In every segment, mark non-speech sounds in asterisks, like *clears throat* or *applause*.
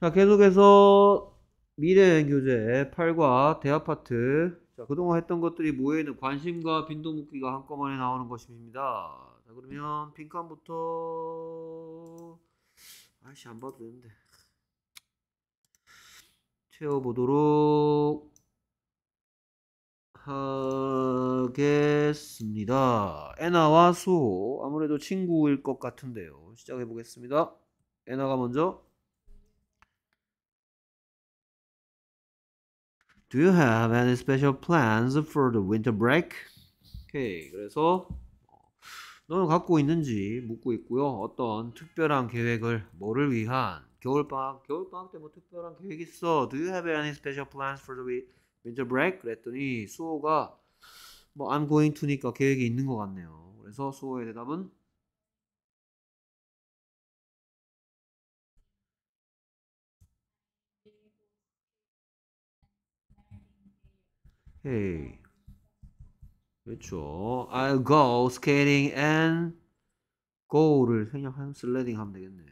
자, 계속해서 미래행 교재 8과 대화 파트. 자, 그동안 했던 것들이 모여있는 관심과 빈도 묶기가 한꺼번에 나오는 것입니다. 자, 그러면 빈칸부터 아씨 안 봐도 되는데 채워보도록 하겠습니다. 에나와 수호 아무래도 친구일 것 같은데요. 시작해 보겠습니다. 에나가 먼저 Do you have any special plans for the winter break? 오케이. 그래서 너는 갖고 있는지 묻고 있고요. 어떤 특별한 계획을 뭐를 위한 겨울방학 겨울방학 때 뭐 특별한 계획 있어? Do you have any special plans for the winter break? 그랬더니 수호가 뭐 I'm going to니까 계획이 있는 것 같네요. 그래서 수호의 대답은 Hey. 그렇죠. I'll go skating and go를 생략하면 슬래딩 하면 되겠네.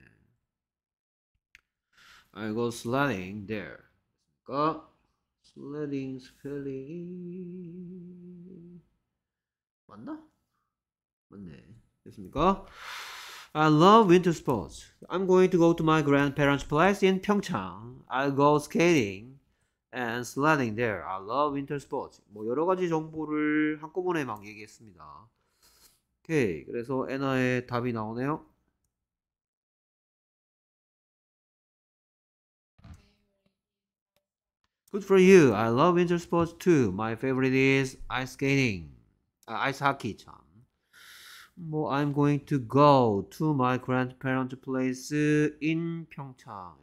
go sledding there. 그러니까 sledding 스펠링 맞나? 맞네. 됐습니까? I love winter sports. I'm going to go to my grandparents' place in Pyeongchang. i go skating. and sledding there. I love winter sports. 뭐 여러 가지 정보를 한꺼번에 막 얘기했습니다. 오케이. 그래서 애나의 답이 나오네요. g for you. I love winter sports too. My favorite is ice skating. 아, ice h o 참. 뭐 I'm going to go to my grandparents' place in 평창.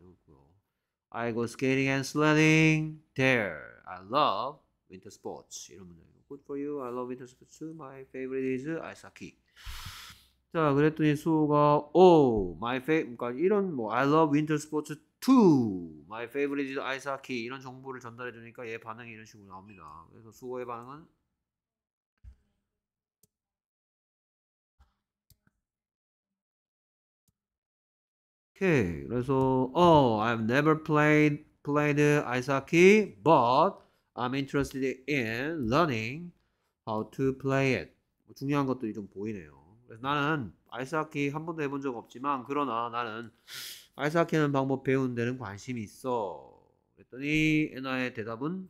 I go skating and sledding there. I love winter sports. 이런 문장이고 Good for you. I love winter sports. My favorite is ice hockey. 자, 그랬더니 수호가 Oh, my favorite. 그러니까 이런 뭐 I love winter sports too. My favorite is ice hockey. 이런 정보를 전달해 주니까 얘 반응이 이런 식으로 나옵니다. 그래서 수호의 반응은 오케이. 그래서 oh, I've never played played ice hockey, but I'm interested in learning how to play it. 중요한 것들이 좀 보이네요. 그래서 나는 아이스하키 한 번도 해본 적 없지만 그러나 나는 아이스하키 하는 방법 배우는 데는 관심이 있어. 그랬더니 에나의 대답은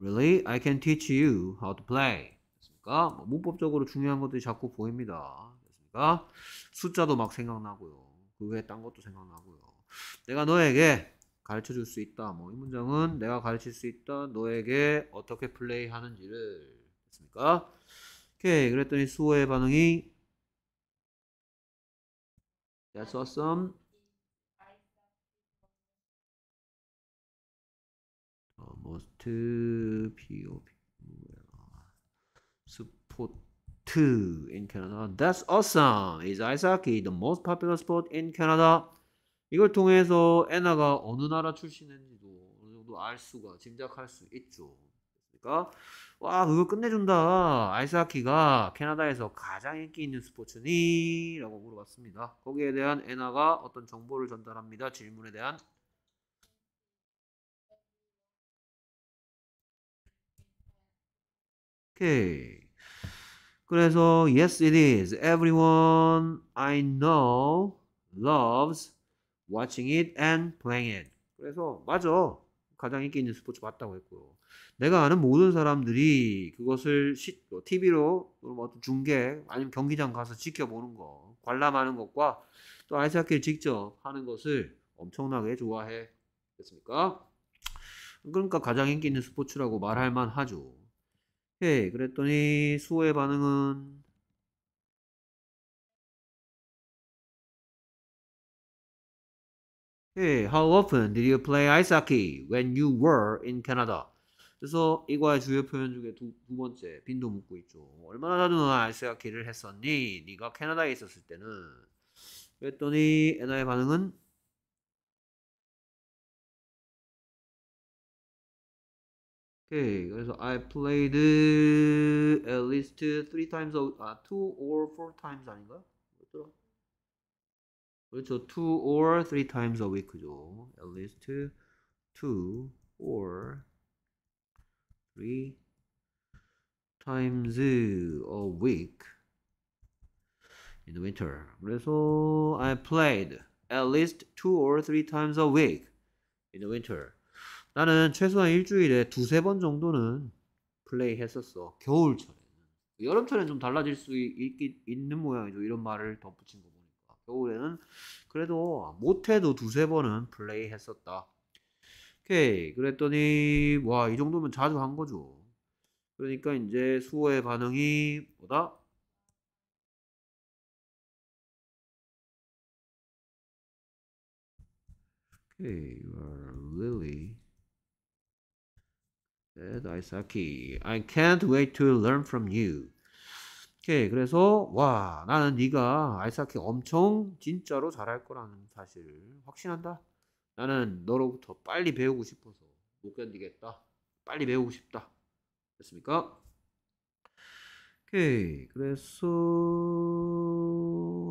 Really? I can teach you how to play. 그러니까 뭐 문법적으로 중요한 것들이 자꾸 보입니다. 보니까 숫자도 막 생각나고요. 그 외에 딴 것도 생각나고요. 내가 너에게 가르쳐 줄 수 있다. 뭐 이 문장은 내가 가르칠 수 있다. 너에게 어떻게 플레이하는지를 됐습니까? 오케이. 그랬더니 수호의 반응이 That's awesome. most POP 스포트 t o in Canada. That's awesome. Is ice hockey the most popular sport in Canada? 이걸 통해서 애나가 어느 나라 출신인지도 어느 정도 알 수가 짐작할 수 있죠. 그러니까 와 그거 끝내준다. 아이스하키가 캐나다에서 가장 인기 있는 스포츠니라고 물어봤습니다. 거기에 대한 애나가 어떤 정보를 전달합니다. 질문에 대한 오케이. 그래서 yes it is. Everyone I know loves watching it and playing it. 그래서 맞아. 가장 인기 있는 스포츠 맞다고 했고요. 내가 아는 모든 사람들이 그것을 시, TV로 뭐 뭐 어떤 중계 아니면 경기장 가서 지켜보는 거, 관람하는 것과 또 아이스하키를 직접 하는 것을 엄청나게 좋아해. 됐습니까? 그러니까 가장 인기 있는 스포츠라고 말할 만하죠. 오케이. 그랬더니 수호의 반응은 오케이. How often did you play ice hockey when you were in Canada? 그래서 이과의 주요 표현 중에 두, 두 번째 빈도 묻고 있죠. 얼마나 자주 아이스 하키를 했었니? 네가 캐나다에 있었을 때는 그랬더니 애나의 반응은 Okay, so I played uh, at least two, three times, uh, two or four times 아닌가? 그렇죠. two or three times a week죠. At least two, two or three times a week in the winter. 그래서 I played at least two or three times a week in the winter. 나는 최소한 일주일에 두세 번 정도는 플레이했었어. 겨울철에는. 여름철엔 좀 달라질 수 있, 는 모양이죠. 이런 말을 덧붙인 거 보니까. 겨울에는 그래도 못해도 두세 번은 플레이했었다. 오케이. 그랬더니 와 이 정도면 자주 한 거죠. 그러니까 이제 수호의 반응이 뭐다? Okay, you are really said Isaki. I can't wait to learn from you. 오케이. 그래서 와, 나는 네가 아이사키 엄청 진짜로 잘할 거라는 사실을 확신한다. 나는 너로부터 빨리 배우고 싶어서 못 견디겠다. 빨리 배우고 싶다. 됐습니까? 오케이. 그래서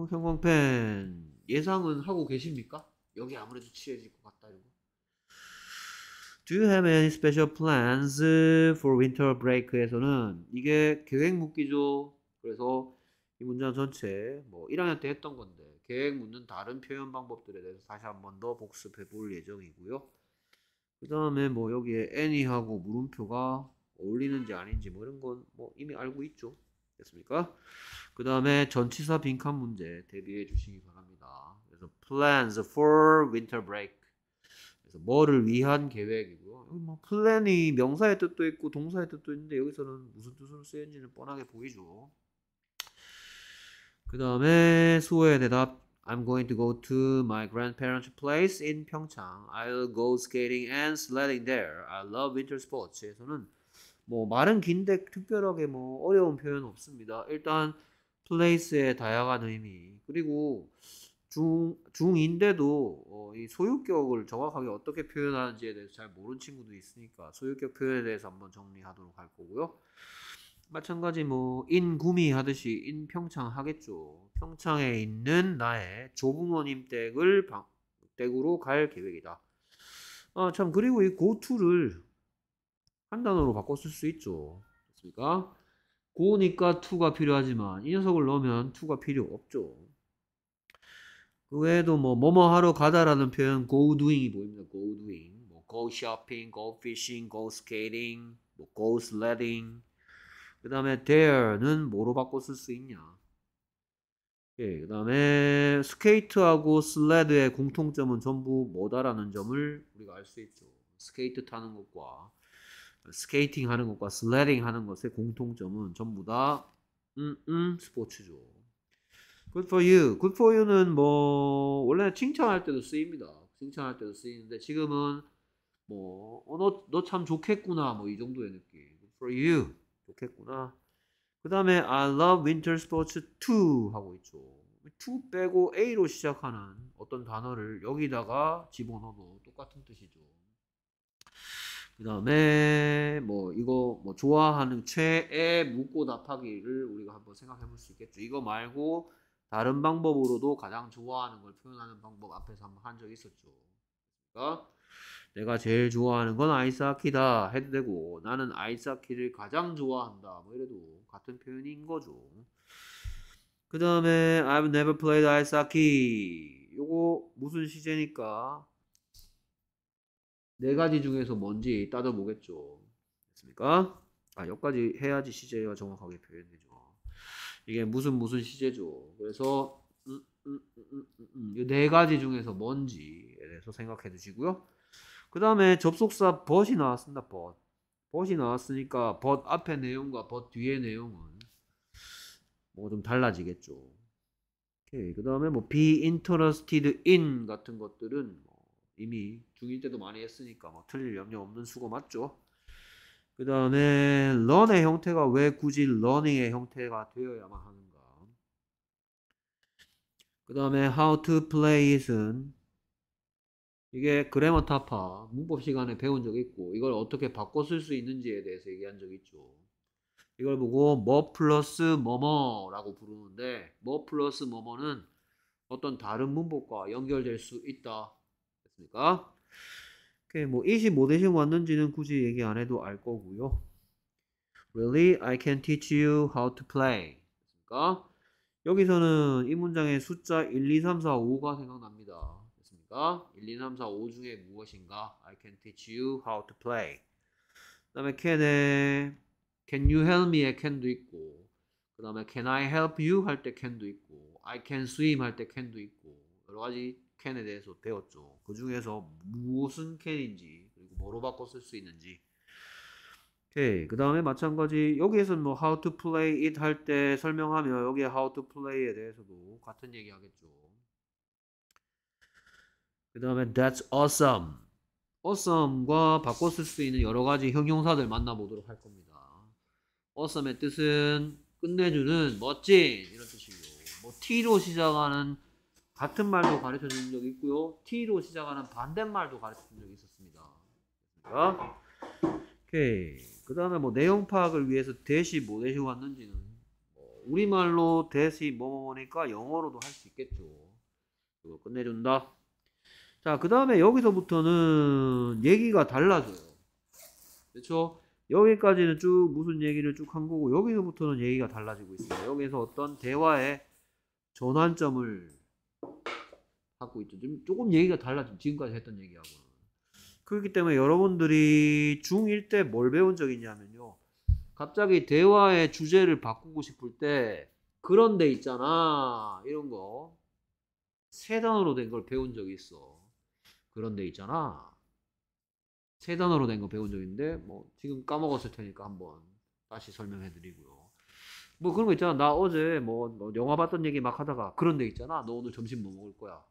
형광펜 예상은 하고 계십니까? 여기 아무래도 취해지고 Do you have any special plans uh, for winter break에서는 이게 계획 묻기죠. 그래서 이 문장 전체 뭐 1학년 때 했던 건데 계획 묻는 다른 표현 방법들에 대해서 다시 한번 더 복습해 볼 예정이고요. 그 다음에 뭐 여기에 any하고 물음표가 어울리는지 아닌지 뭐 이런 건 뭐 이미 알고 있죠. 됐습니까? 그 다음에 전치사 빈칸 문제 대비해 주시기 바랍니다. 그래서 plans for winter break 그래서 뭐를 위한 계획이고요. 여기 뭐 플랜이 명사의 뜻도 있고 동사의 뜻도 있는데 여기서는 무슨 뜻으로 쓰였는지는 뻔하게 보이죠. 그 다음에 수호의 대답 I'm going to go to my grandparents' place in 평창. I'll go skating and sledding there. I love winter sports. 에서는 뭐 말은 긴데 특별하게 뭐 어려운 표현 없습니다. 일단 place의 다양한 의미 그리고 중, 중인데도 어, 이 소유격을 정확하게 어떻게 표현하는지에 대해서 잘 모르는 친구도 있으니까 소유격 표현에 대해서 한번 정리하도록 할 거고요. 마찬가지 뭐 인구미 하듯이 인평창 하겠죠. 평창에 있는 나의 조부모님 댁을 방, 댁으로 갈 계획이다. 아참 그리고 이 고투를 한 단어로 바꿔 쓸 수 있죠. 됐습니까? 고니까 투가 필요하지만 이 녀석을 넣으면 투가 필요 없죠. 그 외에도 뭐 뭐뭐 하러 가다라는 표현 go doing이 보입니다. go doing, 뭐 go shopping, go fishing, go skating, 뭐 go sledding. 그 다음에 there는 뭐로 바꿔 쓸 수 있냐? 예, 그 다음에 스케이트하고 슬레드의 공통점은 전부 뭐다라는 점을 우리가 알 수 있죠. 스케이트 타는 것과 스케이팅 하는 것과 슬레딩 하는 것의 공통점은 전부 다 음, 음, 스포츠죠. Good for you. Good for you는 뭐 원래 칭찬할 때도 쓰입니다. 칭찬할 때도 쓰이는데 지금은 뭐너너 어, 참 좋겠구나 뭐 이 정도의 느낌. Good for you. 좋겠구나. 그 다음에 I love winter sports too 하고 있죠. to 빼고 a로 시작하는 어떤 단어를 여기다가 집어넣어도 똑같은 뜻이죠. 그 다음에 뭐 이거 뭐 좋아하는 최애 묻고 답하기를 우리가 한번 생각해 볼 수 있겠죠. 이거 말고 다른 방법으로도 가장 좋아하는 걸 표현하는 방법 앞에서 한번 한 적이 있었죠. 그러니까 내가 제일 좋아하는 건 아이스하키다 해도 되고 나는 아이스하키를 가장 좋아한다 뭐 이래도 같은 표현인 거죠. 그 다음에 I've never played ice hockey 요거 무슨 시제니까 네 가지 중에서 뭔지 따져보겠죠. 됐습니까? 아 여기까지 해야지 시제가 정확하게 표현되죠. 이게 무슨 무슨 시제죠. 그래서 음, 음, 음, 이네 가지 중에서 뭔지에 대해서 생각해 주시고요. 그 다음에 접속사 but이 나왔습니다. but. but이 나왔으니까 but 앞에 내용과 but 뒤에 내용은 뭐 좀 달라지겠죠. 오케이. 그 다음에 뭐 be interested in 같은 것들은 뭐 이미 중1 때도 많이 했으니까 뭐 틀릴 염려 없는 수고 맞죠? 그 다음에 런의 형태가 왜 굳이 러닝의 형태가 되어야만 하는가? 그 다음에 how to play it은 이게 그래머 타파 문법 시간에 배운 적 있고 이걸 어떻게 바꿔 쓸 수 있는지에 대해서 얘기한 적 있죠. 이걸 보고 뭐 플러스 뭐뭐라고 부르는데 뭐 플러스 뭐뭐는 어떤 다른 문법과 연결될 수 있다. 됐습니까? 오케이, 뭐 25대씩 왔는지는 굳이 얘기 안 해도 알 거고요. Really, I can teach you how to play. 됐습니까? 여기서는 이 문장의 숫자 1, 2, 3, 4, 5가 생각납니다. 됐습니까? 1, 2, 3, 4, 5 중에 무엇인가? I can teach you how to play. 그 다음에 can에 can you help me의 can도 있고 그 다음에 can I help you 할 때 can도 있고 I can swim 할 때 can도 있고 여러 가지 캔에 대해서 배웠죠. 그 중에서 무슨 캔인지 그리고 뭐로 바꿔 쓸 수 있는지. 오케이. 그 다음에 마찬가지 여기에서는 뭐 how to play it 할 때 설명하며 여기에 how to play에 대해서도 같은 얘기 하겠죠. 그 다음에 that's awesome. awesome과 바꿔 쓸수 있는 여러 가지 형용사들 만나보도록 할 겁니다. awesome의 뜻은 끝내주는 멋진 이런 뜻이고 뭐 t로 시작하는 같은 말도 가르쳐 준 적이 있고요. T로 시작하는 반대말도 가르쳐 준 적이 있었습니다. 그러니까 오케이. 그 다음에 뭐 내용 파악을 위해서 대시 뭐 대시 왔는지는 뭐 우리말로 대시 뭐뭐니까 영어로도 할 수 있겠죠. 그거 끝내준다. 자, 그 다음에 여기서부터는 얘기가 달라져요. 그렇죠? 여기까지는 쭉 무슨 얘기를 쭉 한 거고 여기서부터는 얘기가 달라지고 있어요. 여기서 어떤 대화의 전환점을 갖고 있죠. 좀 조금 얘기가 달라지 지금까지 했던 얘기하고는. 그렇기 때문에 여러분들이 중1 때 뭘 배운 적이냐면요. 갑자기 대화의 주제를 바꾸고 싶을 때 그런데 있잖아 이런 거 세 단어로 된 걸 배운 적이 있어. 그런데 있잖아 세 단어로 된 거 배운 적 있는데 뭐 지금 까먹었을 테니까 한번 다시 설명해드리고요. 뭐 그런 거 있잖아. 나 어제 뭐, 뭐 영화 봤던 얘기 막 하다가 그런데 있잖아. 너 오늘 점심 뭐 먹을 거야?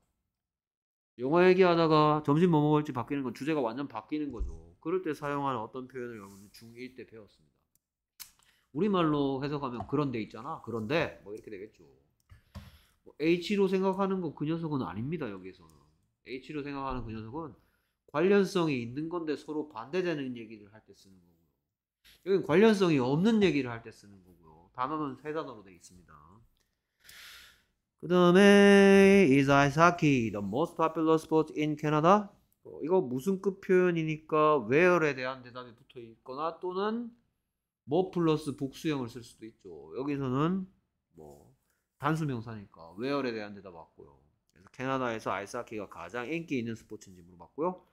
영화 얘기하다가 점심 뭐 먹을지 바뀌는 건 주제가 완전 바뀌는 거죠. 그럴 때 사용하는 어떤 표현을 여러분 중1 때 배웠습니다. 우리말로 해석하면 그런데 있잖아. 그런데 뭐 이렇게 되겠죠. 뭐 H로 생각하는 건 그 녀석은 아닙니다. 여기에서는. H로 생각하는 그 녀석은 관련성이 있는 건데 서로 반대되는 얘기를 할 때 쓰는 거고요. 여기 는 관련성이 없는 얘기를 할 때 쓰는 거고요. 단어는 세 단어로 되어 있습니다. 그 다음에 is ice hockey the most popular sport in Canada? 어, 이거 무슨 급 표현이니까 where에 대한 대답이 붙어 있거나 또는 뭐 플러스 복수형을 쓸 수도 있죠. 여기서는 뭐 단수명사니까 where에 대한 대답 맞고요. 그래서 캐나다에서 아이스하키가 가장 인기 있는 스포츠인지 물어봤고요.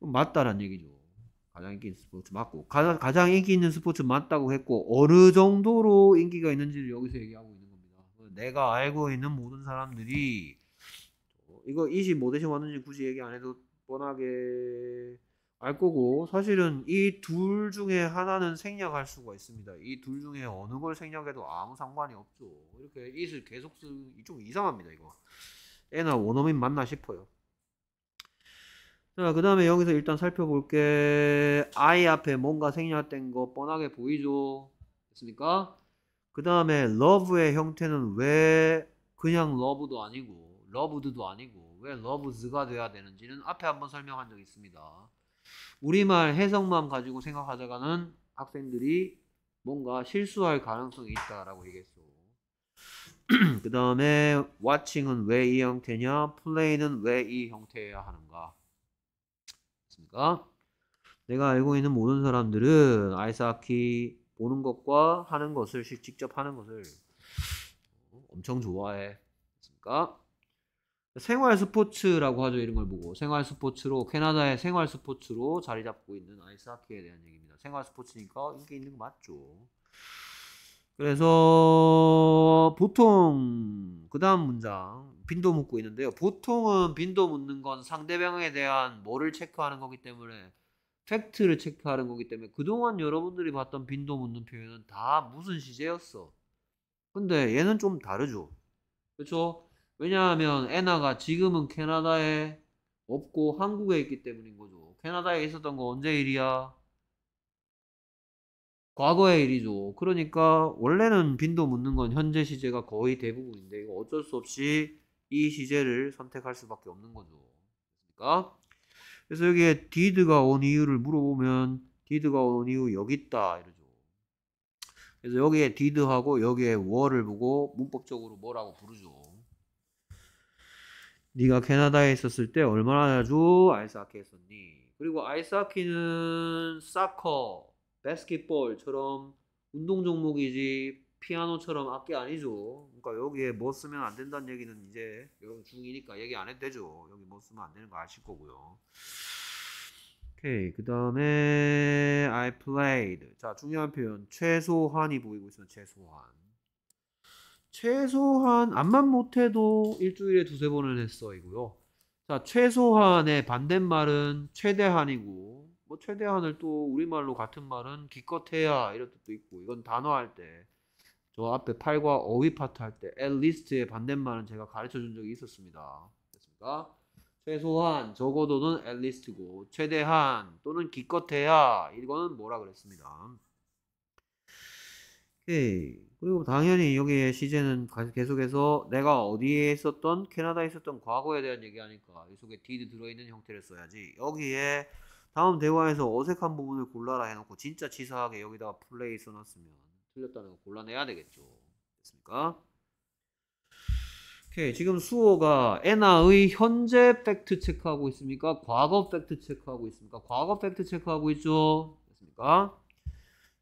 맞다란 얘기죠. 가장 인기 있는 스포츠 맞고 가장, 가장 인기 있는 스포츠 맞다고 했고 어느 정도로 인기가 있는지를 여기서 얘기하고 있는 내가 알고 있는 모든 사람들이 이거 25대식 왔는지 굳이 얘기 안 해도 뻔하게 알 거고 사실은 이 둘 중에 하나는 생략할 수가 있습니다. 이 둘 중에 어느 걸 생략해도 아무 상관이 없죠. 이렇게 i t 계속 쓰기 좀 이상합니다. 이거 애나 원어민 맞나 싶어요. 자, 그 다음에 여기서 일단 살펴볼게. I 앞에 뭔가 생략된 거 뻔하게 보이죠? 됐습니까? 그 다음에 love의 형태는 왜 그냥 love도 아니고 loved도 아니고 왜 loves가 돼야 되는지는 앞에 한번 설명한 적 있습니다. 우리말 해석만 가지고 생각하다가는 학생들이 뭔가 실수할 가능성이 있다라고 얘기했어. *clears throat* 그 다음에 watching은 왜 이 형태냐, play는 왜 이 형태여야 하는가. 됐니까 내가 알고 있는 모든 사람들은 아이스하키 보는 것과 하는 것을 직접 하는 것을 엄청 좋아해. 그러니까 생활 스포츠라고 하죠. 이런 걸 보고 생활 스포츠로 캐나다의 생활 스포츠로 자리 잡고 있는 아이스하키에 대한 얘기입니다. 생활 스포츠니까 인기 있는 거 맞죠. 그래서 보통 그 다음 문장 빈도 묻고 있는데요. 보통은 빈도 묻는 건 상대방에 대한 뭐를 체크하는 거기 때문에 팩트를 체크하는 거기 때문에 그동안 여러분들이 봤던 빈도 묻는 표현은 다 무슨 시제였어. 근데 얘는 좀 다르죠. 그렇죠? 왜냐하면 애나가 지금은 캐나다에 없고 한국에 있기 때문인 거죠. 캐나다에 있었던 거 언제 일이야? 과거의 일이죠. 그러니까 원래는 빈도 묻는 건 현재 시제가 거의 대부분인데 이거 어쩔 수 없이 이 시제를 선택할 수밖에 없는 거죠. 그러니까 그래서 여기에 did가 온 이유를 물어보면 did가 온 이유 여기 있다 이러죠. 그래서 여기에 did하고 여기에 were를 보고 문법적으로 뭐라고 부르죠. 네가 캐나다에 있었을 때 얼마나 자주 아이스하키 했었니? 그리고 아이스하키는 사커, 배스킷볼처럼 운동 종목이지 피아노처럼 악기 아니죠. 그러니까 여기에 뭐 쓰면 안 된다는 얘기는 이제 여러분 중이니까 얘기 안 해도 되죠. 여기 뭐 쓰면 안 되는 거 아실 거고요. 오케이 그 다음에 I played 자 중요한 표현 최소한이 보이고 있으면 최소한 최소한 암만 못해도 일주일에 두세 번을 했어 이고요 자 최소한의 반대말은 최대한이고 뭐 최대한을 또 우리말로 같은 말은 기껏해야 이런 뜻도 있고 이건 단어할 때저 앞에 8과 어휘 파트 할 때 at least의 반대말은 제가 가르쳐 준 적이 있었습니다. 됐습니까? 최소한 적어도는 at least고 최대한 또는 기껏해야 이거는 뭐라 그랬습니다. 오케이. 그리고 당연히 여기에 시제는 계속해서 내가 어디에 있었던 캐나다에 있었던 과거에 대한 얘기하니까 이 속에 did 들어있는 형태를 써야지 여기에 다음 대화에서 어색한 부분을 골라라 해놓고 진짜 치사하게 여기다가 플레이 써놨으면 틀렸다는 거 골라내야 되겠죠. 됐습니까? 오케이. 지금 수호가 에나의 현재 팩트 체크하고 있습니까? 과거 팩트 체크하고 있습니까? 과거 팩트 체크하고 있죠. 됐습니까?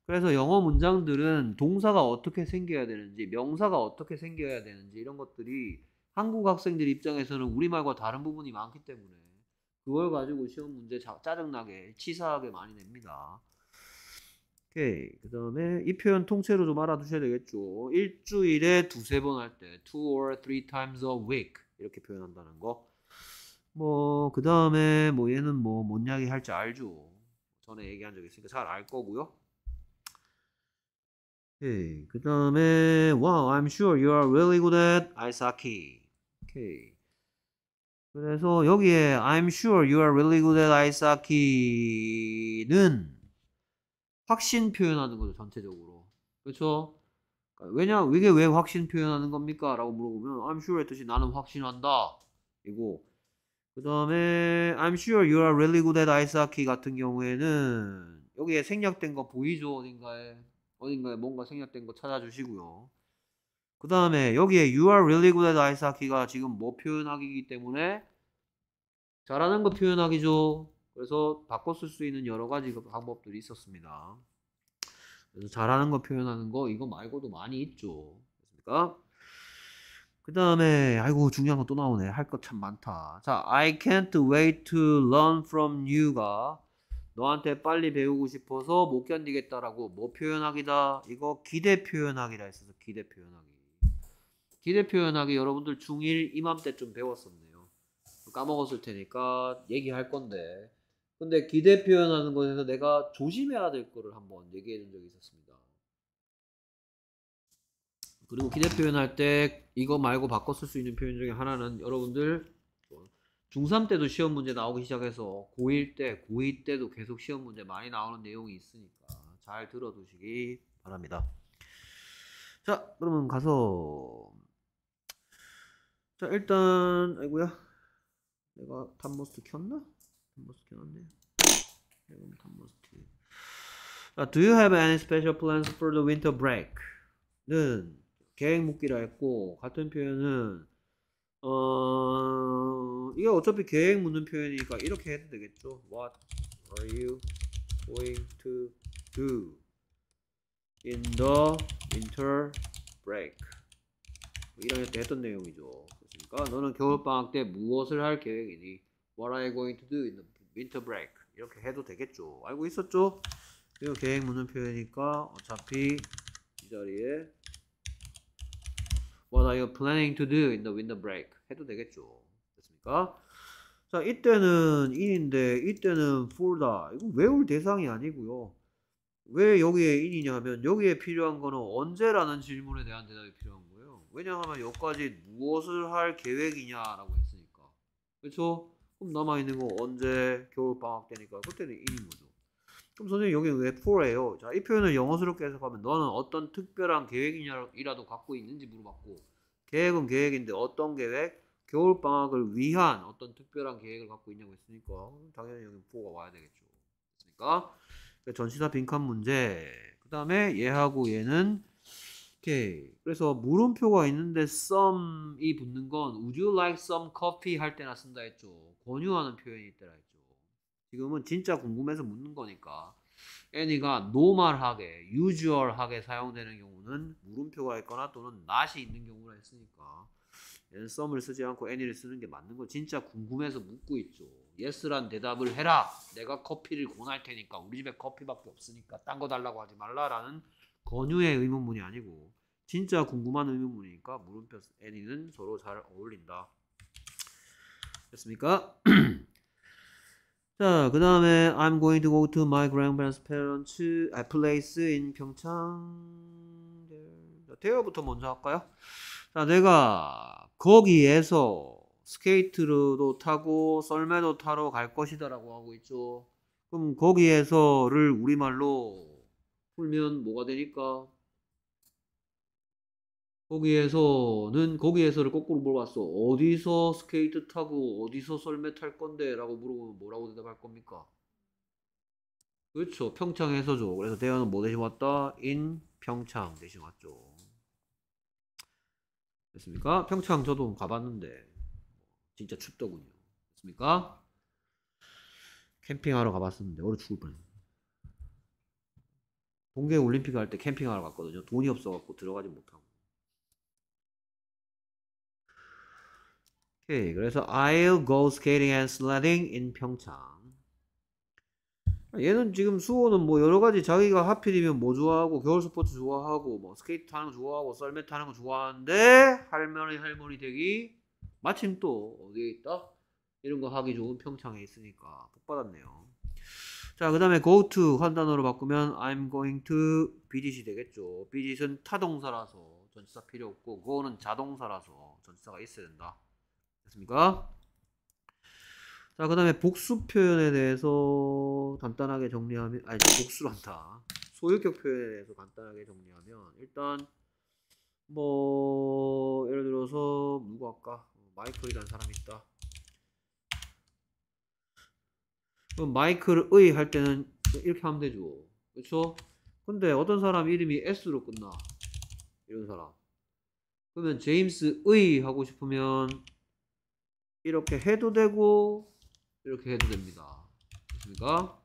그래서 영어 문장들은 동사가 어떻게 생겨야 되는지, 명사가 어떻게 생겨야 되는지 이런 것들이 한국 학생들 입장에서는 우리말과 다른 부분이 많기 때문에 그걸 가지고 시험 문제 짜증나게 치사하게 많이 냅니다. 오케이. 그 다음에 이 표현 통째로 좀 알아두셔야 되겠죠. 일주일에 두세 번 할때 two or three times a week 이렇게 표현한다는 거. 뭐 그 다음에 뭐 얘는 뭐뭔 이야기 할지 알죠. 전에 얘기한 적 있으니까 잘 알 거고요. 오케이. 그 다음에 wow I'm sure you are really good at ice hockey. 오케이. 그래서 여기에 I'm sure you are really good at ice hockey는 확신 표현하는 거죠 전체적으로 그렇죠 왜냐 이게 왜 확신 표현하는 겁니까 라고 물어보면 I'm sure의 뜻이 나는 확신한다 이고 그 다음에 I'm sure you are really good at ice hockey 같은 경우에는 여기에 생략된 거 보이죠 어딘가에 어딘가에 뭔가 생략된 거 찾아주시고요 그 다음에 여기에 you are really good at ice hockey가 지금 뭐표현하기 때문에 잘하는 거 표현하기죠 그래서 바꿨을수 있는 여러 가지 그 방법들이 있었습니다. 그래서 잘하는 거 표현하는 거 이거 말고도 많이 있죠. 그렇습니까? 그 다음에 아이고 중요한 거 또 나오네. 할것참 많다. 자, I can't wait to learn from you가 너한테 빨리 배우고 싶어서 못 견디겠다라고 뭐 표현하기다. 이거 기대 표현하기라 했어서 기대 표현하기. 기대 표현하기 여러분들 중1 이맘때쯤 배웠었네요. 까먹었을 테니까 얘기할 건데 근데 기대 표현하는 것에서 내가 조심해야 될 거를 한번 얘기해 준 적이 있었습니다. 그리고 기대 표현할 때 이거 말고 바꿔 쓸수 있는 표현 중에 하나는 여러분들 중3 때도 시험 문제 나오기 시작해서 고1 때, 고2 때도 계속 시험 문제 많이 나오는 내용이 있으니까 잘 들어두시기 바랍니다. 자, 그러면 가서 자, 일단 아이고야. 내가 탑모스트 켰나? 멋있긴 한데 이건 다 멋있지 uh, Do you have any special plans for the winter break? 는 계획 묻기라 했고 같은 표현은 어 이게 어차피 계획 묻는 표현이니까 이렇게 해도 되겠죠 What are you going to do in the winter break? 1학년 때 했던 내용이죠 그러니까 너는 겨울방학 때 무엇을 할 계획이니? What are you going to do in the winter break? 이렇게 해도 되겠죠. 알고 있었죠? 그리 계획 묻는 표이니까 어차피 이 자리에 What are you planning to do in the winter break? 해도 되겠죠. 됐습니까? 자, 이때는 in인데 이때는 for다. 이거 외울 대상이 아니고요. 왜 여기에 in이냐 하면 여기에 필요한 거는 언제라는 질문에 대한 대답이 필요한 거예요. 왜냐하면 여기까지 무엇을 할 계획이냐라고 했으니까. 그렇죠? 그럼 남아있는 거 언제 겨울방학 되니까 그때는 in인 거죠. 그럼 선생님 여기 왜 for예요? 자, 이 표현을 영어스럽게 해석하면 너는 어떤 특별한 계획이라도 갖고 있는지 물어봤고 계획은 계획인데 어떤 계획? 겨울방학을 위한 어떤 특별한 계획을 갖고 있냐고 했으니까 당연히 여기 for가 와야 되겠죠. 그러니까 전시사 빈칸 문제 그 다음에 얘하고 얘는 오케이. 그래서 물음표가 있는데 some이 붙는 건 would you like some coffee 할 때나 쓴다 했죠. 권유하는 표현이 있더라 했죠. 지금은 진짜 궁금해서 묻는 거니까 애니가 노멀하게, 유주얼하게 사용되는 경우는 물음표가 있거나 또는 not이 있는 경우라 했으니까 얘는 some을 쓰지 않고 애니를 쓰는 게 맞는 거 진짜 궁금해서 묻고 있죠. 예스란 대답을 해라. 내가 커피를 권할 테니까 우리 집에 커피밖에 없으니까 딴 거 달라고 하지 말라라는 권유의 의문문이 아니고 진짜 궁금한 의문이니까 물음표 애니는 서로 잘 어울린다. 됐습니까? *clears throat* 자, 그 다음에 I'm going to go to my grandparents' parents' a 아, place in 평창. 자, 대어부터 먼저 할까요? 자, 내가 거기에서 스케이트로도 타고 썰매도 타러 갈 것이다라고 하고 있죠. 그럼 거기에서를 우리말로 풀면 뭐가 되니까 거기에서는 거기에서를 거꾸로 물어봤어. 어디서 스케이트 타고 어디서 썰매 탈 건데라고 물어보면 뭐라고 대답할 겁니까? 그렇죠. 평창에서죠. 그래서 대화는 뭐 대신 왔다? 인 평창 대신 왔죠. 됐습니까? 평창 저도 가봤는데 진짜 춥더군요. 됐습니까? 캠핑하러 가봤었는데 얼어 죽을 뻔했어요. 동계 올림픽 할 때 캠핑하러 갔거든요. 돈이 없어갖고 들어가지 못하고. 오케이. 그래서 I'll go skating and sledding in 평창. 얘는 지금 수호는 뭐 여러 가지 자기가 하필이면 뭐 좋아하고 겨울 스포츠 좋아하고 뭐 스케이트 하는거 좋아하고 썰매 타는 거 좋아하는데 할머니 할머니 되기 마침 또 어디에 있다? 이런 거 하기 좋은 평창에 있으니까 복 받았네요. 자, 그 다음에 go to 한 단어로 바꾸면 I'm going to i i t 이 되겠죠. i i t 은 타동사라서 전치사 필요 없고 go는 자동사라서 전치사가 있어야 된다. 됐습니까? 자, 그 다음에 복수 표현에 대해서 간단하게 정리하면, 아니, 복수란다. 소유격 표현에 대해서 간단하게 정리하면, 일단, 뭐, 예를 들어서, 누구 할까? 마이클이라는 사람이 있다. 그럼 마이클의 할 때는 이렇게 하면 되죠. 그쵸? 그렇죠? 근데 어떤 사람 이름이 S로 끝나. 이런 사람. 그러면 제임스의 하고 싶으면 이렇게 해도 되고 이렇게 해도 됩니다. 됐습니까?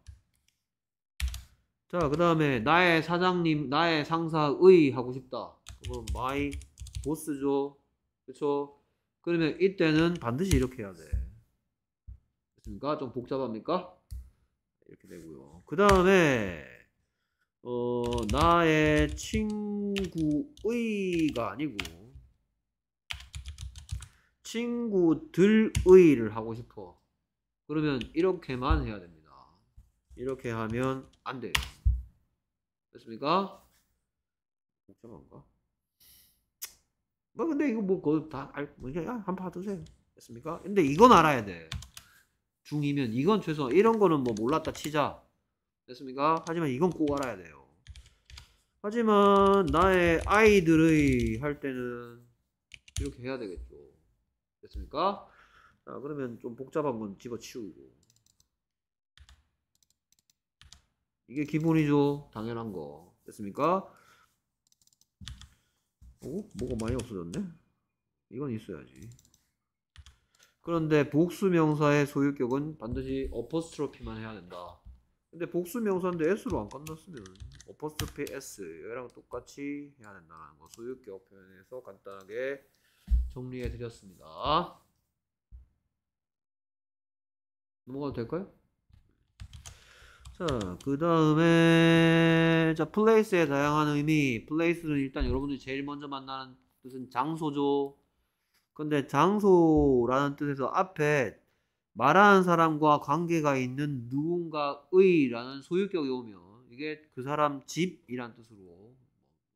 자, 그 다음에 나의 사장님, 나의 상사의 하고 싶다. 그럼 my boss죠. 그렇 그러면 이때는 반드시 이렇게 해야 돼. 됐습니까? 좀 복잡합니까? 이렇게 되고요. 그 다음에 어, 나의 친구의가 아니고 친구들의를 하고 싶어. 그러면 이렇게만 해야 됩니다. 이렇게 하면 안 돼요. 됐습니까? 복잡한가? 뭐 근데 이거 뭐다 알, 그냥 뭐 한번 봐두세요. 됐습니까? 근데 이건 알아야 돼. 중이면 이건 최소한 이런 거는 뭐 몰랐다 치자. 됐습니까? 하지만 이건 꼭 알아야 돼요. 하지만 나의 아이들의 할 때는 이렇게 해야 되겠죠. 됐습니까? 자, 그러면 좀 복잡한 건 집어치우고. 이게 기본이죠. 당연한 거. 됐습니까? 오? 어? 뭐가 많이 없어졌네? 이건 있어야지. 그런데 복수명사의 소유격은 반드시 어퍼스트로피만 해야 된다. 근데 복수명사인데 S로 안 끝났으면 어퍼스트로피 S 얘랑 똑같이 해야 된다는 거. 소유격 표현에서 간단하게 정리해 드렸습니다. 넘어가도 될까요? 자, 그 다음에 자 플레이스의 다양한 의미. 플레이스는 일단 여러분들이 제일 먼저 만나는 뜻은 장소죠. 근데 장소라는 뜻에서 앞에 말하는 사람과 관계가 있는 누군가의라는 소유격이 오면 이게 그 사람 집이란 뜻으로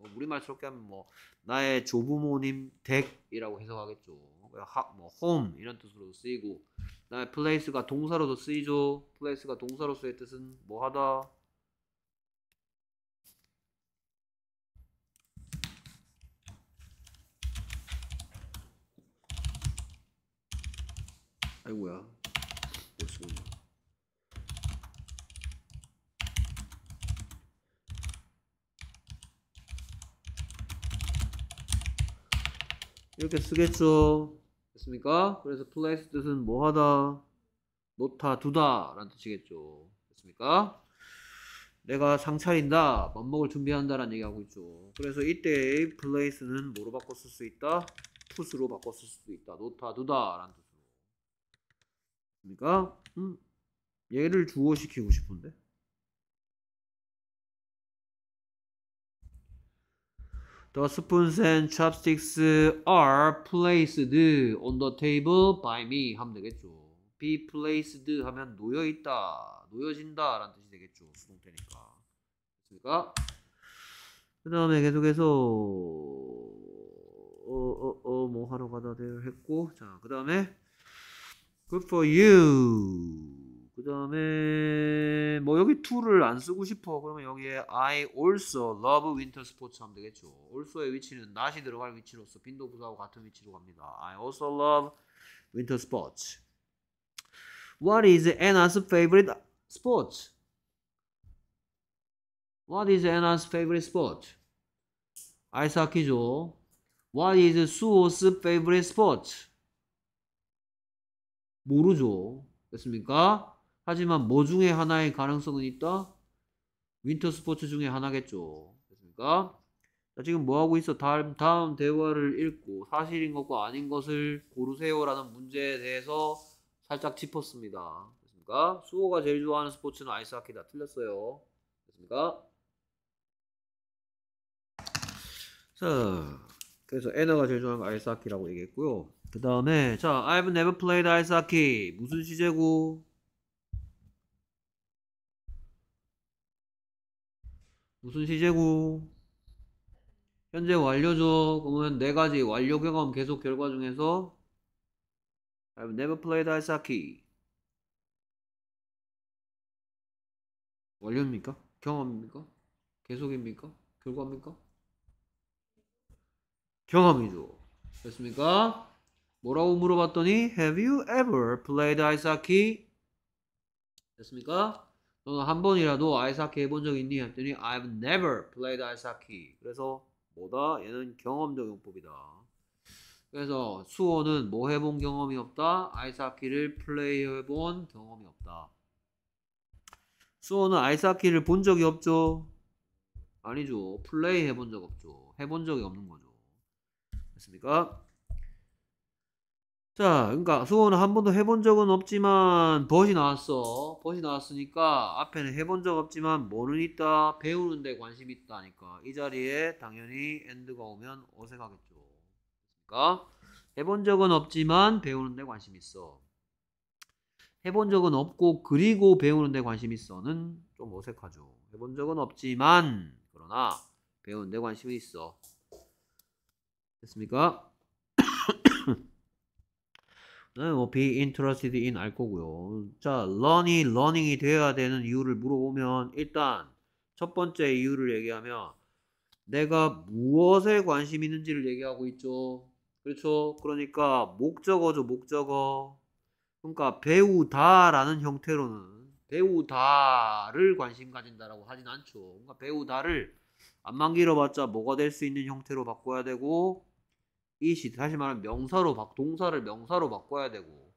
뭐 우리말 스럽게 하면 뭐 나의 조부모님 댁이라고 해석하겠죠. 뭐, 뭐 home 이런 뜻으로 쓰이고 나의 place가 동사로도 쓰이죠. place가 동사로서의 뜻은 뭐 하다 아이고야 이렇게 쓰겠죠. 됐습니까? 그래서 place 뜻은 뭐하다, 놓다, 두다 라는 뜻이겠죠. 됐습니까? 내가 상 차린다, 밥먹을 준비한다 라는 얘기하고 있죠. 그래서 이때의 place는 뭐로 바꿨을수 있다? put으로 바꿨을 수도 있다. 놓다, 두다 라는 뜻으로. 됐습니까 음, 얘를 주어시키고 싶은데 The spoons and chopsticks are placed on the table by me 하면 되겠죠. be placed 하면 놓여 있다, 놓여진다 라는 뜻이 되겠죠. 수동태니까. 그러니까 그 다음에 계속해서 어어어 어, 뭐 하러 가다 대를 했고 자 그 다음에 good for you 그 다음에 뭐 여기 to를 안 쓰고 싶어 그러면 여기에 I also love winter sports 하면 되겠죠 also의 위치는 not이 들어갈 위치로서 빈도부사하고 같은 위치로 갑니다 I also love winter sports What is Anna's favorite sport? What is Anna's favorite sport? 아이스 하키죠 What is Suho's favorite sport? 모르죠 됐습니까? 하지만 뭐 중에 하나의 가능성은 있다? 윈터 스포츠 중에 하나겠죠. 그러니까 자, 지금 뭐 하고 있어? 다음, 다음 대화를 읽고 사실인 것과 아닌 것을 고르세요라는 문제에 대해서 살짝 짚었습니다. 됐습니까? 수호가 제일 좋아하는 스포츠는 아이스하키다. 틀렸어요. 됐습니까? 자, 그래서 에너가 제일 좋아하는 아이스하키라고 얘기했고요. 그 다음에 자, I've never played 아이스하키 무슨 시제고? 무슨 시제구 현재 완료죠. 그러면 네 가지 완료 경험 계속 결과 중에서 I've never played ice hockey. 완료입니까? 경험입니까? 계속입니까? 결과입니까? 경험이죠. 됐습니까? 뭐라고 물어봤더니 Have you ever played ice hockey? 됐습니까? 너는 한 번이라도 아이스하키 해본 적 있니? 했더니 I've never played ice h o c k e 그래서 뭐다? 얘는 경험적 용법이다. 그래서 수호는 뭐 해본 경험이 없다? 아이스하키를 플레이해본 경험이 없다. 수호는 아이스하키를 본 적이 없죠? 아니죠. 플레이 해본 적 없죠. 해본 적이 없는 거죠. 됐습니까? 자, 그러니까 수호는 한 번도 해본 적은 없지만 벗이 나왔어. 벗이 나왔으니까 앞에는 해본 적 없지만 뭐는 있다? 배우는데 관심 있다니까. 이 자리에 당연히 엔드가 오면 어색하겠죠. 그러니까 해본 적은 없지만 배우는데 관심 있어. 해본 적은 없고 그리고 배우는데 관심 있어는 좀 어색하죠. 해본 적은 없지만 그러나 배우는데 관심이 있어. 됐습니까? 네, 뭐 be interested in 알 거고요. 자, learn이 learning이 되어야 되는 이유를 물어보면 일단 첫 번째 이유를 얘기하면 내가 무엇에 관심 있는지를 얘기하고 있죠. 그렇죠? 그러니까 목적어죠, 목적어. 그러니까 배우다라는 형태로는 배우다를 관심 가진다라고 하진 않죠. 그러니까 배우다를 안만 길어봤자 뭐가 될 수 있는 형태로 바꿔야 되고 이시 다시 말하면 명사로 바, 동사를 명사로 바꿔야 되고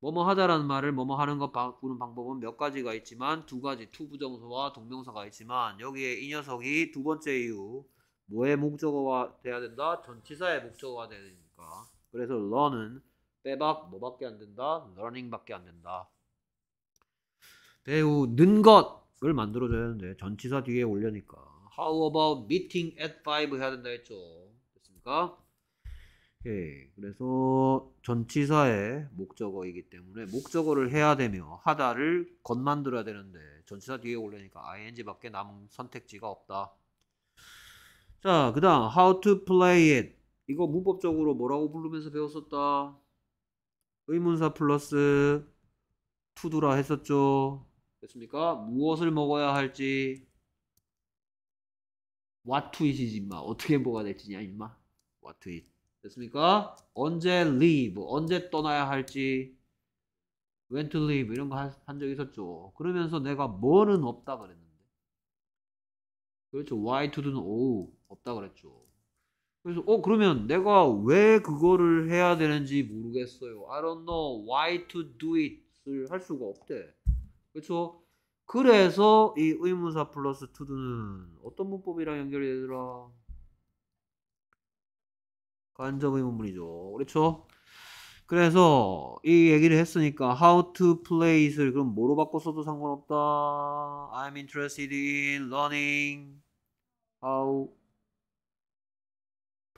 뭐뭐 하자라는 말을 뭐뭐 하는 것 바꾸는 방법은 몇 가지가 있지만 두 가지 투부정서와 동명사가 있지만 여기에 이 녀석이 두 번째 이유 뭐의 목적어가 돼야 된다? 전치사의 목적어가 돼야 되니까 그래서 learn은 빼박 뭐밖에 안 된다? learning밖에 안 된다 배우는 것을 만들어줘야 되는데 전치사 뒤에 올려니까 how about meeting at 5 해야 된다 했죠 됐습니까? 오케이. 예, 그래서 전치사의 목적어이기 때문에 목적어를 해야 되며 하다를 건 만들어야 되는데 전치사 뒤에 올리니까 ing밖에 남은 선택지가 없다. 자, 그다음 how to play it. 이거 문법적으로 뭐라고 부르면서 배웠었다. 의문사 플러스 투두라 했었죠. 됐습니까? 무엇을 먹어야 할지 what to eat이지 임마 어떻게 먹어야 될지냐 인마. what to eat. 됐습니까? 언제 leave, 언제 떠나야 할지 when to leave 이런 거 한 적 있었죠. 그러면서 내가 뭐는 없다 그랬는데 그렇죠. why to do는 o 없다 그랬죠. 그래서 어 그러면 내가 왜 그거를 해야 되는지 모르겠어요. I don't know why to do it을 할 수가 없대. 그렇죠? 그래서 이 의문사 플러스 to do는 어떤 문법이랑 연결이 되더라? 관점의문물이죠 그렇죠? 그래서 이 얘기를 했으니까 how to p l a y it을 그럼 뭐로 바꿔 써도 상관없다. I'm interested in learning how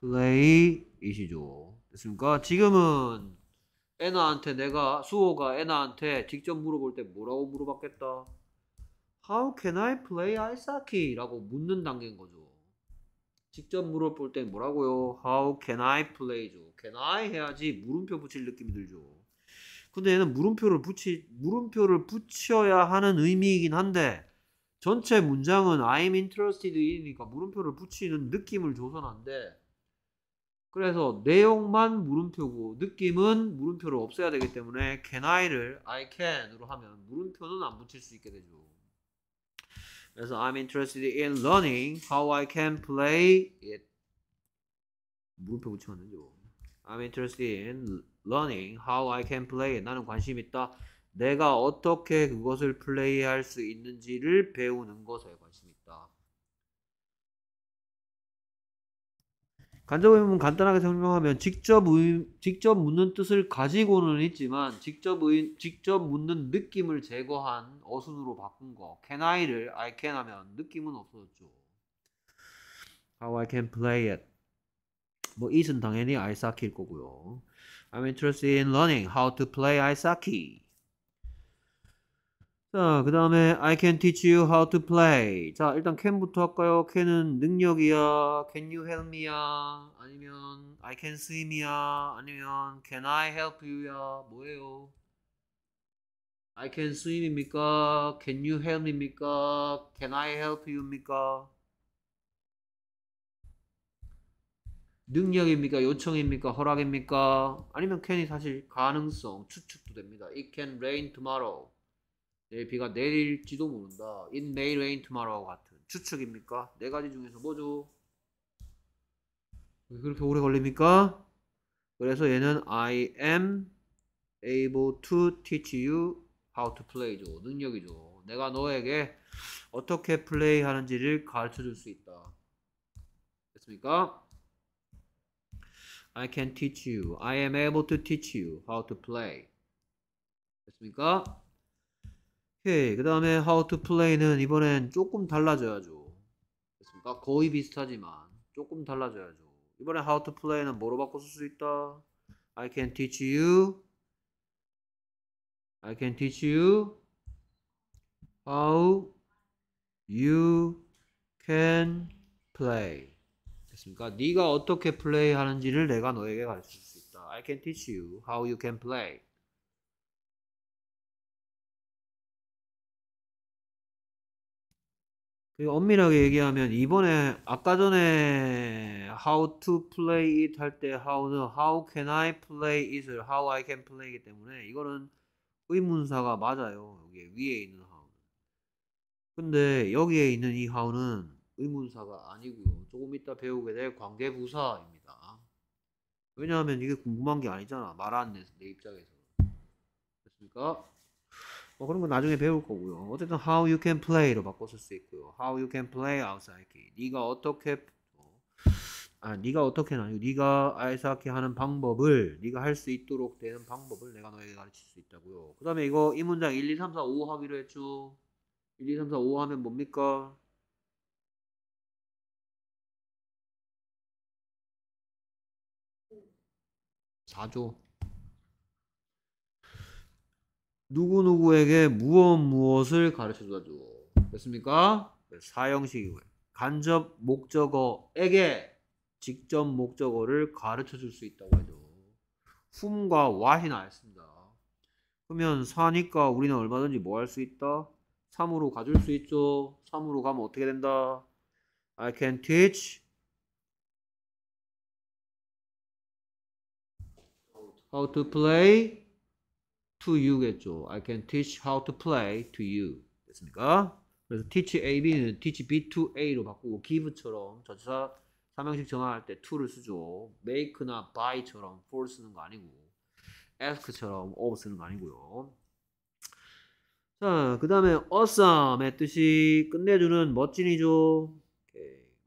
play i t 이죠 됐습니까? 지금은 애나한테 내가 수호가 애나한테 직접 물어볼 때 뭐라고 물어봤겠다. How can I play ice hockey? 라고 묻는 단계인 거죠. 직접 물어볼 때 뭐라고요? How can I play죠. can I 해야지 물음표 붙일 느낌이 들죠. 근데 얘는 물음표를 붙이 물음표를 붙여야 하는 의미이긴 한데 전체 문장은 I'm interested in이니까 물음표를 붙이는 느낌을 조선한데 그래서 내용만 물음표고 느낌은 물음표를 없애야 되기 때문에 can I를 I can으로 하면 물음표는 안 붙일 수 있게 되죠. 그래서 I'm interested in learning how I can play it. 물음표 붙이면 안 되죠. I'm interested in learning how I can play it. 나는 관심 있다. 내가 어떻게 그것을 플레이할 수 있는지를 배우는 것에 관해. 간접 의문 간단하게 설명하면 직접 의, 직접 묻는 뜻을 가지고는 있지만 직접 의, 직접 묻는 느낌을 제거한 어순으로 바꾼 거. Can I를 I can 하면 느낌은 없어졌죠. How I can play it. 뭐 it은 당연히 아이사키일 거고요. I'm interested in learning how to play 아이사키. 자, 그 다음에 I can teach you how to play. 자, 일단 can부터 할까요? can은 능력이야. Can you help me야? 아니면 I can swim이야? 아니면 Can I help you야? 뭐예요? I can swim입니까? Can you help me입니까? Can I help you입니까? 능력입니까? 요청입니까? 허락입니까? 아니면 can이 사실 가능성, 추측도 됩니다. It can rain tomorrow. 내일 비가 내릴지도 모른다. It may rain t o m o r r o w 같은 추측입니까? 네 가지 중에서 뭐죠? 왜 그렇게 오래 걸립니까? 그래서 얘는 I am able to teach you how to play죠. 능력이죠. 내가 너에게 어떻게 플레이하는지를 가르쳐 줄 수 있다. 됐습니까? I can teach you. I am able to teach you how to play. 됐습니까? 오케이 그 다음에 how to play는 이번엔 조금 달라져야죠 됐습니까? 거의 비슷하지만 조금 달라져야죠 이번엔 how to play는 뭐로 바꿔 쓸 수 있다? I can teach you I can teach you how you can play 됐습니까? 네가 어떻게 플레이하는지를 내가 너에게 가르칠 수 있다 I can teach you how you can play 그 엄밀하게 얘기하면 이번에 아까 전에 how to play it 할때 how는 how can I play it을 how I can play이기 때문에 이거는 의문사가 맞아요. 여기 위에 있는 how는. 근데 여기에 있는 이 how는 의문사가 아니고요. 조금 이따 배우게 될 관계부사입니다. 왜냐하면 이게 궁금한 게 아니잖아. 말하는 내 입장에서. 됐습니까? 뭐 그런 거 나중에 배울 거고요. 어쨌든 how you can play로 바꿨을수 있고요. how you can play outside game. 네가 어떻게 어, 아, 네가 어떻게나아니 네가 아이스하키 하는 방법을 네가 할 수 있도록 되는 방법을 내가 너에게 가르칠 수 있다고요. 그다음에 이거 이 문장 1 2 3 4 5 하기로 했죠. 1 2 3 4 5 하면 뭡니까? 4조 누구누구에게 무엇 무엇을 가르쳐주다 주. 됐습니까? 네, 사형식이고요. 간접 목적어에게 직접 목적어를 가르쳐 줄 수 있다고 해죠 훔과 와이 나왔습니다. 그러면 사니까 우리는 얼마든지 뭐 할 수 있다? 3으로 가줄 수 있죠. 3으로 가면 어떻게 된다? I can teach how to play to you겠죠. I can teach how to play to you. 됐습니까? 그래서 teach A, B는 teach B to A로 바꾸고 give처럼 전치사 삼형식 정화할 때 to를 쓰죠. make나 buy처럼 for 쓰는 거 아니고 ask처럼 of 쓰는 거 아니고요. 자, 그 다음에 awesome의 뜻이 끝내주는 멋진이죠.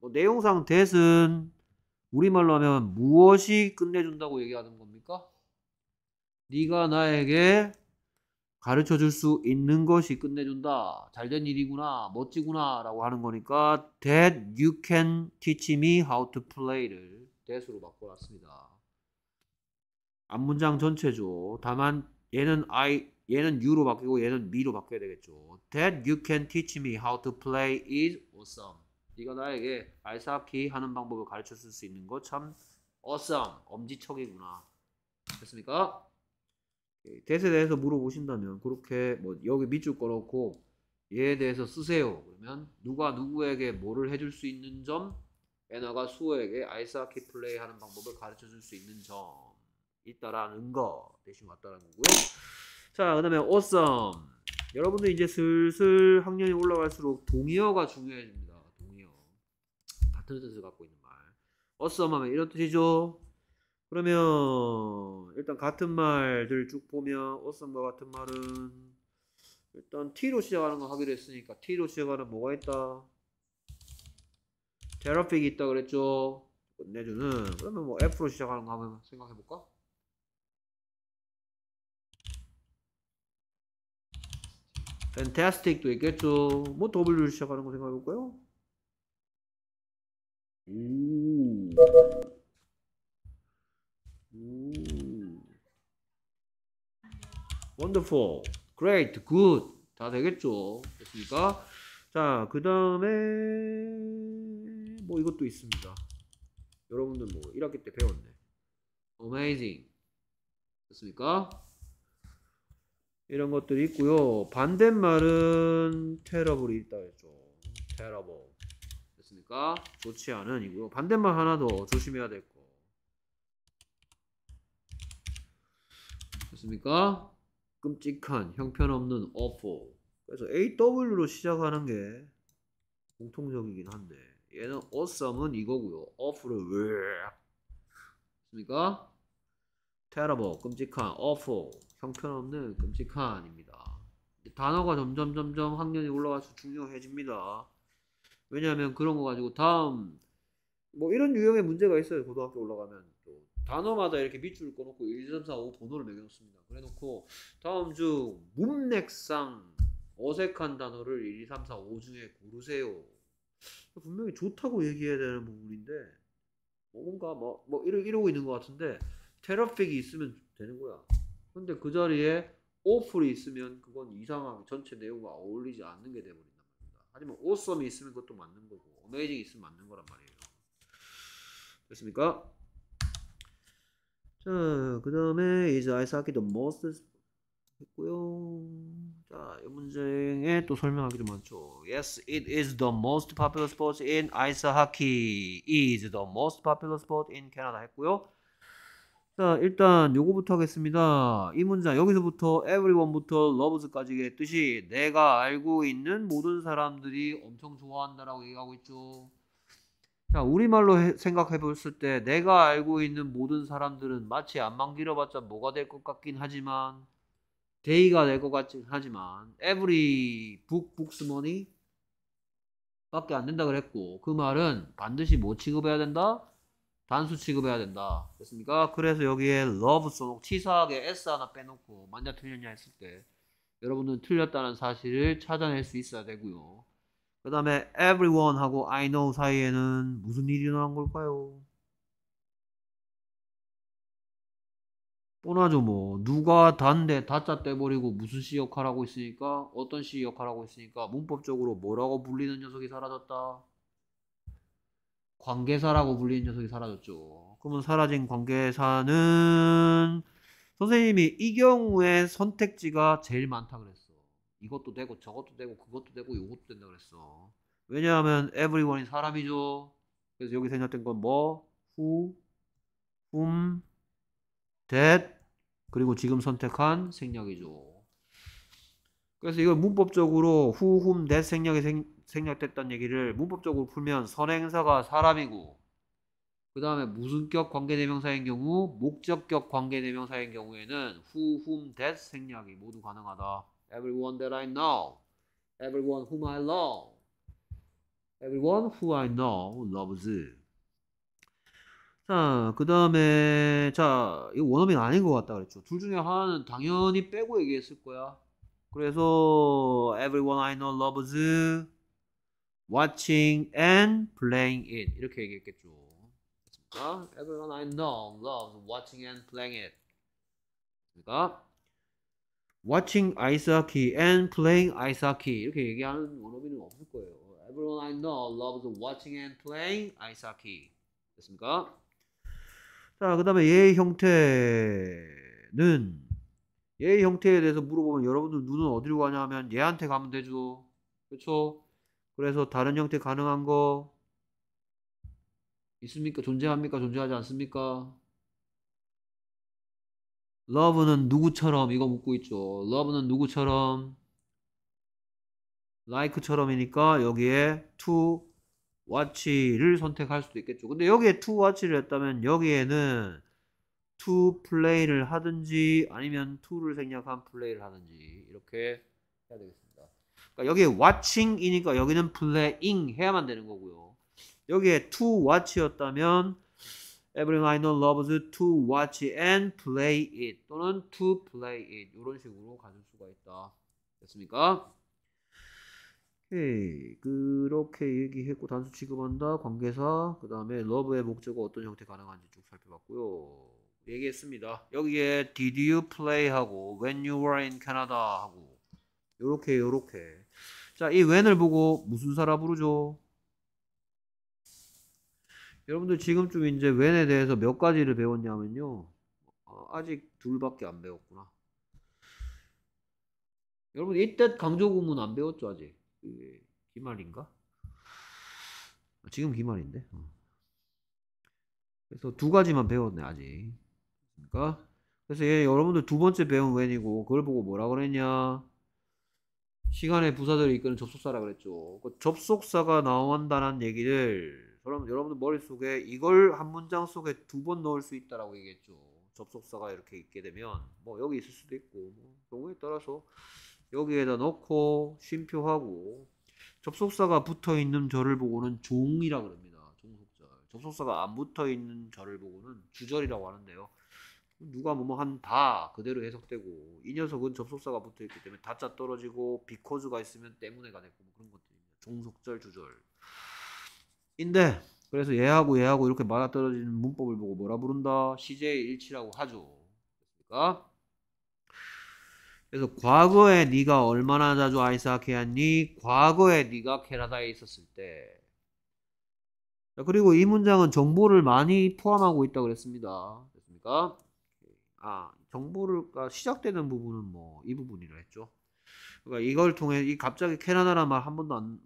뭐 내용상 대은 우리말로 하면 무엇이 끝내준다고 얘기하는 겁니다. 네가 나에게 가르쳐 줄 수 있는 것이 끝내준다. 잘된 일이구나. 멋지구나. 라고 하는 거니까 that you can teach me how to play를 that으로 바꿔놨습니다. 앞문장 전체죠. 다만 얘는 I, 얘는 you로 바뀌고 얘는 me로 바뀌어야 되겠죠. That you can teach me how to play is awesome. 네가 나에게 알사키 하는 방법을 가르쳐 줄 수 있는 거 참 awesome. 엄지척이구나. 됐습니까? 대세 에 대해서 물어보신다면 그렇게 뭐 여기 밑줄 걸었고 얘에 대해서 쓰세요. 그러면 누가 누구에게 뭐를 해줄 수 있는 점 에나가 수호에게 아이스하키 플레이하는 방법을 가르쳐줄 수 있는 점 있다라는 거 대신 왔다는 거고요. 자, 그 다음에 awesome. 여러분들 이제 슬슬 학년이 올라갈수록 동의어가 중요해집니다. 동의어. 같은 뜻을 갖고 있는 말. awesome 하면 이런 뜻이죠. 그러면 일단 같은 말들 쭉 보면 어썸과 같은 말은 일단 T로 시작하는 거 하기로 했으니까 T로 시작하는 뭐가 있다? 테라픽이 있다 그랬죠? 내주는 그러면 뭐 F로 시작하는 거 한번 생각해볼까? f 테 n t a 도 있겠죠. 뭐 W로 시작하는 거 생각해볼까요? 오. 오. wonderful, great, good 다 되겠죠. 됐습니까? 자, 그 다음에 뭐 이것도 있습니다. 여러분들 뭐 1학기 때 배웠네. amazing 됐습니까? 이런 것들이 있고요. 반대말은 terrible이 있다 했죠. terrible 됐습니까? 좋지 않은이고요. 반대말 하나 더 조심해야 될 거. 됐습니까? 끔찍한 형편없는 awful 그래서 aw로 시작하는 게 공통적이긴 한데 얘는 awesome은 이거고요 awful은 왜 됐습니까? terrible 끔찍한 awful 형편없는 끔찍한입니다 단어가 점점 점점 학년이 올라가서 중요해집니다 왜냐하면 그런 거 가지고 다음 뭐 이런 유형의 문제가 있어요 고등학교 올라가면 단어마다 이렇게 밑줄을 꺼놓고 1, 2, 3, 4, 5 번호를 매겨놓습니다. 그래놓고 다음 중 문맥상 어색한 단어를 1, 2, 3, 4, 5 중에 고르세요. 분명히 좋다고 얘기해야 되는 부분인데 뭐 뭔가 뭐, 뭐 이러, 이러고 있는 것 같은데 테라픽이 있으면 되는 거야. 근데 그 자리에 오플이 있으면 그건 이상하게 전체 내용과 어울리지 않는 게 돼버린단 말입니다. 하지만 오썸이 있으면 그것도 맞는 거고 어메이징이 있으면 맞는 거란 말이에요. 됐습니까? 자, 그 다음에 is 아이스하기도 most 했고요. 자, 이 문제에 또 설명하기도 많죠. Yes, it is the most popular sport in ice hockey. is the most popular sport in Canada 했고요. 자, 일단 요거부터 하겠습니다. 이 문장 여기서부터 everyone부터 loves까지의 뜻이 내가 알고 있는 모든 사람들이 엄청 좋아한다라고 얘기하고 있죠. 자, 우리말로 해, 생각해봤을 때 내가 알고 있는 모든 사람들은 마치 안만 길어봤자 뭐가 될 것 같긴 하지만 데이가 될 것 같긴 하지만 every book books money 밖에 안 된다 그랬고 그 말은 반드시 뭐 취급해야 된다? 단수 취급해야 된다 됐습니까? 그래서 여기에 love 써놓고 치사하게 s 하나 빼놓고 만자 틀렸냐 했을 때 여러분은 틀렸다는 사실을 찾아낼 수 있어야 되고요 그 다음에 everyone하고 I know 사이에는 무슨 일이 일어난 걸까요? 뻔하죠 뭐 누가 단데 다짜 떼버리고 무슨 시 역할하고 있으니까 어떤 시 역할하고 있으니까 문법적으로 뭐라고 불리는 녀석이 사라졌다 관계사라고 불리는 녀석이 사라졌죠 그러면 사라진 관계사는 선생님이 이 경우에 선택지가 제일 많다 그랬어 이것도 되고 저것도 되고 그것도 되고 이것도 된다 그랬어. 왜냐하면 everyone이 사람이죠. 그래서 여기생각된건 뭐, who, whom, that 그리고 지금 선택한 생략이죠. 그래서 이걸 문법적으로 who, whom, that 생략이 생, 생략됐다는 얘기를 문법적으로 풀면 선행사가 사람이고 그 다음에 무슨격 관계대명사인 경우 목적격 관계대명사인 경우에는 후, 훔, o 생략이 모두 가능하다. everyone that I know, everyone whom I love, everyone who I know loves. 자, 그 다음에, 자, 이거 원어민 아닌 것 같다 그랬죠. 둘 중에 하나는 당연히 빼고 얘기했을 거야. 그래서, everyone I know loves watching and playing it. 이렇게 얘기했겠죠. 됐습니까? everyone I know loves watching and playing it. 그러니까 watching ice hockey and playing ice hockey 이렇게 얘기하는 원어민은 없을 거예요. Everyone I know loves watching and playing ice hockey. 됐습니까? 자, 그 다음에 예의 형태는 예의 형태에 대해서 물어보면 여러분들 눈은 어디로 가냐 하면 얘한테 가면 되죠. 그렇죠? 그래서 다른 형태 가능한 거 있습니까? 존재합니까? 존재하지 않습니까? 러브는 누구처럼 이거 묻고 있죠. 러브는 누구처럼 like처럼이니까 여기에 to watch를 선택할 수도 있겠죠. 근데 여기에 to watch를 했다면 여기에는 to play를 하든지 아니면 to를 생략한 play를 하든지 이렇게 해야 되겠습니다. 그러니까 여기에 watching이니까 여기는 playing 해야만 되는 거고요. 여기에 to watch였다면 Every miner loves to watch and play it 또는 to play it 이런 식으로 가질 수가 있다. 됐습니까? 오케이 그렇게 얘기했고 단수 취급한다 관계사 그 다음에 love의 목적은 어떤 형태 가능한지 쭉 살펴봤고요. 얘기했습니다. 여기에 did you play 하고 when you were in Canada 하고 요렇게 요렇게 자 이 when을 보고 무슨 사람 부르죠? 여러분들 지금쯤 이제 웬에 대해서 몇 가지를 배웠냐면요. 어, 아직 둘밖에 안 배웠구나. 여러분 이때 강조구문 안 배웠죠 아직? 그게 기말인가? 아, 지금 기말인데. 어. 그래서 두 가지만 배웠네 아직. 그러니까 그래서 얘 여러분들 두 번째 배운 웬이고 그걸 보고 뭐라 그랬냐? 시간의 부사들이 이끄는 접속사라 그랬죠. 그 접속사가 나온다는 얘기를 그럼 여러분들 머릿속에 이걸 한 문장 속에 두 번 넣을 수 있다라고 얘기했죠. 접속사가 이렇게 있게 되면 뭐 여기 있을 수도 있고 뭐 경우에 따라서 여기에다 넣고 쉼표하고 접속사가 붙어 있는 절을 보고는 종이라 그럽니다. 종속절. 접속사가 안 붙어 있는 절을 보고는 주절이라고 하는데요. 누가 뭐뭐한 다 그대로 해석되고 이 녀석은 접속사가 붙어 있기 때문에 다자 떨어지고 비코즈가 있으면 때문에가 됐고 뭐 그런 것들입니다. 종속절 주절. 인데 그래서 얘하고 얘하고 이렇게 맞아떨어지는 문법을 보고 뭐라 부른다? CJ 의 일치라고 하죠. 그러니까 그래서 과거에 네가 얼마나 자주 아이스하키했니? 과거에 네가 캐나다에 있었을 때. 자, 그리고 이 문장은 정보를 많이 포함하고 있다고 그랬습니다. 됐습니까? 아, 정보를 아, 시작되는 부분은 뭐 이 부분이라 했죠. 그러니까 이걸 통해 이 갑자기 캐나다란 말 한 번도 안,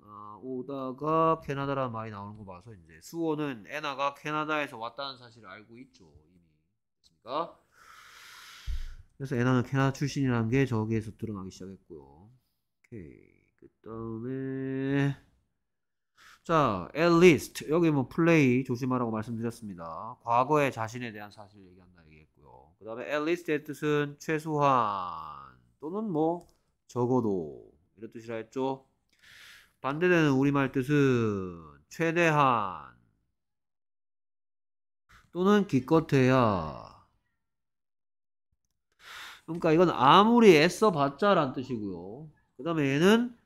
오다가 캐나다라는 말이 나오는 거 봐서 이제 수호는 애나가 캐나다에서 왔다는 사실을 알고 있죠. 이미. 그러니까 그래서 애나는 캐나다 출신이라는 게 저기에서 드러나기 시작했고요. 오케이. 그다음에 자, a 리스트 여기 뭐 플레이 조심하라고 말씀드렸습니다. 과거의 자신에 대한 사실을 얘기한다 얘기했고요. 그다음에 a 리스트의 뜻은 최소한 또는 뭐 적어도 이런 뜻이라 했죠. 반대되는 우리말 뜻은 최대한 또는 기껏해야 그러니까 이건 아무리 애써봤자란 뜻이고요. 그 다음에 얘는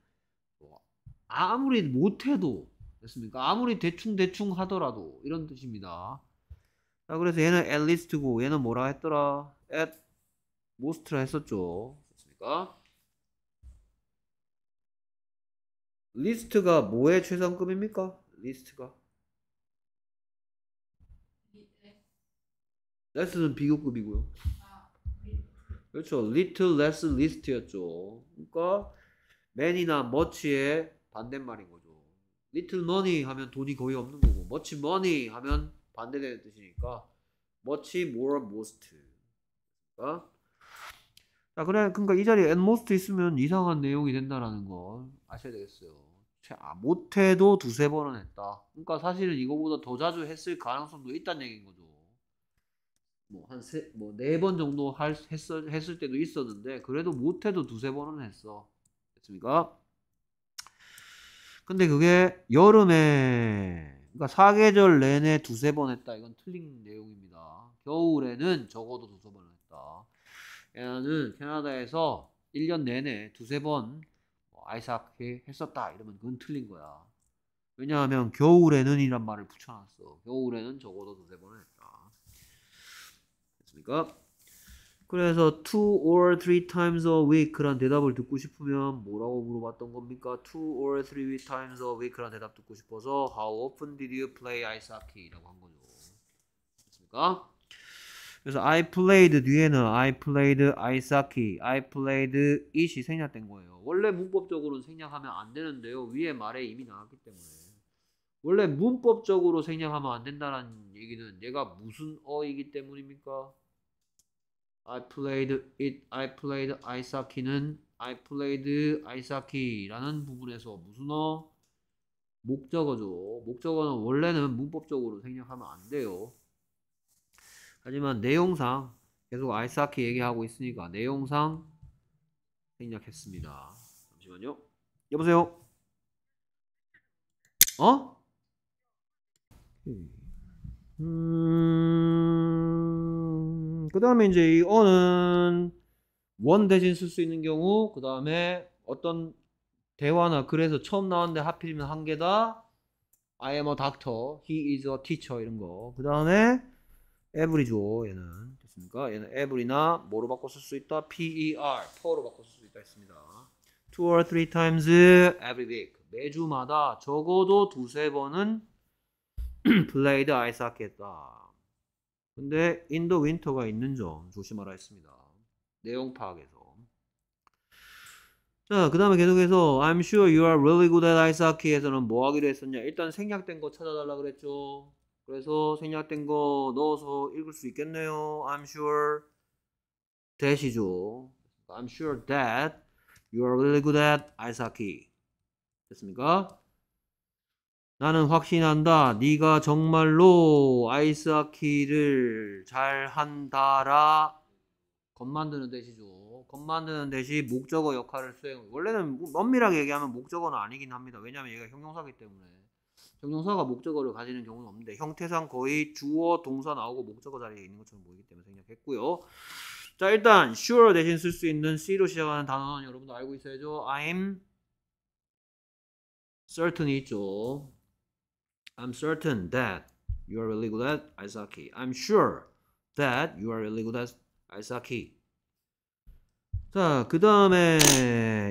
뭐 아무리 못해도 됐습니까? 아무리 대충대충 하더라도 이런 뜻입니다. 자 그래서 얘는 at least고 얘는 뭐라 했더라? at most라 했었죠. 됐습니까? 리스트가 뭐의 최상급입니까? 리스트가 레슨은 비교급이고요. 그렇죠. little, less, list였죠. 그러니까 many나 much의 반대말인 거죠. little money 하면 돈이 거의 없는 거고 much money 하면 반대되는 뜻이니까 much, more, most. 그러니까 자, 그래, 그니까이 자리에 at most 있으면 이상한 내용이 된다라는 걸 아셔야 되겠어요. 아, 못해도 두세 번은 했다. 그러니까 사실은 이거보다 더 자주 했을 가능성도 있다는 얘기인 거죠. 뭐 한세뭐 네 번 정도 할, 했어, 했을 때도 있었는데 그래도 못해도 두세 번은 했어. 됐습니까? 근데 그게 여름에 그러니까 사계절 내내 두세 번 했다. 이건 틀린 내용입니다. 겨울에는 적어도 두세 번을 했다. 얘는 캐나다에서 1년 내내 두세 번 아이삭이 했었다 이러면 그건 틀린 거야. 왜냐하면 겨울에는 이란 말을 붙여놨어. 겨울에는 적어도 두세 번 했다. 됐습니까? 그래서 two or three times a week란 대답을 듣고 싶으면 뭐라고 물어봤던 겁니까? two or three times a week란 대답 듣고 싶어서 how often did you play ice hockey? 라고 한 거죠. 됐습니까? 그래서 I played 뒤에는 I played 아이사키, I played it이 생략된 거예요. 원래 문법적으로는 생략하면 안 되는데요. 위에 말에 이미 나왔기 때문에. 원래 문법적으로 생략하면 안 된다는 얘기는 얘가 무슨 어이기 때문입니까? I played it, I played 아이사키는 I played 아이사키라는 부분에서 무슨 어? 목적어죠. 목적어는 원래는 문법적으로 생략하면 안 돼요. 하지만 내용상 계속 아이스하키 얘기하고 있으니까 내용상 생략했습니다. 잠시만요. 여보세요? 어? 음, 그 다음에 이제 이 어는 원 대신 쓸 수 있는 경우, 그 다음에 어떤 대화나 그래서 처음 나왔는데 하필이면 한 개다. I am a doctor, he is a teacher 이런 거. 그 다음에 every죠. 얘는 됐습니까? 얘는 every나 뭐로 바꿔 쓸 수 있다? per, per로 바꿔 쓸 수 있다 했습니다. two or three times every week. 매주마다 적어도 두세 번은 played ice hockey 했다. 근데 in the winter가 있는 점 조심하라 했습니다. 내용 파악에서. 자, 그 다음에 계속해서 I'm sure you are really good at ice hockey에서는 뭐 하기로 했었냐? 일단 생략된 거 찾아달라 그랬죠. 그래서 생략된 거 넣어서 읽을 수 있겠네요. I'm sure that이죠. I'm sure that you are really good at ice hockey. 됐습니까? 나는 확신한다. 네가 정말로 아이스 하키를 잘 한다라. 겉 만드는 대시죠. 겉 만드는 대시 목적어 역할을 수행. 원래는 뭐 면밀하게 얘기하면 목적어는 아니긴 합니다. 왜냐하면 얘가 형용사기 때문에. 형용사가 목적어를 가지는 경우는 없는데 형태상 거의 주어 동사 나오고 목적어 자리에 있는 것처럼 보이기 때문에 생략했고요. 자 일단 sure 대신 쓸 수 있는 C로 시작하는 단어는 여러분도 알고 있어야죠. I'm certain 있죠. I'm certain that you are really good at 아이스하키. I'm sure that you are really good at 아이스하키. 자, 그 다음에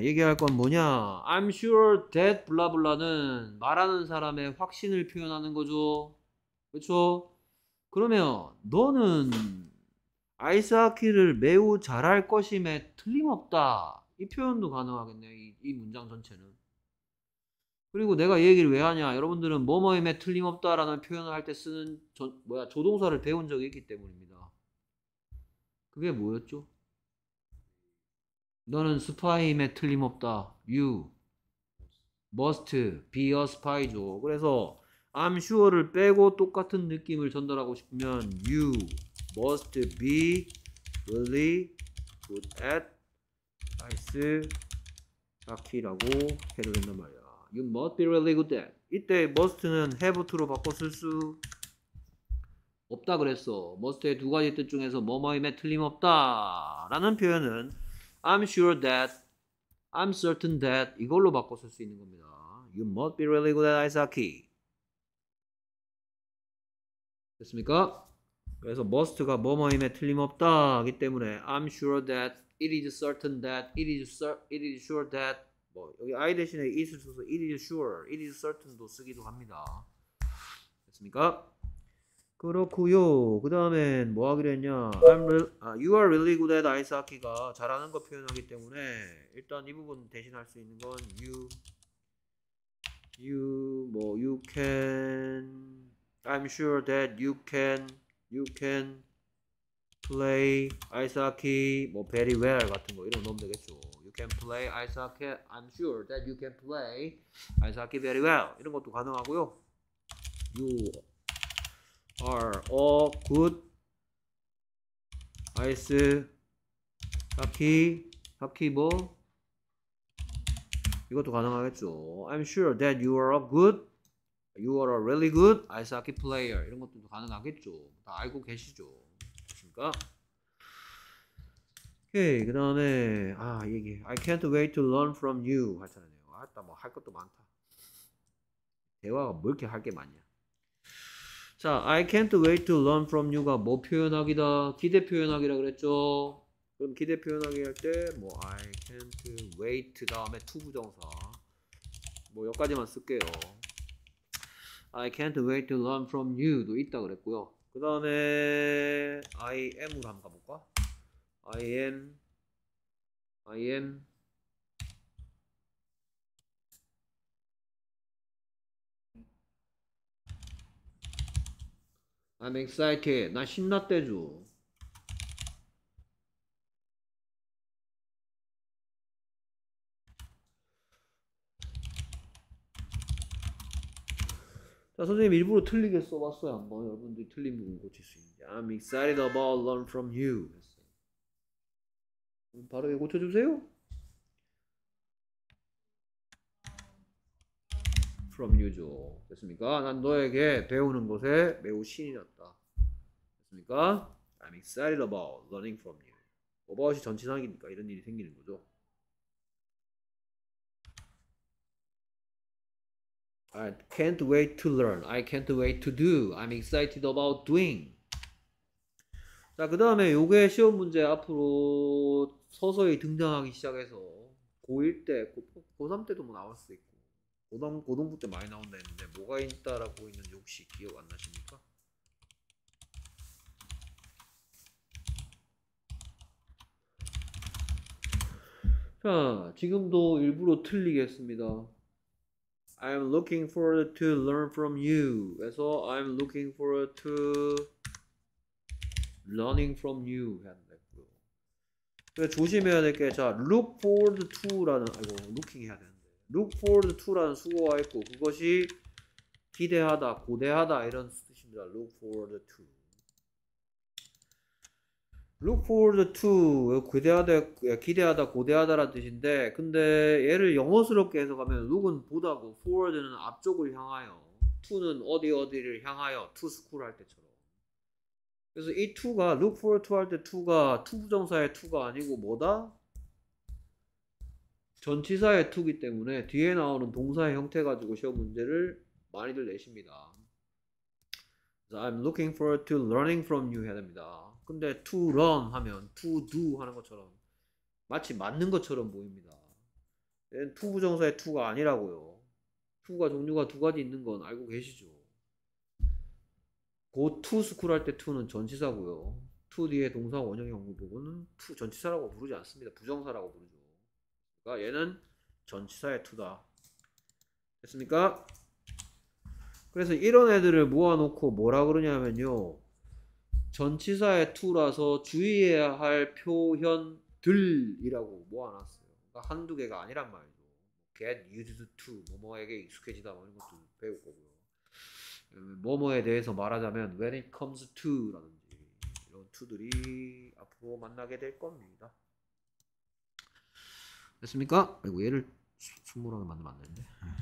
얘기할 건 뭐냐? I'm sure that 블라블라는 말하는 사람의 확신을 표현하는 거죠. 그렇죠? 그러면 너는 아이스하키를 매우 잘할 것임에 틀림없다. 이 표현도 가능하겠네요. 이, 이 문장 전체는. 그리고 내가 얘기를 왜 하냐? 여러분들은 뭐뭐임에 틀림없다라는 표현을 할 때 쓰는 저, 뭐야 조동사를 배운 적이 있기 때문입니다. 그게 뭐였죠? 너는 스파임에 틀림없다. You must be a spy죠. 그래서 I'm sure를 빼고 똑같은 느낌을 전달하고 싶으면 you must be really good at ice hockey라고 해도 된단 말이야. You must be really good at. 이때 must는 have to로 바꿔 쓸 수 없다 그랬어. must의 두 가지 뜻 중에서 뭐뭐임에 틀림없다 라는 표현은 I'm sure that, I'm certain that 이걸로 바꿔 쓸 수 있는 겁니다. You must be really good at ice hockey. 됐습니까? 그래서 must가 뭐뭐임에 틀림없다 하기 때문에 I'm sure that, it is certain that, it is, it is sure that 뭐 여기 I 대신에 is 써서 it is sure, it is certain도 쓰기도 합니다. 됐습니까? 그렇고요. 그 다음엔 뭐 하기로 했냐? I'm re- 아, you are really good at ice hockey가 잘하는 거 표현하기 때문에 일단 이 부분 대신할 수 있는 건 you, you 뭐 you can, I'm sure that you can, you can play ice hockey 뭐 very well 같은 거 이런 거 넣으면 되겠죠. You can play ice hockey. I'm sure that you can play ice hockey very well 이런 것도 가능하고요. You are all good ice hockey hockey ball 이것도 가능하겠죠. I'm sure that you are a good you are a really good ice hockey player 이런 것도 가능하겠죠. 다 알고 계시죠. 그렇습니까? 오케이 그 다음에 아 얘기 I can't wait to learn from you 하잖아요. 아따 뭐 할 것도 많다. 대화가 뭘 이렇게 할 게 많냐. 자, I can't wait to learn from you가 뭐 표현하기다? 기대 표현하기라 그랬죠? 그럼 기대 표현하기 할 때 뭐 I can't wait 다음에 to 부정사 뭐 여기까지만 쓸게요. I can't wait to learn from you도 있다 그랬고요. 그 다음에 I am으로 한번 가볼까? I am I am I'm excited. 나 신났대주. 자, 선생님 일부러 틀리게 써봤어요. 한번 여러분들이 틀린 부분 고칠 수 있는지. I'm excited about learn from you. 바로 고쳐주세요. from you죠. 됐습니까? 난 너에게 배우는 것에 매우 신이 났다. 됐습니까? I'm excited about learning from you. 어바웃이 전치상이니까 이런 일이 생기는 거죠. I can't wait to learn. I can't wait to do. I'm excited about doing. 자, 그 다음에 요게 시험 문제 앞으로 서서히 등장하기 시작해서 고1 때, 고, 고3 때도 뭐 나올 수 있고. 고등, 고등부 때 많이 나온다 했는데 뭐가 있다라고 있는지 혹시 기억 안 나십니까? 자, 지금도 일부러 틀리겠습니다. I'm looking forward to learn from you. 그래서 I'm looking forward to learning from you 해야 되고요. 조심해야 될 게 자, look forward to라는 아이고 looking 해야 되는. look forward to라는 수고가 있고 그것이 기대하다, 고대하다 이런 뜻입니다. look forward to. look forward to 기대하다, 기대하다, 고대하다라는 뜻인데 근데 얘를 영어스럽게 해석하면 look은 보다고 forward는 앞쪽을 향하여 to는 어디 어디를 향하여 to school 할 때처럼 그래서 이 to가 look forward to 할 때 to가 to 부정사의 to가 아니고 뭐다? 전치사의 투기 때문에 뒤에 나오는 동사의 형태 가지고 시험 문제를 많이들 내십니다. I'm looking forward to learning from you 해야 됩니다. 근데 to run 하면 to do 하는 것처럼 마치 맞는 것처럼 보입니다. to 부정사의 to가 아니라고요. to가 종류가 두 가지 있는 건 알고 계시죠? go to school 할 때 to는 전치사고요. to 뒤에 동사 원형 형용보고는 to 전치사라고 부르지 않습니다. 부정사라고 부르죠. 그러니까 얘는 전치사의 투다. 됐습니까? 그래서 이런 애들을 모아놓고 뭐라 그러냐면요. 전치사의 투라서 주의해야 할 표현들이라고 모아놨어요. 그러니까 한두 개가 아니란 말이죠. get used to 뭐뭐에게 익숙해지다 뭐 이런 것도 배울 거고요. 음, 뭐뭐에 대해서 말하자면 when it comes to라든지 이런 t 들이 앞으로 만나게 될 겁니다. 됐습니까? 아이고 얘를 숨모랑에 만들면 안 되는데. 음.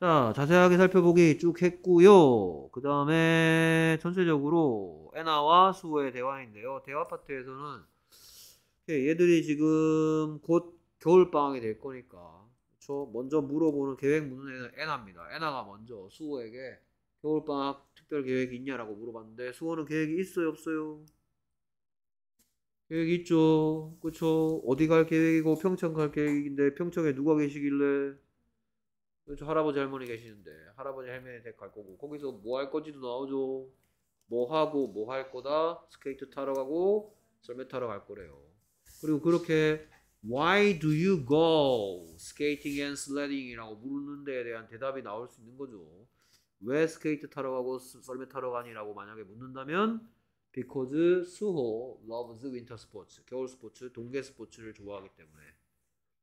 자, 자세하게 살펴보기 쭉 했고요. 그 다음에 전체적으로 에나와 수호의 대화인데요. 대화 파트에서는 얘들이 지금 곧 겨울방학이 될 거니까 그 먼저 물어보는 계획 묻는 애는 에나입니다. 에나가 먼저 수호에게 겨울방학 특별 계획이 있냐라고 물어봤는데 수호는 계획이 있어요 없어요? 계획 있죠. 그쵸? 어디 갈 계획이고 평창 갈 계획인데 평창에 누가 계시길래 그쵸? 할아버지 할머니 계시는데 할아버지 할머니 댁 갈 거고 거기서 뭐할 건지도 나오죠. 뭐 하고 뭐 할 거다. 스케이트 타러 가고 썰매 타러 갈 거래요. 그리고 그렇게 Why do you go skating and sledding이라고 물는 데에 대한 대답이 나올 수 있는 거죠. 왜 스케이트 타러 가고 썰매 타러 가니라고 만약에 묻는다면 because 수호 loves winter sports. 겨울 스포츠, 동계 스포츠를 좋아하기 때문에.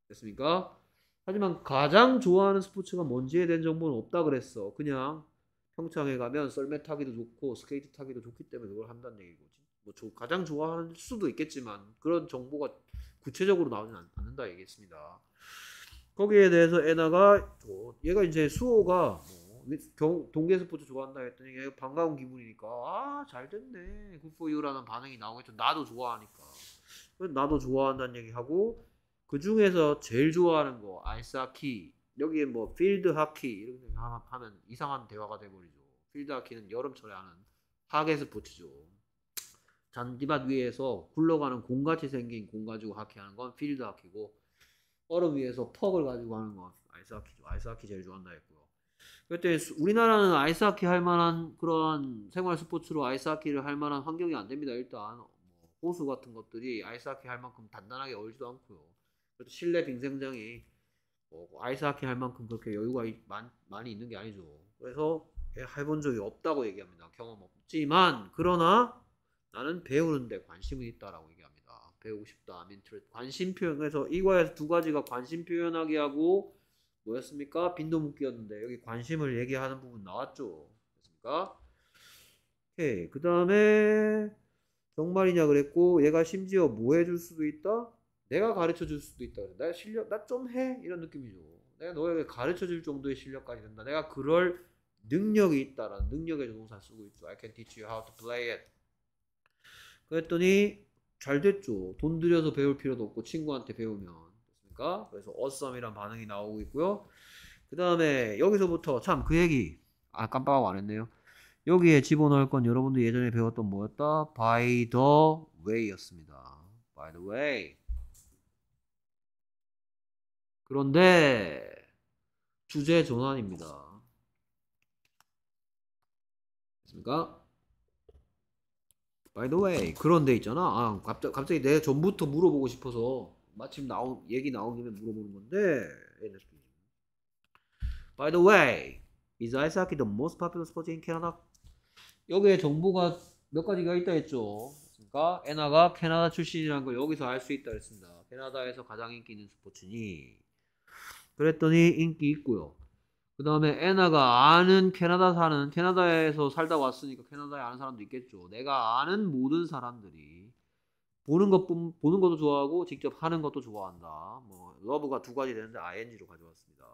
됐습니까? 하지만 가장 좋아하는 스포츠가 뭔지에 대한 정보는 없다 그랬어. 그냥 평창에 가면 썰매 타기도 좋고 스케이트 타기도 좋기 때문에 그걸 한다는 얘기고. 뭐 저, 가장 좋아하는 수도 있겠지만 그런 정보가 구체적으로 나오진 않는다 얘기했습니다. 거기에 대해서 에나가 어, 얘가 이제 수호가 뭐 어, 경, 동계 스포츠 좋아한다 했더니 얘가 반가운 기분이니까 아잘 됐네 굿포유라는 반응이 나오겠죠 나도 좋아하니까 나도 좋아한다는 얘기하고 그 중에서 제일 좋아하는 거 아이스하키 여기에 뭐 필드 하키 이렇게 하면 이상한 대화가 돼버리죠 필드 하키는 여름철에 하는 하계 스포츠죠 잔디밭 위에서 굴러가는 공같이 생긴 공 가지고 하키하는 건 필드 하키고 얼음 위에서 퍽을 가지고 하는 건 아이스하키죠 아이스하키 제일 좋아한다 했고 그때 우리나라는 아이스하키 할 만한 그런 생활 스포츠로 아이스하키를 할 만한 환경이 안 됩니다. 일단 뭐, 호수 같은 것들이 아이스하키 할 만큼 단단하게 얼지도 않고요. 그래도 실내 빙생장이 뭐 아이스하키 할 만큼 그렇게 여유가 많, 많이 있는 게 아니죠. 그래서 예, 해본 적이 없다고 얘기합니다. 경험 없지만 그러나 나는 배우는데 관심은 있다라고 얘기합니다. 배우고 싶다. 민트레 관심 표현. 그래서 이과에서두 가지가 관심 표현하기 하고 뭐였습니까? 빈도묶기였는데 여기 관심을 얘기하는 부분 나왔죠. 됐습니까? 오케이. 그 다음에 정말이냐 그랬고 얘가 심지어 뭐 해줄 수도 있다? 내가 가르쳐 줄 수도 있다. 나 실력 나 좀해 이런 느낌이죠. 내가 너에게 가르쳐 줄 정도의 실력까지 된다. 내가 그럴 능력이 있다라는 능력의 조동사 쓰고 있죠. I can teach you how to play it. 그랬더니 잘 됐죠. 돈 들여서 배울 필요도 없고 친구한테 배우면 않습까 그래서 어썸이란 반응이 나오고 있고요. 그 다음에 여기서부터 참 그 얘기 아 깜빡하고 안 했네요. 여기에 집어넣을 건 여러분들 예전에 배웠던 뭐였다? By the way였습니다. By the way. 그런데 주제 전환입니다. 됐습니까? By the way. 그런데 있잖아. 아, 갑자기, 갑자기 내 전부터 물어보고 싶어서 마침 나오 얘기 나온 김에 물어보는 건데 NFP. By the way, is ice hockey the most popular sport in Canada? 여기에 정보가 몇 가지가 있다 했죠. 그러니까 애나가 캐나다 출신이라는 걸 여기서 알 수 있다 했습니다. 캐나다에서 가장 인기 있는 스포츠니. 그랬더니 인기 있고요. 그 다음에 애나가 아는 캐나다 사는 캐나다에서 살다 왔으니까 캐나다에 아는 사람도 있겠죠. 내가 아는 모든 사람들이 보는 것 보는 것도 좋아하고 직접 하는 것도 좋아한다. 뭐 러브가 두 가지 되는데 ing로 가져왔습니다.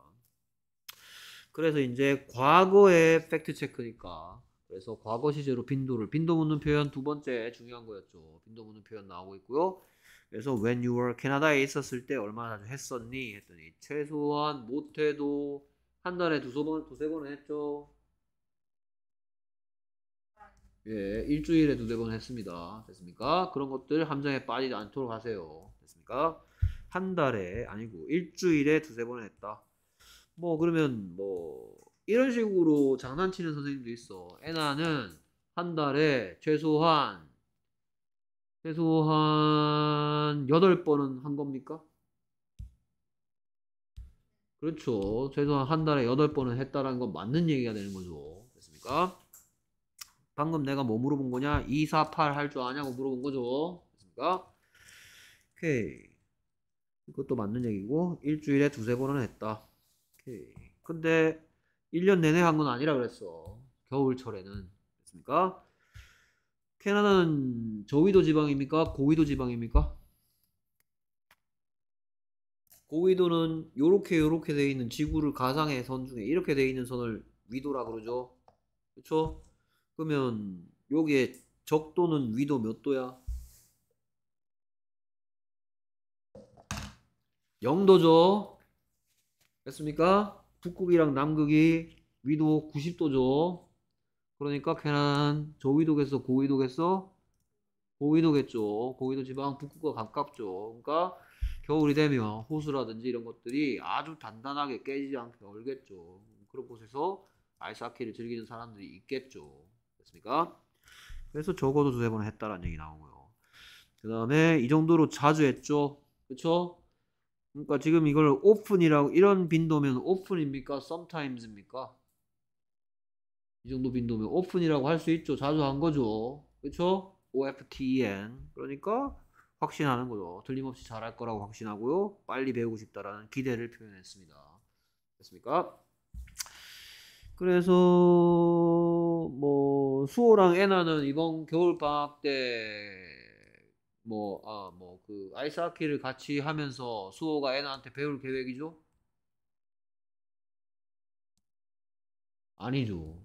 그래서 이제 과거의 팩트 체크니까 그래서 과거 시제로 빈도를 빈도 묻는 표현 두 번째 중요한 거였죠. 빈도 묻는 표현 나오고 있고요. 그래서 when you were 캐나다에 있었을 때 얼마나 자주 했었니 했더니 최소한 못해도 한 달에 두세 번 두세 번은 했죠. 예, 일주일에 두세 네 번 했습니다. 됐습니까? 그런 것들 함정에 빠지지 않도록 하세요. 됐습니까? 한 달에 아니고 일주일에 두세 번 했다. 뭐 그러면 뭐 이런 식으로 장난치는 선생님도 있어. 애나는 한 달에 최소한 최소한 8번은 한 겁니까? 그렇죠. 최소한 한 달에 8번은 했다라는 건 맞는 얘기가 되는 거죠. 됐습니까? 방금 내가 뭐 물어본 거냐? 2, 4, 8 할 줄 아냐고 물어본 거죠. 그러니까 오케이. 이것도 맞는 얘기고 일주일에 두세 번은 했다. 오케이. 근데 1년 내내 한 건 아니라 그랬어. 겨울철에는 됐습니까? 캐나다는 저위도 지방입니까? 고위도 지방입니까? 고위도는 요렇게 요렇게 돼 있는 지구를 가상의 선 중에 이렇게 돼 있는 선을 위도라 그러죠. 그렇죠? 그러면 여기에 적도는 위도 몇 도야? 0도죠. 됐습니까? 북극이랑 남극이 위도 90도죠. 그러니까 걔는 저위도겠어? 고위도겠어? 고위도겠죠. 고위도 지방 북극과 가깝죠. 그러니까 겨울이 되면 호수라든지 이런 것들이 아주 단단하게 깨지지 않게 얼겠죠. 그런 곳에서 아이스하키를 즐기는 사람들이 있겠죠. 됐습니까? 그래서 적어도 두 세 번 했다라는 얘기 나오고요. 그 다음에 이 정도로 자주 했죠. 그쵸? 그러니까 지금 이걸 오픈이라고 이런 빈도면 오픈입니까? sometimes입니까? 이 정도 빈도면 오픈이라고 할 수 있죠. 자주 한 거죠. 그쵸? OFTEN 그러니까 확신하는 거죠. 틀림없이 잘할 거라고 확신하고요. 빨리 배우고 싶다라는 기대를 표현했습니다. 됐습니까? 그래서 뭐 수호랑 애나는 이번 겨울 방학 때 뭐 아 뭐 그 아이스하키를 같이 하면서 수호가 애나한테 배울 계획이죠? 아니죠.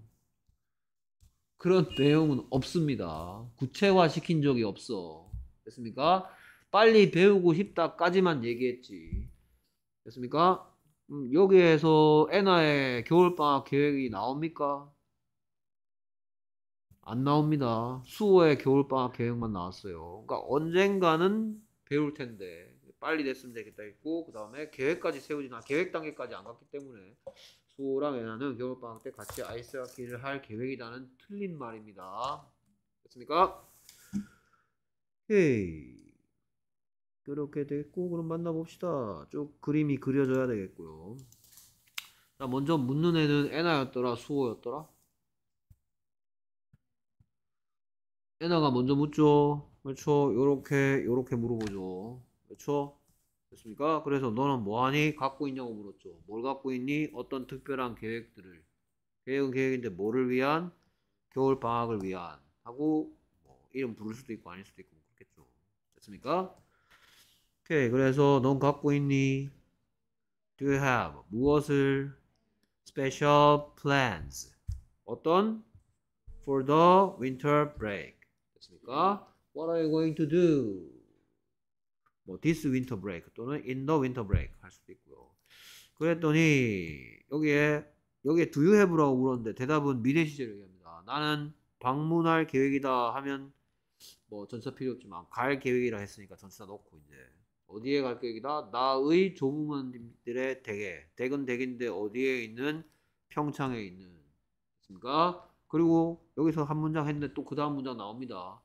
그런 내용은 없습니다. 구체화 시킨 적이 없어. 됐습니까? 빨리 배우고 싶다까지만 얘기했지. 됐습니까? 음, 여기에서 애나의 겨울방학 계획이 나옵니까? 안 나옵니다. 수호의 겨울방학 계획만 나왔어요. 그러니까 언젠가는 배울 텐데 빨리 됐으면 되겠다 했고 그 다음에 계획까지 세우진 않 아, 계획 단계까지 안 갔기 때문에 수호랑 애나는 겨울방학 때 같이 아이스하키를 할 계획이라는 틀린 말입니다. 됐습니까? 헤이 그렇게 됐고 그럼 만나봅시다. 쭉 그림이 그려져야 되겠고요. 자 먼저 묻는 애는 애나였더라 수호였더라? 에나가 먼저 묻죠. 그렇죠. 요렇게, 요렇게 물어보죠. 그렇죠. 됐습니까? 그래서 너는 뭐하니? 갖고 있냐고 물었죠. 뭘 갖고 있니? 어떤 특별한 계획들을. 계획은 계획인데 뭐를 위한? 겨울 방학을 위한. 하고 뭐 이름 부를 수도 있고 아닐 수도 있고 뭐 그렇겠죠. 됐습니까? 오케이. 그래서 넌 갖고 있니? Do you have 무엇을? Special plans. 어떤? For the winter break. 있으니까 What are you going to do? 뭐 this winter break 또는 in the winter break 할 수도 있고요. 그랬더니 여기에 여기에 do you have라고 물었는데 대답은 미래 시제를 얘기합니다. 나는 방문할 계획이다 하면 뭐 전사 필요 없지만 갈 계획이라 했으니까 전사 넣고 이제 어디에 갈 계획이다? 나의 조부모님들의 댁에 댁은 댁인데 어디에 있는 평창에 있는 그러니까 그리고 여기서 한 문장 했는데 또 그 다음 문장 나옵니다.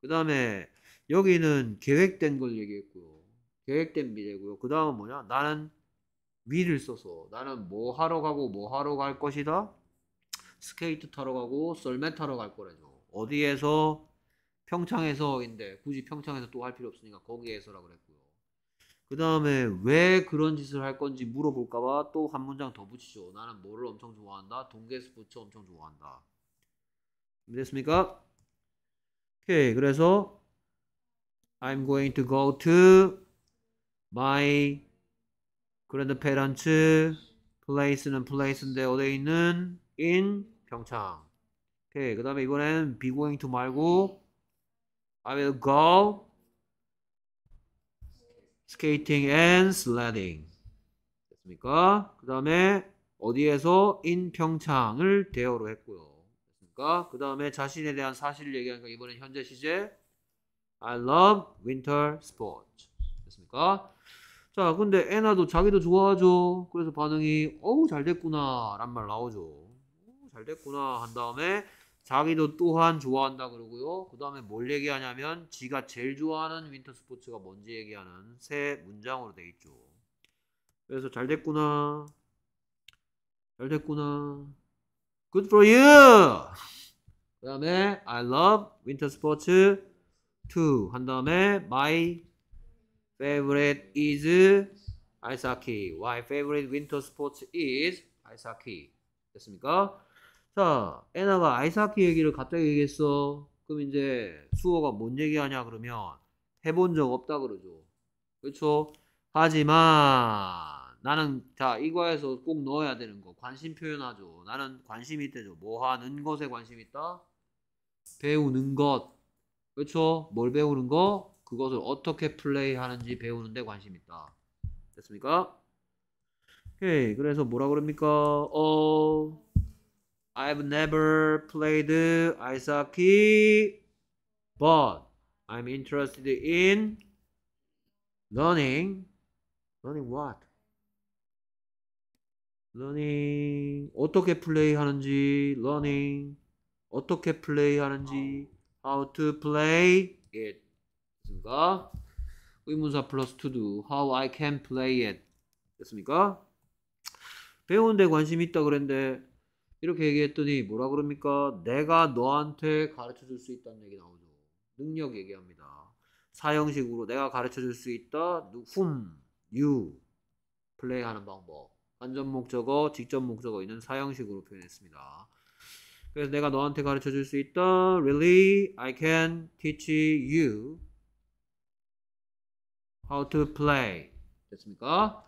그 다음에 여기는 계획된 걸 얘기했고요. 계획된 미래고요. 그 다음은 뭐냐? 나는 위를 써서 나는 뭐 하러 가고 뭐 하러 갈 것이다? 스케이트 타러 가고 썰매 타러 갈거래죠 어디에서? 평창에서인데 굳이 평창에서 또 할 필요 없으니까 거기에서라 그랬고요. 그 다음에 왜 그런 짓을 할 건지 물어볼까봐 또 한 문장 더 붙이죠. 나는 뭐를 엄청 좋아한다? 동계 스포츠 엄청 좋아한다. 됐습니까? 오케이. 그래서 I'm going to go to my grandparents place는 place인데 어디에 있는 in 평창. 오케이. 그다음에 이번엔 be going to 말고 I will go skating and sledding. 됐습니까? 그다음에 어디에서 인 평창을 대어로 했고요. 얘기하니까 그 다음에 자신에 대한 사실을 얘기하니까 이번엔 현재 시제 I love winter sports 됐습니까? 자 근데 애나도 자기도 좋아하죠 그래서 반응이 어우 잘 됐구나 란말 나오죠 잘 됐구나 한 다음에 자기도 또한 좋아한다 그러고요 그 다음에 뭘 얘기하냐면 지가 제일 좋아하는 윈터 스포츠가 뭔지 얘기하는 새 문장으로 돼 있죠 그래서 잘 됐구나 잘 됐구나 Good for you. 그 다음에 I love winter sports too. 한 다음에 my favorite is ice hockey. My favorite winter sports is ice hockey. 됐습니까? 자, 애나가 아이스 하키 얘기를 갑자기 얘기했어. 그럼 이제 수호가 뭔 얘기하냐 그러면 해본 적 없다 그러죠. 그렇죠? 하지만 나는 자 이거에서 꼭 넣어야 되는 거 관심 표현하죠. 나는 관심 있대죠. 뭐 하는 것에 관심 있다? 배우는 것. 그렇죠? 뭘 배우는 거? 그것을 어떻게 플레이하는지 배우는데 관심 있다. 됐습니까? 오케이. 그래서 뭐라 그럽니까? 어 I've never played ice hockey but I'm interested in learning learning what? 러닝 어떻게 플레이하는지 러닝 어떻게 플레이하는지 how to play it 됐습니까? 의문사 플러스 to how I can play it 됐습니까? 배우는데 관심 있다 그랬는데 이렇게 얘기했더니 뭐라 그럽니까? 내가 너한테 가르쳐 줄 수 있다는 얘기 나오죠. 능력 얘기합니다. 사형식으로 내가 가르쳐 줄 수 있다. whom 음, you 플레이하는 방법 안전 목적어, 직접 목적어 있는 사형식으로 표현했습니다. 그래서 내가 너한테 가르쳐 줄 수 있던 really I can teach you how to play 됐습니까?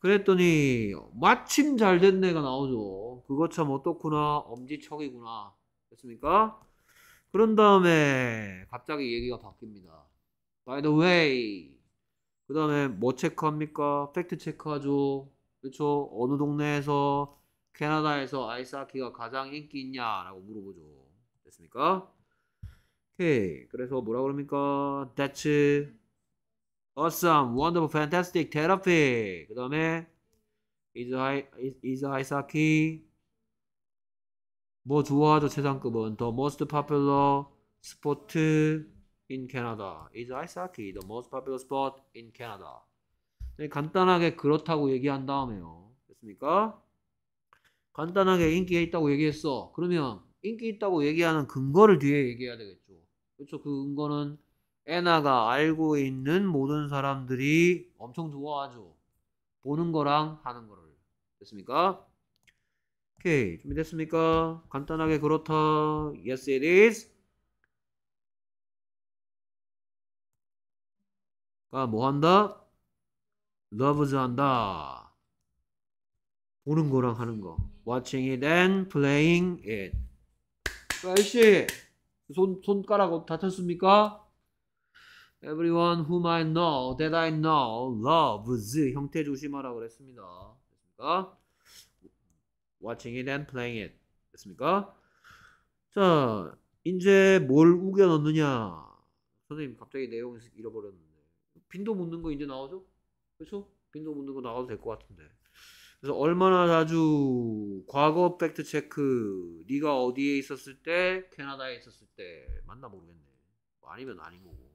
그랬더니 마침 잘 됐네가 나오죠. 그거 참 어떻구나 엄지척이구나 됐습니까? 그런 다음에 갑자기 얘기가 바뀝니다. By the way 그 다음에 뭐 체크합니까? 팩트 체크하죠. 그렇죠? 어느 동네에서 캐나다에서 아이스하키가 가장 인기 있냐라고 물어보죠. 됐습니까? 오케이. 그래서 뭐라 그럽니까? That's awesome, wonderful, fantastic therapy. 그 다음에 is is ice hockey 뭐 좋아하죠 최상급은 the most popular sport in Canada. Is ice hockey the most popular sport in Canada? 네, 간단하게 그렇다고 얘기한 다음에요. 됐습니까? 간단하게 인기가 있다고 얘기했어. 그러면 인기 있다고 얘기하는 근거를 뒤에 얘기해야 되겠죠. 그렇죠. 그 근거는 에나가 알고 있는 모든 사람들이 엄청 좋아하죠. 보는 거랑 하는 거를. 됐습니까? 오케이. 준비됐습니까? 간단하게 그렇다. Yes, it is. 가뭐 아, 한다? 러브즈한다. 보는 거랑 하는 거. Watching it and playing it. 아씨 손, 손가락 다쳤습니까? Everyone whom I know, that I know, loves. 형태 조심하라 그랬습니다. 됐습니까? Watching it and playing it. 됐습니까? 자, 이제 뭘 우겨 넣느냐? 선생님 갑자기 내용 잃어버렸는데. 빈도 묻는 거 이제 나오죠? 그렇죠? 빈도 묻는 거나가도될 것 같은데. 그래서 얼마나 자주 과거 팩트 체크 네가 어디에 있었을 때 캐나다에 있었을 때 맞나 모르겠네. 뭐 아니면 아닌 거고.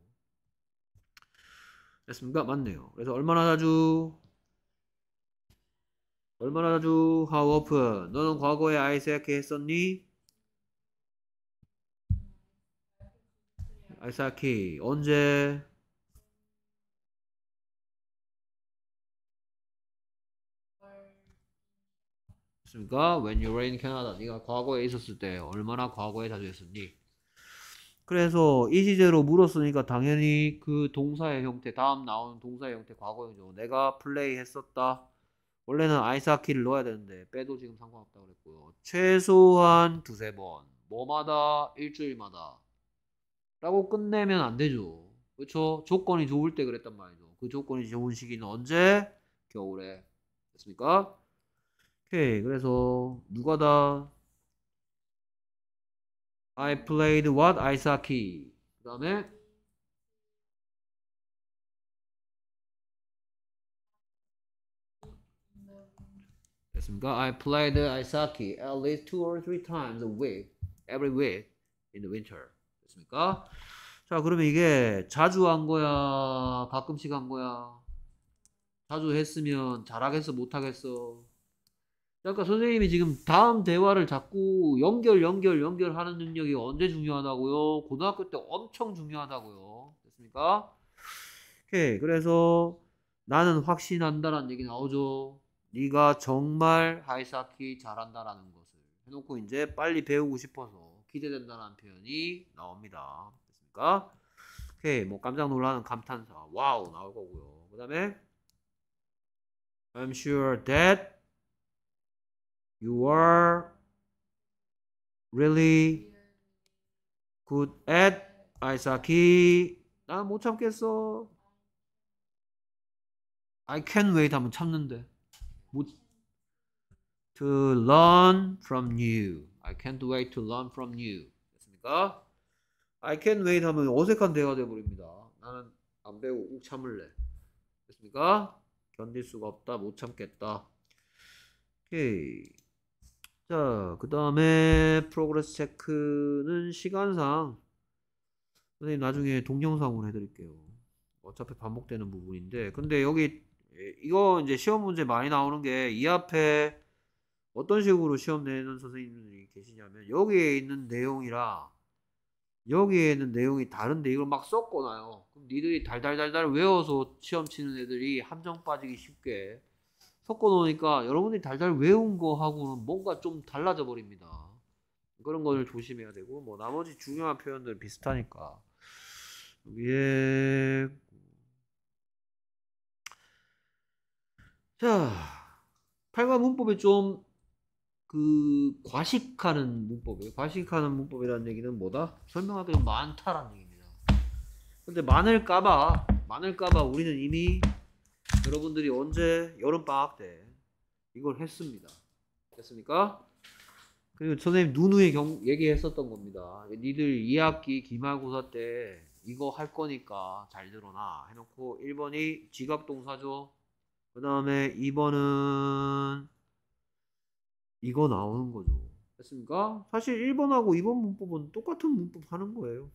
됐습니까? 맞네요. 그래서 얼마나 자주 얼마나 자주 how often 너는 과거에 아이스하키 했었니? 아이스하키 언제? 그러니까 when you were in Canada 네가 과거에 있었을 때 얼마나 과거에 자주 했었니? 그래서 이 시제로 물었으니까 당연히 그 동사의 형태 다음 나오는 동사의 형태 과거형이죠. 내가 플레이 했었다. 원래는 아이스하키를 넣어야 되는데 빼도 지금 상관없다 그랬고요. 최소한 두세 번 뭐마다 일주일마다 라고 끝내면 안 되죠. 그렇죠? 조건이 좋을 때 그랬단 말이죠. 그 조건이 좋은 시기는 언제? 겨울에. 됐습니까? 오케이. 그래서 누가 다 I played what? 아이스 하키. 그 다음에 됐습니까? I played 아이스 하키 at least two or three times a week, every week in the winter. 됐습니까? 자, 그러면 이게 자주 한 거야? 가끔씩 한 거야? 자주 했으면 잘하겠어? 못하겠어? 그러니까 선생님이 지금 다음 대화를 자꾸 연결, 연결, 연결하는 능력이 언제 중요하다고요? 고등학교 때 엄청 중요하다고요. 됐습니까? 오케이. 그래서 나는 확신한다라는 얘기 나오죠. 네가 정말 하이사키 잘한다라는 것을 해놓고 이제 빨리 배우고 싶어서 기대된다라는 표현이 나옵니다. 됐습니까? 오케이. 뭐 깜짝 놀라는 감탄사, 와우 나올 거고요. 그 다음에 I'm sure that You are really good at 아이스하키. 난못 참겠어. I can't wait 하면 참는데. 못... To learn from you. I can't wait to learn from you. 됐습니까? I can't wait 하면 어색한 대화가 되어버립니다. 나는 안 배우고 꼭 참을래. 됐습니까? 견딜 수가 없다. 못 참겠다. 오케이. 자, 그 다음에 프로그레스 체크는 시간상 선생님 나중에 동영상으로 해드릴게요. 어차피 반복되는 부분인데 근데 여기 이거 이제 시험 문제 많이 나오는 게 이 앞에 어떤 식으로 시험 내는 선생님들이 계시냐면 여기에 있는 내용이랑 여기에 있는 내용이 다른데 이걸 막 섞어놔요. 그럼 니들이 달달달달 외워서 시험 치는 애들이 함정 빠지기 쉽게 섞어 놓으니까 여러분이 들 달달 외운 거하고는 뭔가 좀 달라져 버립니다. 그런 거를 조심해야 되고 뭐 나머지 중요한 표현들 은 비슷하니까 위에 예. 자, 팔과 문법에좀 그 과식하는 문법이에요. 과식하는 문법이라는 얘기는 뭐다? 설명하기가 많다라는 얘기입니다. 근데 많을까봐 많을까봐 우리는 이미 여러분들이 언제 여름 방학 때 이걸 했습니다. 됐습니까? 그리고 선생님 누누이 경, 얘기했었던 겁니다. 니들 2학기 기말고사 때 이거 할 거니까 잘 들어놔 해놓고 1번이 지각동사죠. 그 다음에 2번은 이거 나오는 거죠. 됐습니까? 사실 1번하고 2번 문법은 똑같은 문법 하는 거예요.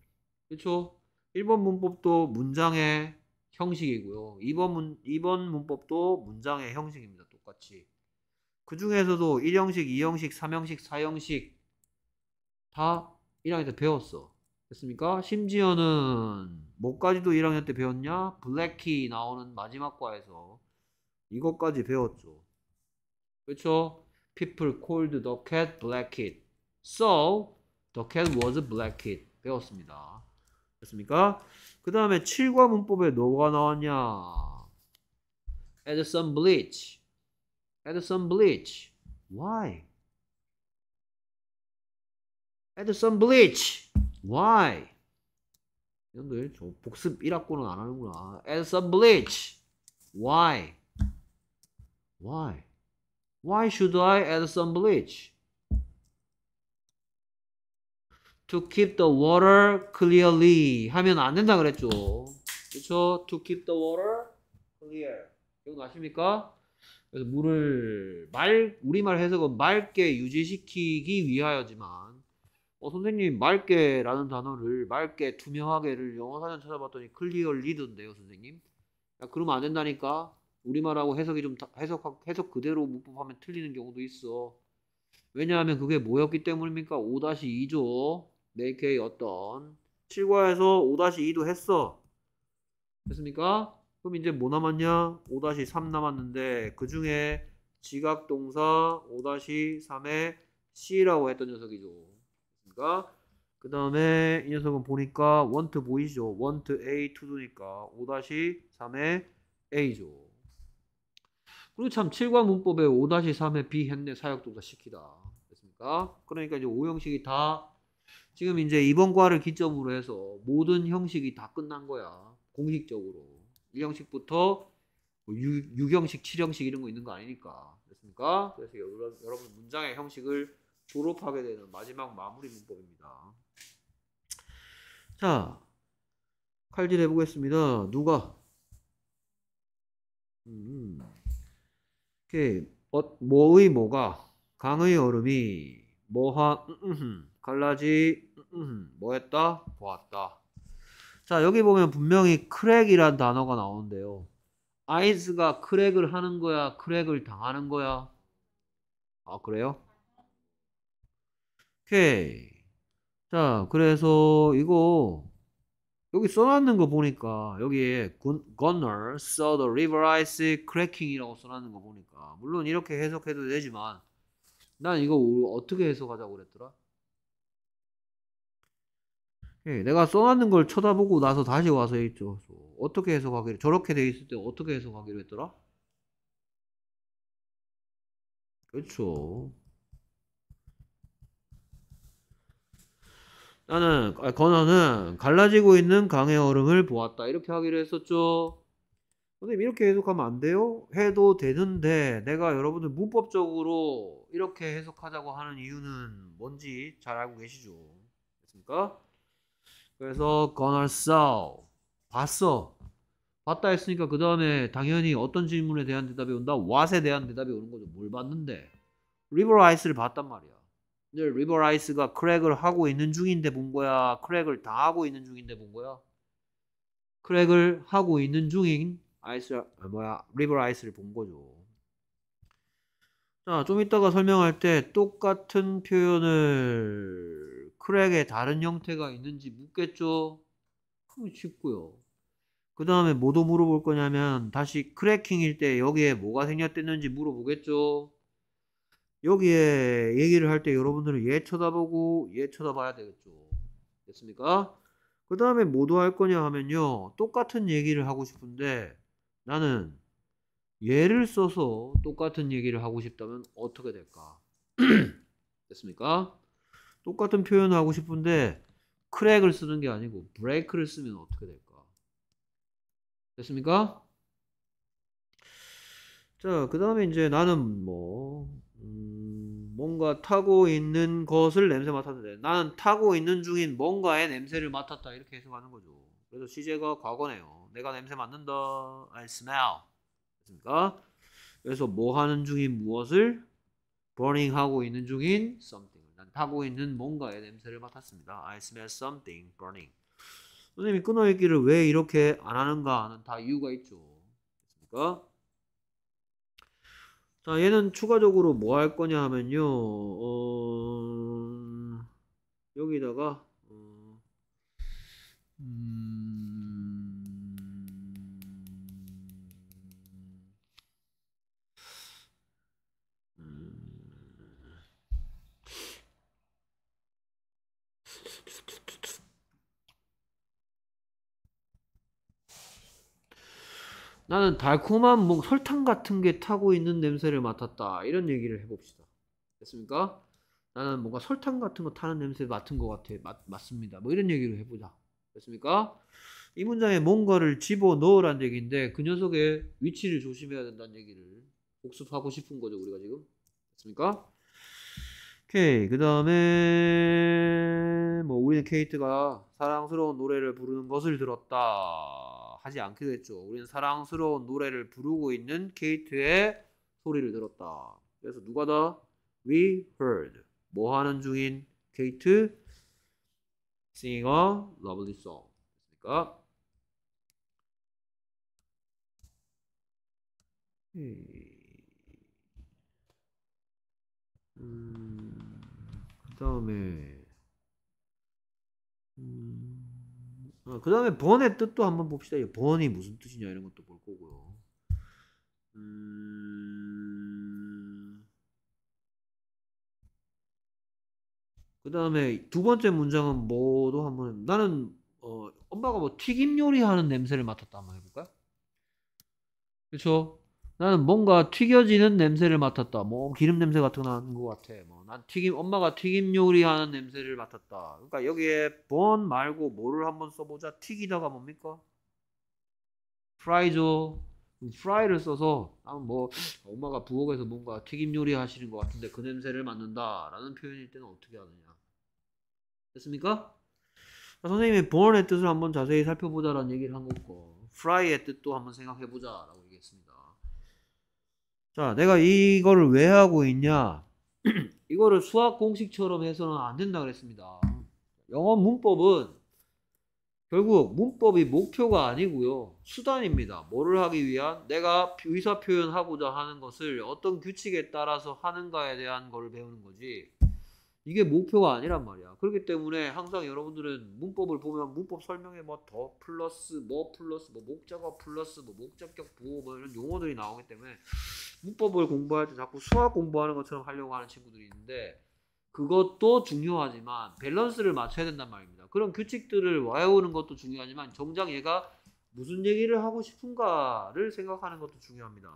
그렇죠? 1번 문법도 문장에 형식이고요. 2번, 문, 2번 문법도 문장의 형식입니다. 똑같이. 그 중에서도 1형식, 2형식, 3형식, 4형식 다 1학년 때 배웠어. 됐습니까? 심지어는 뭐까지도 1학년 때 배웠냐? 블랙키 나오는 마지막 과에서 이것까지 배웠죠. 그렇죠? People called the cat black kid. So the cat was a black kid. 배웠습니다. 됐습니까? 그 다음에 7과 문법에 뭐가 나왔냐? Add some bleach. Add some bleach. Why? Add some bleach. Why? 여러분들 저 복습 1학고는 안 하는구나. Add some bleach. Why? Why? Why should I add some bleach? to keep the water clearly 하면 안 된다 그랬죠. 그렇죠? to keep the water clear. 기억나십니까? 그래서 물을 말 우리말 해석은 맑게 유지시키기 위하여지만 어 선생님 맑게라는 단어를 맑게 투명하게를 영어 사전 찾아봤더니 clearly던데요, 선생님. 야, 그러면 안 된다니까. 우리말하고 해석이 좀 해석 해석 그대로 문법하면 틀리는 경우도 있어. 왜냐하면 그게 뭐였기 때문입니까? 5-2죠. 4 a k 의 어떤 7과에서 5-2도 했어. 됐습니까? 그럼 이제 뭐 남았냐? 5-3 남았는데 그 중에 지각동사 5-3의 C라고 했던 녀석이죠. 됐습니까그 다음에 이 녀석은 보니까 want 보이죠. want A to do니까 5-3의 A죠. 그리고 참 7과 문법에 5-3의 B 했네 사역동사 시키다. 됐습니까? 그러니까 이제 5형식이 다 지금 이제 이번 과를 기점으로 해서 모든 형식이 다 끝난 거야. 공식적으로. 1형식부터 뭐 6, 6형식, 7형식 이런 거 있는 거 아니니까. 됐습니까? 그래서 여러, 여러분 문장의 형식을 졸업하게 되는 마지막 마무리 문법입니다. 자, 칼질 해보겠습니다. 누가? 음, 오케이. 음. 어, 뭐의 뭐가? 강의 얼음이 뭐하, 음, 음, 음. 갈라지 뭐했다? 보았다. 자 여기 보면 분명히 크랙이란 단어가 나오는데요. 아이스가 크랙을 하는 거야? 크랙을 당하는 거야? 아 그래요? 오케이. 자 그래서 이거 여기 써놨는 거 보니까 여기에 Gunner saw the river ice cracking이라고 써놨는 거 보니까 물론 이렇게 해석해도 되지만 난 이거 어떻게 해석하자고 그랬더라? 예, 내가 써놨는 걸 쳐다보고 나서 다시 와서 했죠 어떻게 해석하기로 저렇게 돼 있을 때 어떻게 해석하기로 했더라? 그렇죠. 나는 건어는 아, 갈라지고 있는 강의 얼음을 보았다. 이렇게 하기로 했었죠. 선생님 이렇게 해석하면 안 돼요? 해도 되는데 내가 여러분들 문법적으로 이렇게 해석하자고 하는 이유는 뭔지 잘 알고 계시죠? 됐습니까? 그래서 gonna saw e 봤어. 봤다 했으니까 그 다음에 당연히 어떤 질문에 대한 대답이 온다? what에 대한 대답이 오는 거죠. 뭘 봤는데? 리버라이스를 봤단 말이야. 근데 리버라이스가 크랙을 하고 있는 중인데 본 거야? 크랙을 다 하고 있는 중인데 본 거야? 크랙을 하고 있는 중인 아이스 아, 뭐야 리버라이스를 본 거죠. 자, 좀 이따가 설명할 때 똑같은 표현을 크랙의 다른 형태가 있는지 묻겠죠? 그게 쉽고요. 그 다음에 뭐도 물어볼 거냐면 다시 크래킹일 때 여기에 뭐가 생겼됐는지 물어보겠죠. 여기에 얘기를 할 때 여러분들은 얘 쳐다보고 얘 쳐다봐야 되겠죠. 됐습니까? 그 다음에 뭐도 할 거냐 하면요. 똑같은 얘기를 하고 싶은데 나는 얘를 써서 똑같은 얘기를 하고 싶다면 어떻게 될까? *clears throat* 됐습니까? 똑같은 표현을 하고 싶은데 크랙을 쓰는 게 아니고 브레이크를 쓰면 어떻게 될까? 됐습니까? 자, 그 다음에 이제 나는 뭐, 음, 뭔가 타고 있는 것을 냄새 맡았는데, 나는 타고 있는 중인 뭔가의 냄새를 맡았다. 이렇게 해석하는 거죠. 그래서 시제가 과거네요. 내가 냄새 맡는다. I smell. 됐습니까? 그래서 뭐 하는 중인 무엇을 burning 하고 있는 중인 something. 타고 있는 뭔가의 냄새를 맡았습니다. I smell something burning. 선생님이 끊어읽기를 왜 이렇게 안 하는가 하는 다 이유가 있죠. 됐습니까? 자, 얘는 추가적으로 뭐 할 거냐 하면요. 어... 여기다가 어... 음... 나는 달콤한 뭐 설탕 같은 게 타고 있는 냄새를 맡았다. 이런 얘기를 해봅시다. 됐습니까? 나는 뭔가 설탕 같은 거 타는 냄새 맡은 것 같아. 맞, 맞습니다. 뭐 이런 얘기를 해보자. 됐습니까? 이 문장에 뭔가를 집어 넣으란 얘기인데 그 녀석의 위치를 조심해야 된다는 얘기를 복습하고 싶은 거죠. 우리가 지금. 됐습니까? 오케이. 그 다음에 뭐 우리는 케이트가 사랑스러운 노래를 부르는 것을 들었다. 하지 않게 됐죠. 우리는 사랑스러운 노래를 부르고 있는 케이트의 소리를 들었다. 그래서 누가 더? We heard. 뭐 하는 중인 케이트? Singing a lovely song. 됐습니까? 음, 그 다음에, 음, 어, 그 다음에 번의 뜻도 한번 봅시다. 번이 무슨 뜻이냐 이런 것도 볼 거고요. 음... 그 다음에 두 번째 문장은 뭐도 한번 나는 어, 엄마가 뭐 튀김 요리하는 냄새를 맡았다 한번 해볼까요? 그렇죠? 나는 뭔가 튀겨지는 냄새를 맡았다. 뭐 기름 냄새 같은 거 나는 것 같아. 뭐 난 튀김 엄마가 튀김 요리하는 냄새를 맡았다. 그러니까 여기에 번 말고 뭐를 한번 써보자. 튀기다가 뭡니까? 프라이죠. 프라이를 써서 뭐 엄마가 부엌에서 뭔가 튀김 요리 하시는 것 같은데 그 냄새를 맡는다라는 표현일 때는 어떻게 하느냐. 됐습니까? 선생님이 born의 뜻을 한번 자세히 살펴보자라는 얘기를 한 거고 fry의 뜻도 한번 생각해보자라고. 자, 내가 이거를 왜 하고 있냐? *clears throat* 이거를 수학 공식처럼 해서는 안 된다 그랬습니다. 영어 문법은 결국 문법이 목표가 아니고요. 수단입니다. 뭐를 하기 위한 내가 의사 표현하고자 하는 것을 어떤 규칙에 따라서 하는가에 대한 것을 배우는 거지. 이게 목표가 아니란 말이야. 그렇기 때문에 항상 여러분들은 문법을 보면 문법 설명에 뭐 더 플러스 뭐 플러스 뭐 목적어 플러스 뭐 목적격 보호 뭐 이런 용어들이 나오기 때문에 문법을 공부할 때 자꾸 수학 공부하는 것처럼 하려고 하는 친구들이 있는데 그것도 중요하지만 밸런스를 맞춰야 된단 말입니다. 그런 규칙들을 와해오는 것도 중요하지만 정작 얘가 무슨 얘기를 하고 싶은가를 생각하는 것도 중요합니다.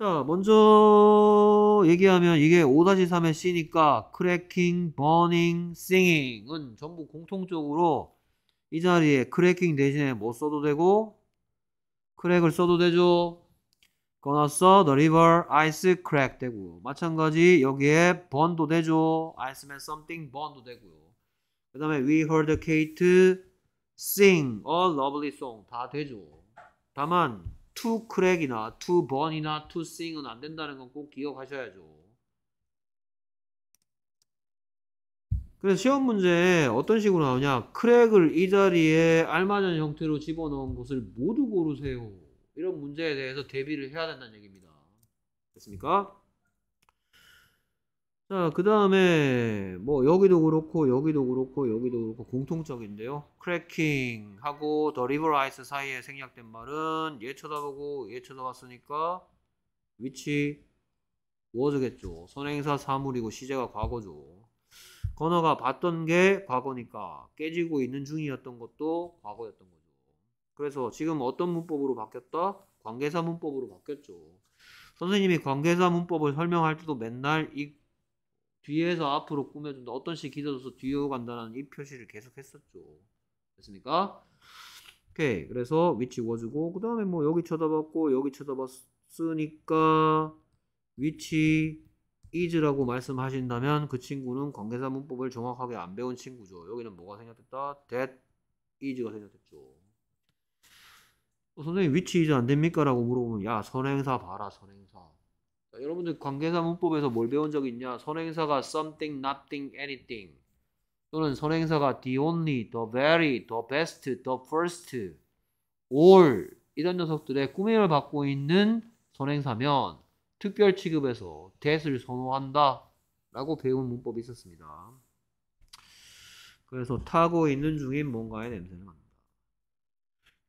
자, 먼저 얘기하면 이게 5-3의 C니까 cracking, burning, singing은 전부 공통적으로 이 자리에 cracking 대신에 뭐 써도 되고 crack을 써도 되죠. gonna 써 the river ice crack 되고 마찬가지 여기에 burn도 되죠. ice man something burn도 되고요. 그 다음에 we heard Kate sing a lovely song 다 되죠. 다만 to crack이나 to burn이나 to sing은 안 된다는 건 꼭 기억하셔야죠. 그래서 시험 문제에 어떤 식으로 나오냐 크랙을 이 자리에 알맞은 형태로 집어넣은 것을 모두 고르세요 이런 문제에 대해서 대비를 해야 된다는 얘기입니다 됐습니까? 자, 그 다음에 뭐 여기도 그렇고 여기도 그렇고 여기도 그렇고 공통적인데요. 크래킹하고 더 리버라이스 사이에 생략된 말은 얘 쳐다보고 얘 쳐다봤으니까 위치 워즈겠죠. 선행사 사물이고 시제가 과거죠. 건어가 봤던 게 과거니까 깨지고 있는 중이었던 것도 과거였던 거죠. 그래서 지금 어떤 문법으로 바뀌었다? 관계사 문법으로 바뀌었죠. 선생님이 관계사 문법을 설명할 때도 맨날 이 뒤에서 앞으로 꾸며준다. 어떤 식 기다려서 뒤로 간다는 이 표시를 계속 했었죠. 됐습니까? 오케이. 그래서 위치 워주고 그 다음에 뭐 여기 쳐다봤고 여기 쳐다봤으니까 위치 이즈라고 말씀하신다면 그 친구는 관계사 문법을 정확하게 안 배운 친구죠. 여기는 뭐가 생략됐다? that is가 생략됐죠. 어, 선생님 위치 이즈 안 됩니까? 라고 물어보면 야 선행사 봐라 선행사. 여러분들 관계사 문법에서 뭘 배운 적 있냐? 선행사가 something, nothing, anything 또는 선행사가 the only, the very, the best, the first, all 이런 녀석들의 꾸밈을 받고 있는 선행사면 특별 취급에서 that을 선호한다 라고 배운 문법이 있었습니다. 그래서 타고 있는 중인 뭔가의 냄새를 맡는다.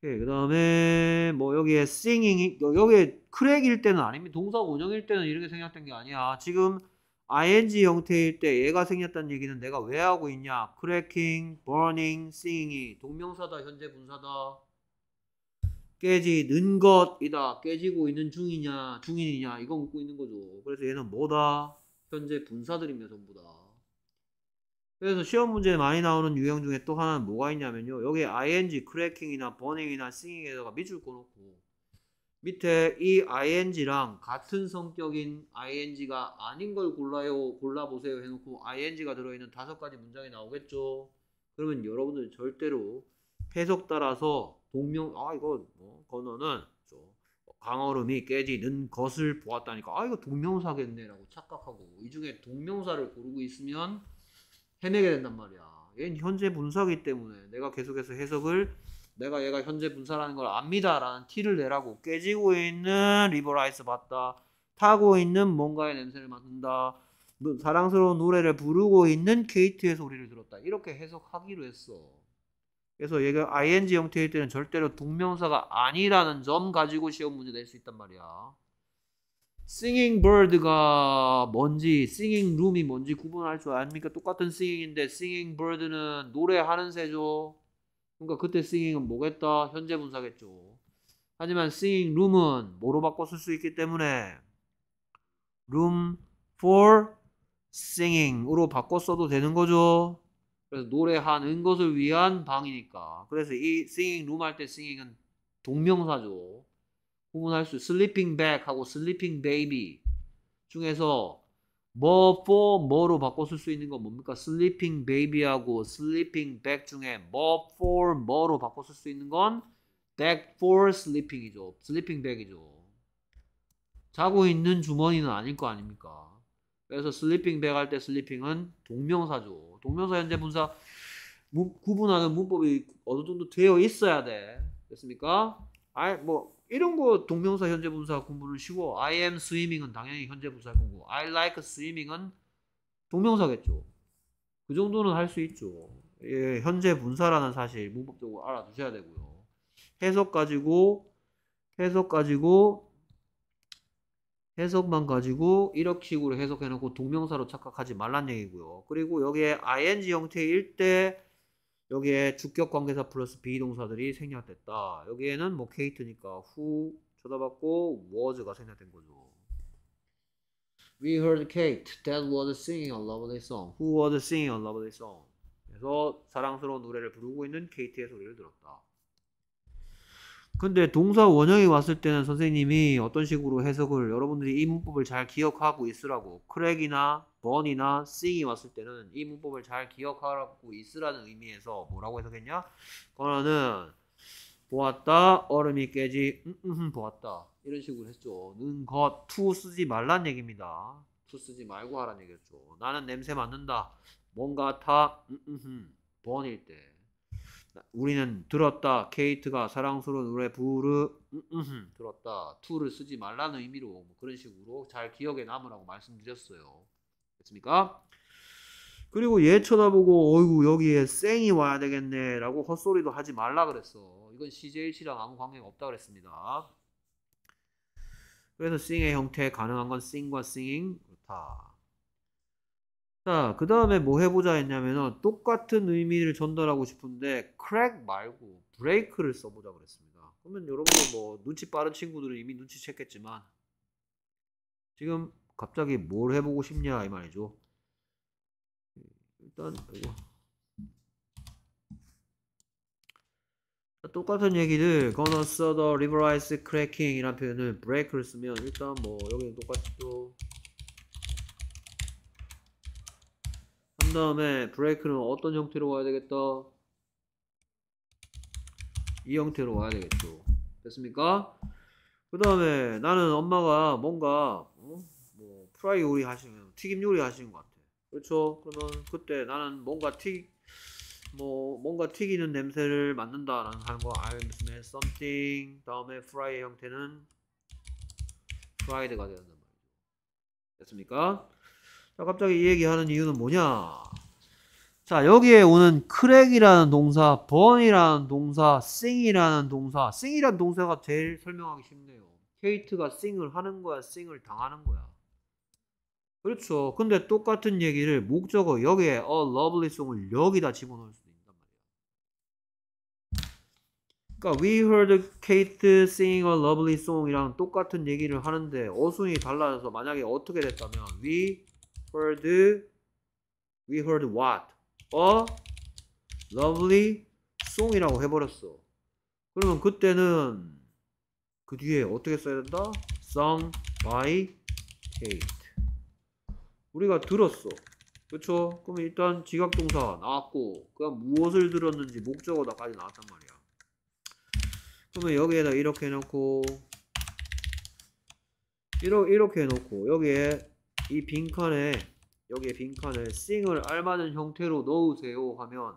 예, 그 다음에 뭐 여기에 singing 여기에 크랙일 때는 아니면 동사 운영일 때는 이렇게 생겼던 게 아니야. 지금 ing 형태일 때 얘가 생겼다는 얘기는 내가 왜 하고 있냐? cracking, burning, singing이 동명사다 현재 분사다. 깨지는 것이다. 깨지고 있는 중이냐 중인이냐 이건 묻고 있는 거죠. 그래서 얘는 뭐다? 현재 분사들이며 전부 다. 그래서 시험 문제에 많이 나오는 유형 중에 또 하나는 뭐가 있냐면요. 여기 ing, 크래킹이나 버닝이나 싱잉에다가 밑줄 꺼놓고 밑에 이 ing랑 같은 성격인 ing가 아닌 걸 골라요, 골라보세요 해놓고 ing가 들어있는 다섯 가지 문장이 나오겠죠. 그러면 여러분들 절대로 해석 따라서 동명, 아, 이거 뭐, 건어는 강얼음이 깨지는 것을 보았다니까, 아, 이거 동명사겠네라고 착각하고 이 중에 동명사를 고르고 있으면 해내게 된단 말이야. 얘는 현재 분사기 때문에 내가 계속해서 해석을 내가 얘가 현재 분사라는 걸 압니다라는 티를 내라고 깨지고 있는 리버라이스 봤다. 타고 있는 뭔가의 냄새를 맡는다. 뭐 사랑스러운 노래를 부르고 있는 케이트의 소리를 들었다. 이렇게 해석하기로 했어. 그래서 얘가 ing 형태일 때는 절대로 동명사가 아니라는 점 가지고 시험 문제 낼 수 있단 말이야. 싱잉 버드가 뭔지 싱잉 룸이 뭔지 구분할 줄아닙니까 똑같은 싱잉인데 싱잉 버드는 노래하는 새죠. 그러니까 그때 싱잉은 뭐겠다? 현재 분사겠죠. 하지만 싱잉 룸은 뭐로 바꿔 쓸 수 있기 때문에 룸 o o m for singing으로 바꿔 써도 되는 거죠. 그래서 노래하는 것을 위한 방이니까. 그래서 이 singing room 할 때 singing은 동명사죠. 구분할 수 sleeping bag 하고 sleeping baby 중에서 뭐 for 뭐로 바꿔 쓸 수 있는 건 뭡니까? sleeping baby하고 sleeping bag 중에 뭐 for 뭐로 바꿔 쓸 수 있는 건 bag for sleeping이죠. sleeping bag이죠. 자고 있는 주머니는 아닐 거 아닙니까? 그래서 sleeping bag 할때 sleeping은 동명사죠. 동명사 현재 분사 구분하는 문법이 어느 정도 되어 있어야 돼. 됐습니까? 아이 뭐 이런 거 동명사 현재 분사 공부는 쉬워. I am swimming은 당연히 현재 분사 공부. I like swimming은 동명사겠죠. 그 정도는 할 수 있죠. 예, 현재 분사라는 사실 문법적으로 알아두셔야 되고요. 해석 가지고 해석 가지고 해석만 가지고 이렇게 식으로 해석해놓고 동명사로 착각하지 말란 얘기고요. 그리고 여기에 ing 형태일 때 여기에 주격 관계사 플러스 비동사들이 생략됐다. 여기에는 뭐 케이트니까 후 쳐다봤고 워즈가 생략된 거죠. We heard Kate that was singing a lovely song. Who was singing a lovely song? 그래서 사랑스러운 노래를 부르고 있는 케이트의 소리를 들었다. 근데 동사 원형이 왔을 때는 선생님이 어떤 식으로 해석을 여러분들이 이 문법을 잘 기억하고 있으라고 크랙이나 번이나 싱이 왔을 때는 이 문법을 잘 기억하고 있으라는 의미에서 뭐라고 해석했냐? 건어는 보았다 얼음이 깨지 음, 음, 음, 보았다 이런 식으로 했죠. 는 것 투 쓰지 말란 얘기입니다. 투 쓰지 말고 하란 얘기였죠. 나는 냄새 맡는다. 뭔가 다 음, 음, 음, 번일 때 우리는 들었다. 케이트가 사랑스러운 노래 부르 음, 음, 음, 들었다. 투를 쓰지 말라는 의미로 뭐 그런 식으로 잘 기억에 남으라고 말씀드렸어요. 됐습니까? 그리고 얘 쳐다보고 어이구 여기에 쌩이 와야 되겠네라고 헛소리도 하지 말라 그랬어. 이건 CJC랑 아무 관계가 없다 그랬습니다. 그래서 싱의 형태 가능한 건 싱과 싱잉 그렇다. 자, 그 다음에 뭐 해보자 했냐면은 똑같은 의미를 전달하고 싶은데 크랙 말고 브레이크를 써보자 그랬습니다. 그러면 여러분들 뭐 눈치 빠른 친구들은 이미 눈치챘겠지만 지금 갑자기 뭘 해보고 싶냐 이 말이죠. 일단 이거 똑같은 얘기들 gonna 써도 so riverize cracking 이란 표현을 break를 쓰면 일단 뭐 여기는 똑같이 또한 다음에 break는 어떤 형태로 와야 되겠다 이 형태로 와야 되겠죠 됐습니까? 그 다음에 나는 엄마가 뭔가 어? 프라이 요리 하시면 튀김 요리 하시는 것 같아. 그렇죠? 그러면 그때 나는 뭔가 튀, 뭐 뭔가 튀기는 냄새를 맡는다라는 사람과 I smell something 다음에 프라이의 형태는 프라이드가 되는 말이죠. 됐습니까? 자 갑자기 이 얘기하는 이유는 뭐냐? 자 여기에 오는 c r 이라는 동사, b 이라는 동사, s 이라는 동사, s 이라는 동사가 제일 설명하기 쉽네요. 케이트가 s 을 하는 거야, s 을 당하는 거야. 그렇죠. 근데 똑같은 얘기를 목적어 여기에 a lovely song을 여기다 집어넣을 수도 있단 말이야. 그러니까 we heard Kate sing a lovely song이랑 똑같은 얘기를 하는데 어순이 달라져서 만약에 어떻게 됐다면 we heard we heard what a lovely song이라고 해버렸어. 그러면 그때는 그 뒤에 어떻게 써야 된다? sung by Kate. 우리가 들었어. 그쵸? 그럼 일단 지각동사 나왔고 그럼 무엇을 들었는지 목적어다까지 나왔단 말이야. 그러면 여기에다 이렇게 해놓고 이러, 이렇게 해놓고 여기에 이 빈칸에 여기에 빈칸에 싱을 알맞은 형태로 넣으세요 하면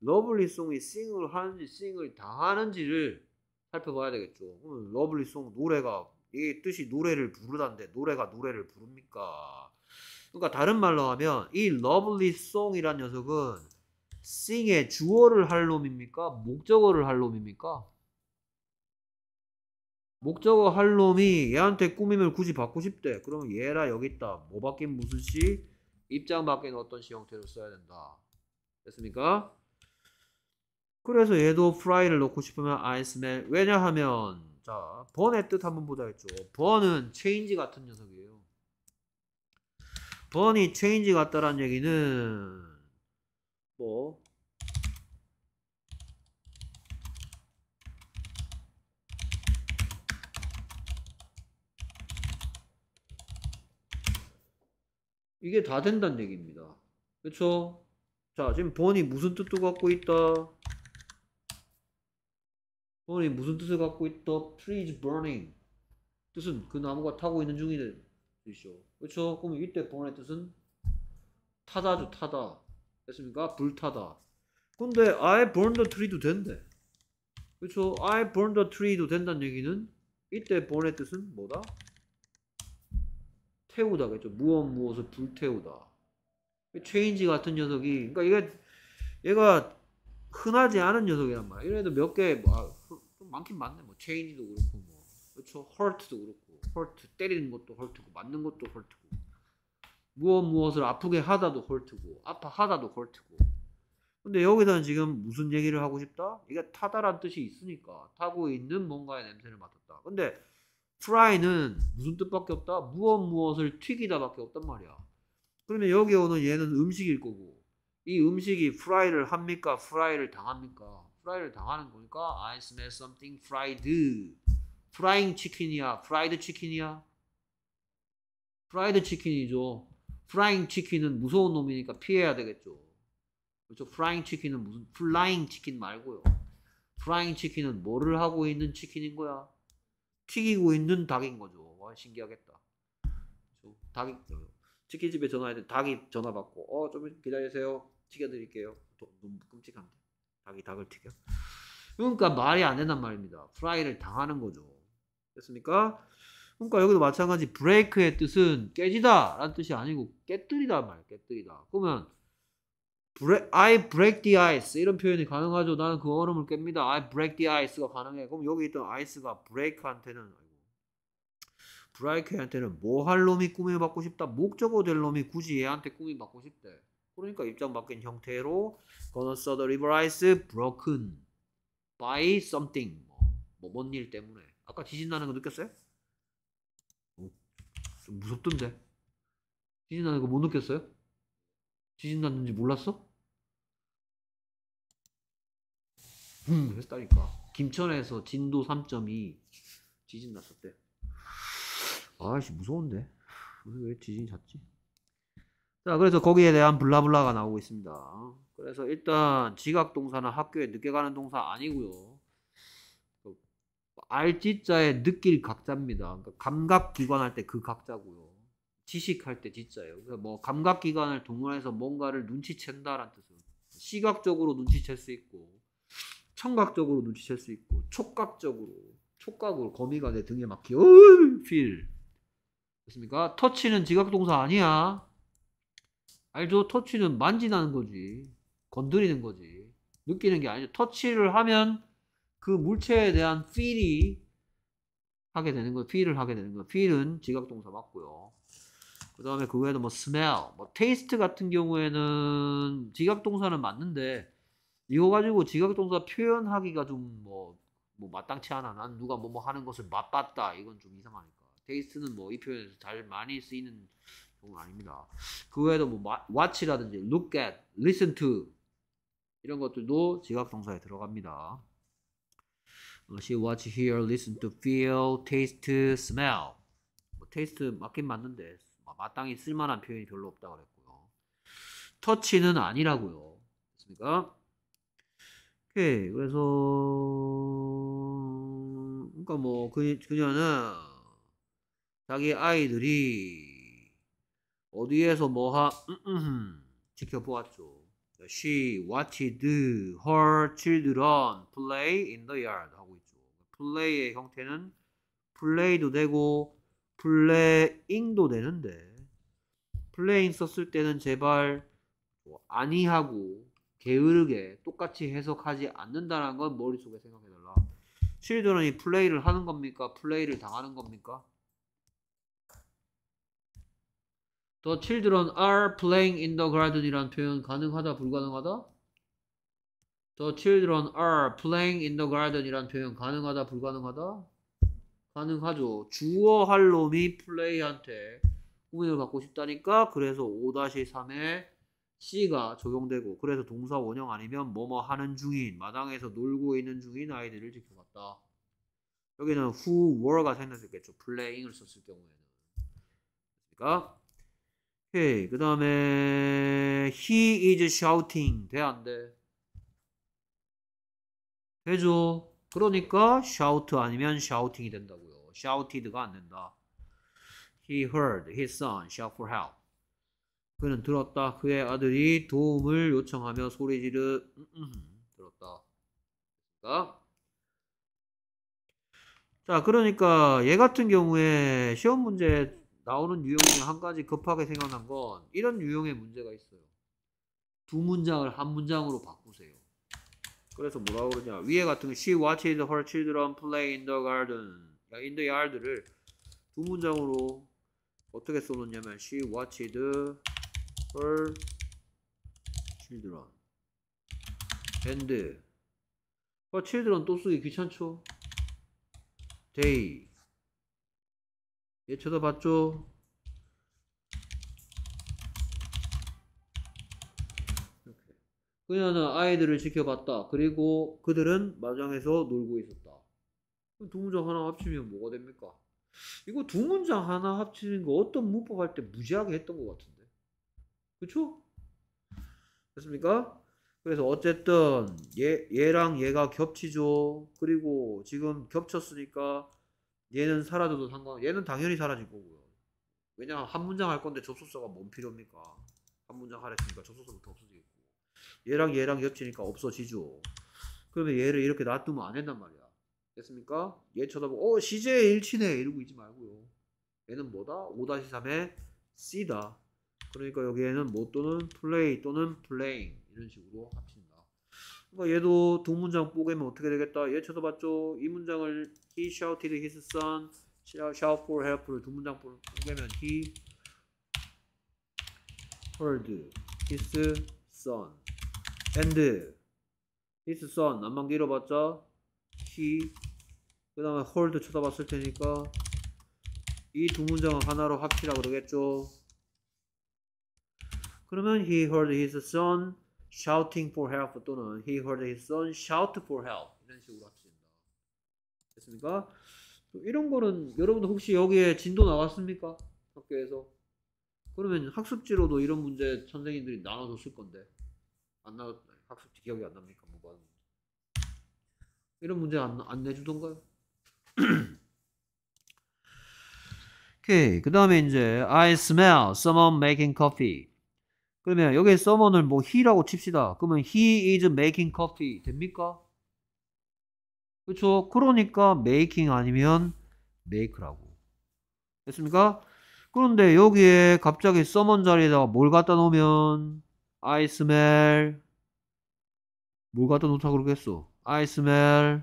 러블리송이 싱을 하는지 싱을 다하는지를 살펴봐야 되겠죠. 그러면 러블리송 노래가 이게 뜻이 노래를 부르다인데 노래가 노래를 부릅니까? 그러니까 다른 말로 하면 이 러블리 송이란 녀석은 싱의 주어를 할 놈입니까? 목적어를 할 놈입니까? 목적어 할 놈이 얘한테 꾸밈을 굳이 받고 싶대. 그러면 얘라 여기 있다. 뭐 바뀐 무슨 시? 입장 바뀐 어떤 시 형태로 써야 된다. 됐습니까? 그래서 얘도 프라이를 넣고 싶으면 아이스맨 왜냐하면 자 번의 뜻 한번 보자 했죠. 번은 체인지 같은 녀석이에요. 번이 체인지 같다라는 얘기는 뭐 이게 다 된다는 얘기입니다. 그쵸? 자, 지금 번이 무슨 뜻도 갖고 있다? 번이 무슨 뜻을 갖고 있다? Trees burning. 뜻은 그 나무가 타고 있는 중이래. 뜻이죠. 그렇죠? 그럼 이때 번의 뜻은 타다죠 타다 됐습니까? 불타다 근데 I burn the tree도 된대 그렇죠? I burn the tree도 된다는 얘기는 이때 번의 뜻은 뭐다? 태우다겠죠 무엇 무엇을 불태우다 체인지 같은 녀석이 그러니까 얘가 얘가 흔하지 않은 녀석이란 말이야 이래도 몇 개 뭐, 아, 좀 많긴 많네 뭐 체인지도 그렇고 뭐 그렇죠? 헐트도 그렇고 헐트 때리는 것도 헐트고 맞는 것도 헐트고 무엇 무엇을 아프게 하다도 헐트고 아파하다도 헐트고 근데 여기서는 지금 무슨 얘기를 하고 싶다? 이게 타다란 뜻이 있으니까 타고 있는 뭔가의 냄새를 맡았다 근데 프라이는 무슨 뜻밖에 없다? 무엇 무엇을 튀기다밖에 없단 말이야 그러면 여기 오는 얘는 음식일 거고 이 음식이 프라이를 합니까? 프라이를 당합니까? 프라이를 당하는 거니까 I smell something fried 프라잉 치킨이야, 프라이드 치킨이야. 프라이드 치킨이죠. 프라잉 치킨은 무서운 놈이니까 피해야 되겠죠. 그렇죠? 프라잉 치킨은 무슨 플라잉 치킨 말고요. 프라잉 치킨은 뭐를 하고 있는 치킨인 거야? 튀기고 있는 닭인 거죠. 와 신기하겠다. 그렇죠? 닭이 치킨집에 전화해야 돼. 닭이 전화 받고 어 좀 기다리세요. 튀겨드릴게요. 너무 끔찍한데 닭이 닭을 튀겨. 그러니까 말이 안 된단 말입니다. 프라이를 당하는 거죠. 됐습니까? 그러니까 여기도 마찬가지 break의 뜻은 깨지다 라는 뜻이 아니고 깨뜨리다 말 깨뜨리다 그러면 break, I break the ice 이런 표현이 가능하죠 나는 그 얼음을 깹니다 I break the ice가 가능해 그럼 여기 있던 ice가 break한테는 브라이크한테는 뭐 할 놈이 꿈미 받고 싶다 목적어 될 놈이 굳이 얘한테 꿈미 받고 싶대 그러니까 입장 바뀐 형태로 gonna saw the river ice broken by something 뭐, 뭐뭔 일 때문에 아까 지진 나는 거 느꼈어요? 좀 무섭던데. 지진 나는 거 못 느꼈어요? 지진 났는지 몰랐어? 음, 했다니까. 김천에서 진도 3.2 지진 났었대. 아씨, 무서운데. 왜 지진이 잦지 자, 그래서 거기에 대한 블라블라가 나오고 있습니다. 그래서 일단 지각 동사는 학교에 늦게 가는 동사 아니고요. 알지자에 느낄 각자입니다. 그러니까 감각기관 할 때 그 각자고요. 지식할 때 지자예요. 그래서 뭐 감각기관을 동원해서 뭔가를 눈치챈다라는 뜻은 시각적으로 눈치챌 수 있고 청각적으로 눈치챌 수 있고 촉각적으로 촉각으로 거미가 내 등에 막혀어필 됐습니까? 터치는 지각동사 아니야. 알죠? 터치는 만지는 거지. 건드리는 거지. 느끼는 게 아니죠. 터치를 하면 그 물체에 대한 feel이 하게 되는 거예요. feel을 하게 되는 거예요. feel은 지각동사 맞고요. 그 다음에 그 외에도 뭐 smell, 뭐 taste 같은 경우에는 지각동사는 맞는데 이거 가지고 지각동사 표현하기가 좀 뭐 뭐 마땅치 않아. 난 누가 뭐뭐 뭐 하는 것을 맛봤다. 이건 좀 이상하니까. 테이스트는 뭐 이 표현에서 잘 많이 쓰이는 종은 아닙니다. 그 외에도 뭐 watch라든지 look at, listen to 이런 것들도 지각동사에 들어갑니다. see, watch, hear, listen to, feel, taste, smell. 뭐, taste 맞긴 맞는데 마땅히 쓸만한 표현이 별로 없다 그랬고요. 터치는 아니라고요. 됐습니까? 오케이. 그래서 그러니까 뭐 그, 그녀는 자기 아이들이 어디에서 뭐하 지켜보았죠. She watched her children play in the yard. 플레이의 형태는 플레이도 되고 플레잉도 되는데 플레잉 썼을 때는 제발 뭐 아니하고 게으르게 똑같이 해석하지 않는다는 건 머릿속에 생각해달라. 실드런이 플레이를 하는 겁니까? 플레이를 당하는 겁니까? The children are playing in the garden 이란 표현 가능하다 불가능하다? The children are playing in the garden 이란 표현 가능하다 불가능하다? 가능하죠. 주어할 놈이 플레이한테 꾸민을 갖고 싶다니까 그래서 5-3에 C가 적용되고 그래서 동사 원형 아니면 뭐뭐 하는 중인 마당에서 놀고 있는 중인 아이들을 지켜봤다. 여기는 who, were가 생겼겠죠. playing을 썼을 경우에는. 그러니까 오그 다음에 he is shouting 돼 안 돼? 해줘. 그러니까 shout 아니면 shouting이 된다고요. shouted가 안 된다. He heard his son shout for help. 그는 들었다. 그의 아들이 도움을 요청하며 소리지르 들었다. 그러니까 자, 그러니까 얘 같은 경우에 시험 문제 나오는 유형 중에 한 가지 급하게 생각난 건 이런 유형의 문제가 있어요. 두 문장을 한 문장으로 바꾸세요. 그래서 뭐라 그러냐 위에 같은 거 she watches her children play in the garden in the yard를 두 문장으로 어떻게 써놓냐면 she watched her children and her children 또 쓰기 귀찮죠 they 얘 쳐다봤죠 그녀는 아이들을 지켜봤다. 그리고 그들은 마장에서 놀고 있었다. 두 문장 하나 합치면 뭐가 됩니까? 이거 두 문장 하나 합치는 거 어떤 문법 할 때 무지하게 했던 것 같은데. 그쵸? 됐습니까? 그래서 어쨌든 얘, 얘랑 얘가 겹치죠. 그리고 지금 겹쳤으니까 얘는 사라져도 상관, 얘는 당연히 사라질 거고요. 왜냐한 문장 할 건데 접속사가 뭔 필요입니까? 한 문장 하랬으니까 접속사부터 없어지 얘랑 얘랑 겹치니까 없어지죠. 그러면 얘를 이렇게 놔두면 안 했단 말이야. 됐습니까? 얘 쳐다보고 어 CJ 1치네 이러고 있지 말고요. 얘는 뭐다? 5-3의 C다. 그러니까 여기에는 뭐 또는 플레이 또는 플레잉 이런 식으로 합친다. 그러니까 얘도 두 문장 뽀개면 어떻게 되겠다? 얘 쳐다봤죠? 이 문장을 he shouted his son shout for help를 두 문장 뽀개면 he heard his son and his son 안만 길어봤자 he 그 다음에 hold 쳐다봤을 테니까 이 두 문장을 하나로 합치라 그러겠죠 그러면 he heard his son shouting for help 또는 he heard his son shout for help 이런 식으로 합친다 됐습니까? 이런 거는 여러분들 혹시 여기에 진도 나왔습니까? 학교에서 그러면 학습지로도 이런 문제 선생님들이 나눠줬을 건데 안 나, 학습지 기억이 안 납니까? 뭐가 이런 문제 안, 안 내주던가요? *clears throat* 오케이. 그 다음에 이제 I smell someone making coffee. 그러면 여기 someone을 뭐 he라고 칩시다. 그러면 he is making coffee 됩니까? 그렇죠. 그러니까 making 아니면 make라고. 됐습니까? 그런데 여기에 갑자기 someone 자리에다가 뭘 갖다 놓으면 I smell 뭘 갖다 놓다 그러겠어. I smell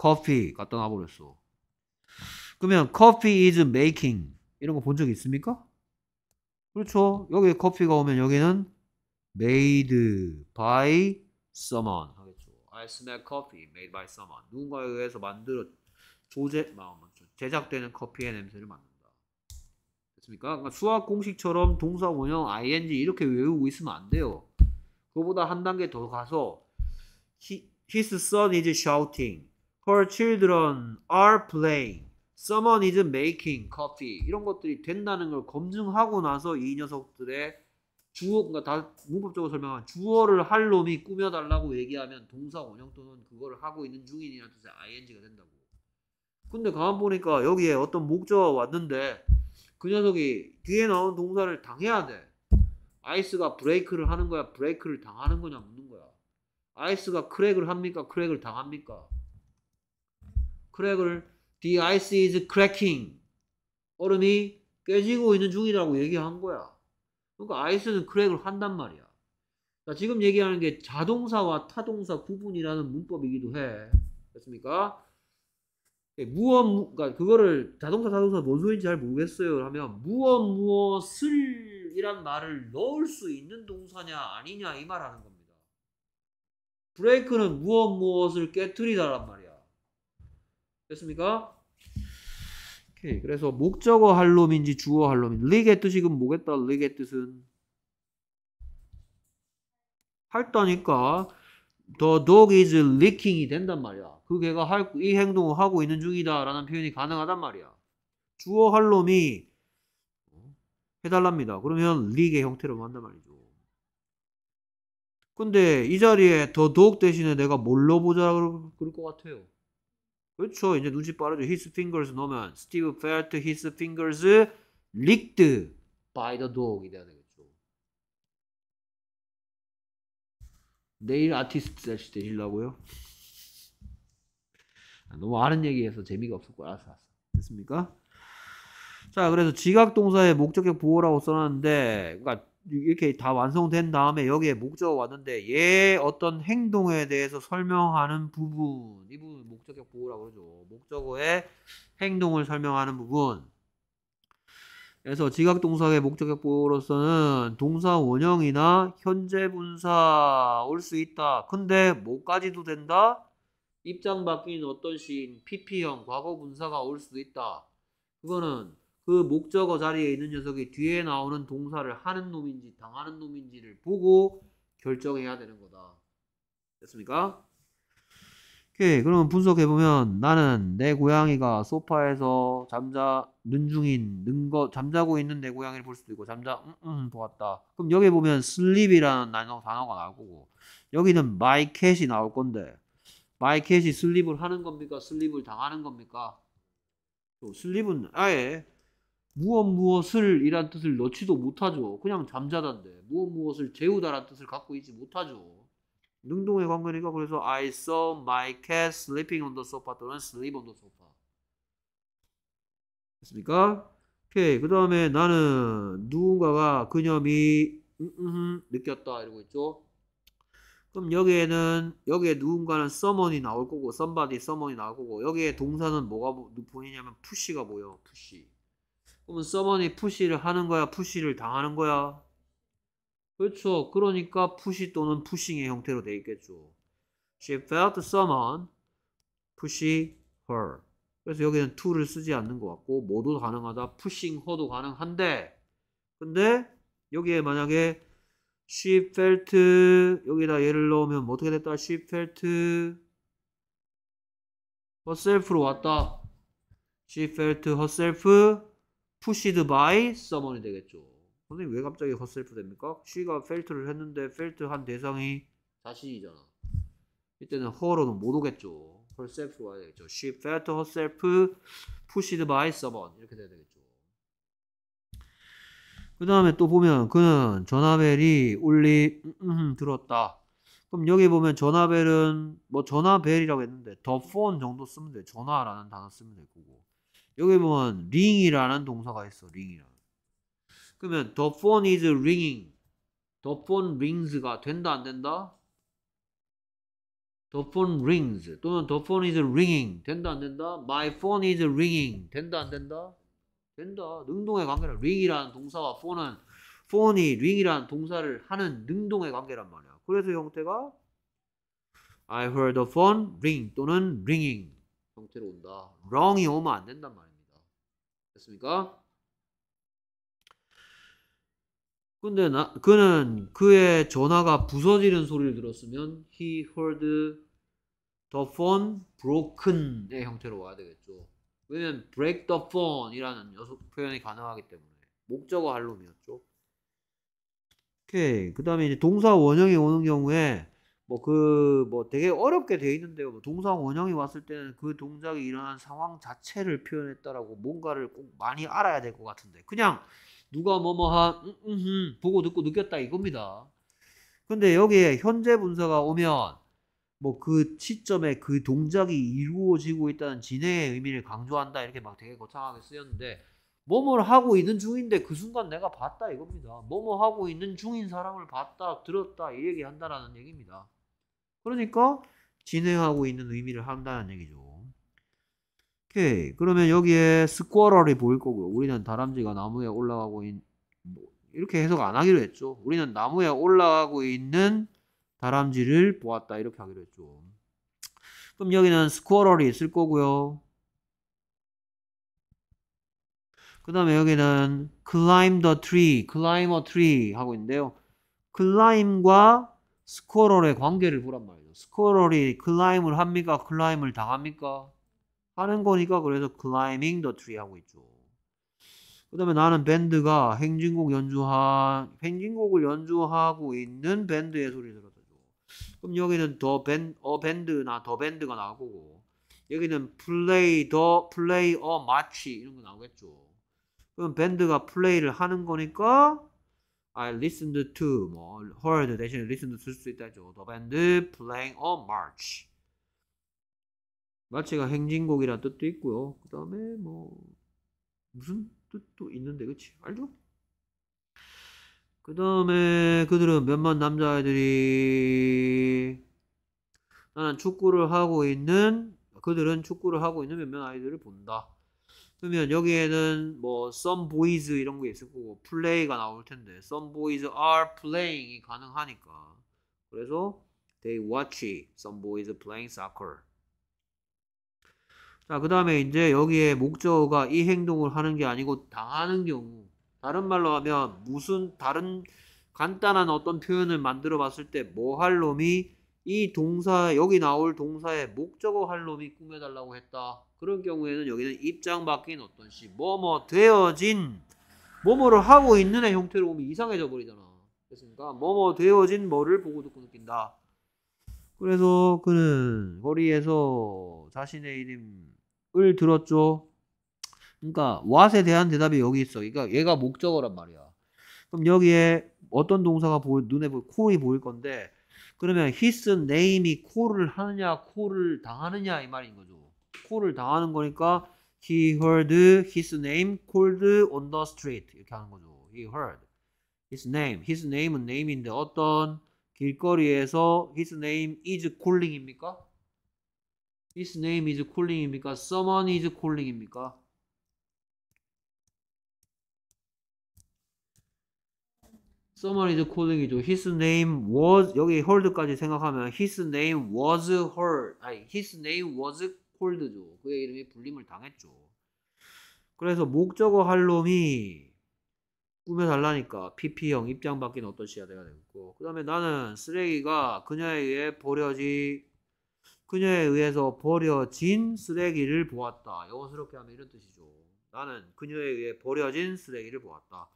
coffee 갖다 놔버렸어. 그러면 coffee is making 이런 거 본 적 있습니까? 그렇죠. 여기 커피가 오면 여기는 made by someone 하겠죠. I smell coffee made by someone. 누군가에 의해서 만들어 조제 제작되는 커피의 냄새를 맡는. 됐습니까? 그러니까 수학 공식처럼 동사 원형 ing 이렇게 외우고 있으면 안 돼요. 그거보다 한 단계 더 가서 he, his son is shouting, her children are playing, someone is making coffee 이런 것들이 된다는 걸 검증하고 나서 이 녀석들의 주어 그러니까 다 문법적으로 설명한 주어를 할 놈이 꾸며달라고 얘기하면 동사 원형 또는 그거를 하고 있는 중인이라는 뜻의 ing가 된다고. 근데 가만 보니까 여기에 어떤 목적어 왔는데 그 녀석이 뒤에 나온 동사를 당해야 돼. 아이스가 브레이크를 하는 거야, 브레이크를 당하는 거냐 묻는 거야. 아이스가 크랙을 합니까, 크랙을 당합니까? 크랙을 the ice is cracking. 얼음이 깨지고 있는 중이라고 얘기한 거야. 그러니까 아이스는 크랙을 한단 말이야. 자, 지금 얘기하는 게 자동사와 타동사 구분이라는 문법이기도 해. 됐습니까? 예, 무엇 그러니까 그거를 자동차 자동차 뭔 소리인지 잘 모르겠어요 하면 무엇 무엇을 이란 말을 넣을 수 있는 동사냐 아니냐 이 말하는 겁니다. 브레이크는 무엇 무엇을 깨뜨리다란 말이야. 됐습니까? 오케이 그래서 목적어 할롬인지 주어 할롬인지 리게 뜻이건 뭐겠다 리의 뜻은 할다니까 더 h e dog is licking이 된단 말이야. 그 개가 할, 이 행동을 하고 있는 중이다라는 표현이 가능하단 말이야. 주어 할 놈이 해달랍니다. 그러면 리그의 형태로 만단 말이죠. 근데 이 자리에 더더욱 대신에 내가 뭘로 보자 그럴 것 같아요. 그렇죠. 이제 눈치 빠르죠. His fingers 넣으면 Steve felt his fingers licked by the dog이 돼야 되겠죠. 내일 아티스트 되시려고요? 아, 너무 아는 얘기해서 재미가 없었고 알았어 알어 됐습니까? 자 그래서 지각동사의 목적격 보호라고 써놨는데 그러니까 이렇게 다 완성된 다음에 여기에 목적 왔는데 얘 어떤 행동에 대해서 설명하는 부분 이 부분 목적격 보호라고 그러죠 목적어의 행동을 설명하는 부분 그래서 지각동사의 목적격 보호로서는 동사 원형이나 현재 분사 올 수 있다 근데 뭐까지도 된다 입장 바뀐 어떤 시인 PP형 과거 분사가 올 수도 있다. 그거는 그 목적어 자리에 있는 녀석이 뒤에 나오는 동사를 하는 놈인지 당하는 놈인지를 보고 결정해야 되는 거다. 됐습니까? 오케이. 그러면 분석해 보면 나는 내 고양이가 소파에서 잠자 는 중인 는거 잠자고 있는 내 고양이를 볼 수도 있고 잠자 음, 음 보았다. 그럼 여기 보면 sleep이라는 단어가 나올 거고 여기는 my cat이 나올 건데 마이켓이 슬립을 하는 겁니까? 슬립을 당하는 겁니까? 슬립은 아예 무엇 무엇을 이란 뜻을 넣지도 못하죠. 그냥 잠자단데 무엇 무엇을 재우다란 뜻을 갖고 있지 못하죠. 능동의 관계니까 그래서 I saw my cat sleeping on the sofa 또는 sleep on the sofa 됐습니까? 오케이 그 다음에 나는 누군가가 그녀미 음, 음, 음, 느꼈다 이러고 있죠. 그럼 여기에는 여기에 누군가는 someone이 나올 거고 somebody, someone이 나올 거고 여기에 동사는 뭐가 보이냐면 push가 보여. push. 그러면 someone이 push를 하는 거야, push를 당하는 거야. 그렇죠. 그러니까 push 또는 pushing의 형태로 돼 있겠죠. She felt someone push her. 그래서 여기는 to를 쓰지 않는 것 같고 모두 가능하다. pushing her도 가능한데 근데 여기에 만약에 she felt 여기다 얘를 넣으면 뭐 어떻게 됐다? she felt herself로 왔다. she felt herself pushed by someone이 되겠죠. 선생님 왜 갑자기 herself 됩니까? she가 felt를 했는데 felt 한 대상이 자신이잖아. 이때는 her로는 못 오겠죠. herself로 와야 되겠죠. she felt herself pushed by someone 이렇게 돼야 되겠죠. 그 다음에 또 보면 그는 전화벨이 울리 음, 음, 음, 들었다. 그럼 여기 보면 전화벨은 뭐 전화벨이라고 했는데 더폰 정도 쓰면 돼. 전화라는 단어 쓰면 될 거고. 여기 보면 링이라는 동사가 있어. 링이라는 그러면 더폰 e phone is ringing. t h rings가 된다 안 된다? 더폰 e p rings 또는 더폰 e p h o is ringing 된다 안 된다? my phone is ringing 된다 안 된다? 된다. 능동의 관계는 r 이라는 동사와 f o r 이 r 이라는 동사를 하는 능동의 관계란 말이야. 그래서 형태가 I heard the phone ring 또는 ringing 형태로 온다. wrong이 오면 안 된단 말입니다. 됐습니까? 근데 나, 그는 그의 전화가 부서지는 소리를 들었으면 he heard the phone broken의 형태로 와야 되겠죠. 왜냐면 break the phone이라는 녀석 표현이 가능하기 때문에 목적어 할로이었죠 오케이. 그다음에 이제 동사 원형이 오는 경우에 뭐 그뭐 뭐 되게 어렵게 돼 있는데요. 뭐 동사 원형이 왔을 때는 그 동작이 일어난 상황 자체를 표현했다라고 뭔가를 꼭 많이 알아야 될 것 같은데 그냥 누가 뭐뭐한 음, 음, 음, 보고 듣고 느꼈다 이겁니다. 근데 여기에 현재 분사가 오면 뭐그 시점에 그 동작이 이루어지고 있다는 진행의 의미를 강조한다 이렇게 막 되게 거창하게 쓰였는데 뭐뭐 하고 있는 중인데 그 순간 내가 봤다 이겁니다. 뭐뭐 하고 있는 중인 사람을 봤다 들었다 이 얘기 한다라는 얘기입니다. 그러니까 진행하고 있는 의미를 한다는 얘기죠. 오케이 그러면 여기에 스쿼럴이 보일 거고요. 우리는 다람쥐가 나무에 올라가고 있 뭐 이렇게 해석 안 하기로 했죠. 우리는 나무에 올라가고 있는 다람쥐를 보았다 이렇게 하기로 했죠. 그럼 여기는 스쿼럴이 있을 거고요. 그 다음에 여기는 climb the tree, climb a tree 하고 있는데요. climb과 스쿼럴의 관계를 보란 말이죠. 스쿼럴이 climb을 합니까? climb을 당합니까? 하는 거니까 그래서 climbing the tree 하고 있죠. 그 다음에 나는 밴드가 행진곡 연주한, 행진곡을 연주하고 있는 밴드의 소리 들었다. 그럼 여기는 더 밴, 어 밴드나 더 밴드가 나올 고 여기는 플레이 더 플레이 어 마치 이런 거 나오겠죠. 그럼 밴드가 플레이를 하는 거니까 I listened to 뭐 heard 대신에 listened 쓸수 있다죠. 더 밴드 band playing o march. 마치가 행진곡이라는 뜻도 있고요. 그 다음에 뭐 무슨 뜻도 있는데 그치 알죠? 그 다음에 그들은 몇만 남자아이들이 나는 축구를 하고 있는 그들은 축구를 하고 있는 몇몇 아이들을 본다. 그러면 여기에는 뭐 some boys 이런 게 있을 거고 play가 나올 텐데 some boys are playing이 가능하니까 그래서 they watch some boys playing soccer. 자, 그 다음에 이제 여기에 목적어가 이 행동을 하는 게 아니고 당하는 경우 다른 말로 하면 무슨 다른 간단한 어떤 표현을 만들어 봤을 때 뭐 할 놈이 이 동사 여기 나올 동사에 목적어 할 놈이 꾸며달라고 했다. 그런 경우에는 여기는 입장 바뀐 어떤 시 뭐뭐 되어진 뭐뭐를 하고 있는 형태로 보면 이상해져 버리잖아. 그랬으니까 뭐 뭐 되어진 뭐를 보고 듣고 그 느낀다. 그래서 그는 거리에서 자신의 이름을 들었죠. 그러니까 what에 대한 대답이 여기 있어. 그러니까 얘가 목적어란 말이야. 그럼 여기에 어떤 동사가 보일, 눈에 보일 콜이 보일 건데 그러면 his name이 콜을 하느냐 콜을 당하느냐 이 말인 거죠. 콜을 당하는 거니까 he heard his name called on the street 이렇게 하는 거죠. he heard his name. his name은 name인데 어떤 길거리에서 his name is calling입니까? his name is calling입니까? someone is calling입니까? Someone is calling이죠. His name was 여기 heard까지 생각하면 his name was heard. 아니 his name was called죠. 그의 이름이 불림을 당했죠. 그래서 목적어 할 놈이 꾸며달라니까 PP형 입장 바뀐 어떤 시야 내가 되고 그 다음에 나는 쓰레기가 그녀에 의해 버려지 그녀에 의해서 버려진 쓰레기를 보았다. 영어스럽게 하면 이런 뜻이죠. 나는 그녀에 의해 버려진 쓰레기를 보았다.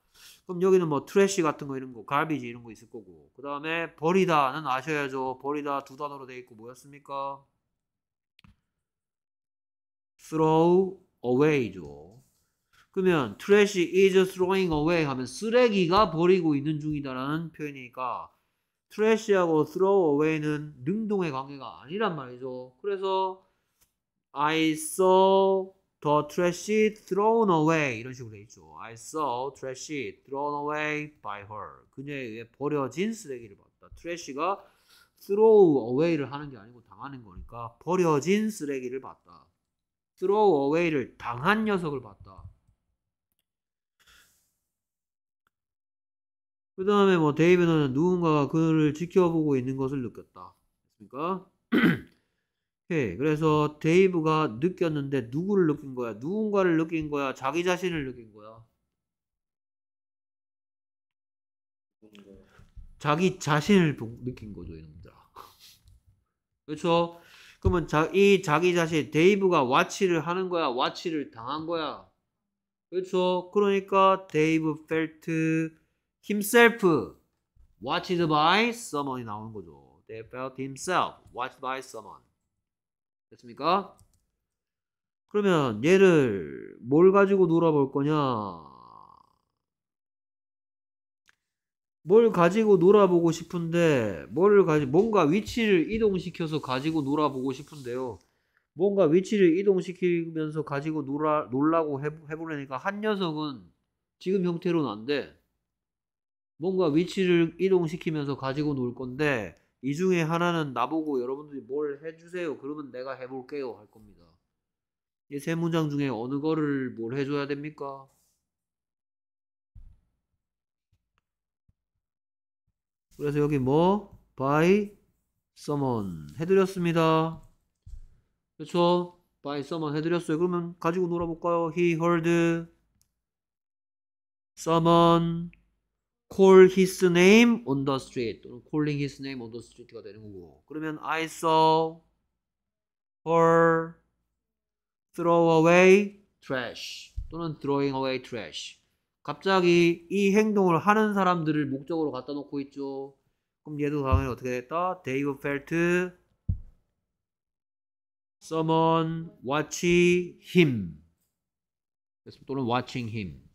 그럼 여기는 뭐 트래쉬 같은 거 이런 거, 갈비지 이런 거 있을 거고. 그 다음에 버리다는 아셔야죠. 버리다 두 단어로 돼 있고 뭐였습니까? throw away죠. 그러면 trash is throwing away 하면 쓰레기가 버리고 있는 중이다라는 표현이니까 trash하고 throw away는 능동의 관계가 아니란 말이죠. 그래서 I saw The trashy thrown away 이런 식으로 돼 있죠. I saw trashy thrown away by her. 그녀에 의해 버려진 쓰레기를 봤다. t r a s h 가 throw away를 하는 게 아니고 당하는 거니까 버려진 쓰레기를 봤다. throw away를 당한 녀석을 봤다. 그 다음에 뭐 데이비드는 누군가가 그를 지켜보고 있는 것을 느꼈다. 그러니까 *clears throat* 오케이. 예, 그래서 데이브가 느꼈는데 누구를 느낀 거야? 누군가를 느낀 거야? 자기 자신을 느낀 거야? 자기 자신을 느낀 거죠, 이놈들아. *laughs* 그렇죠? 그러면 자, 이 자기 자신 데이브가 와치를 하는 거야, 와치를 당한 거야. 그렇죠? 그러니까 데이브 펠트 himself watched by someone이 나오는 거죠. They felt himself watched by someone. 됐습니까? 그러면 얘를 뭘 가지고 놀아볼 거냐? 뭘 가지고 놀아보고 싶은데 뭘 가지 뭔가 위치를 이동시켜서 가지고 놀아보고 싶은데요. 뭔가 위치를 이동시키면서 가지고 놀아 놀라고 해 해보려니까 한 녀석은 지금 형태로는 안 돼. 뭔가 위치를 이동시키면서 가지고 놀 건데 이 중에 하나는 나보고 여러분들이 뭘 해주세요. 그러면 내가 해볼게요. 할 겁니다. 이 세 문장 중에 어느 거를 뭘 해줘야 됩니까? 그래서 여기 뭐? by someone 해드렸습니다. 그렇죠? by someone 해드렸어요. 그러면 가지고 놀아볼까요? He heard someone call his name on the street 또는 calling his name on the street가 되는 거고 그러면 I saw her throw away trash 또는 throwing away trash 갑자기 이 행동을 하는 사람들을 목적으로 갖다 놓고 있죠 그럼 얘도 당연히 어떻게 됐다? They felt someone watching him 또는 watching him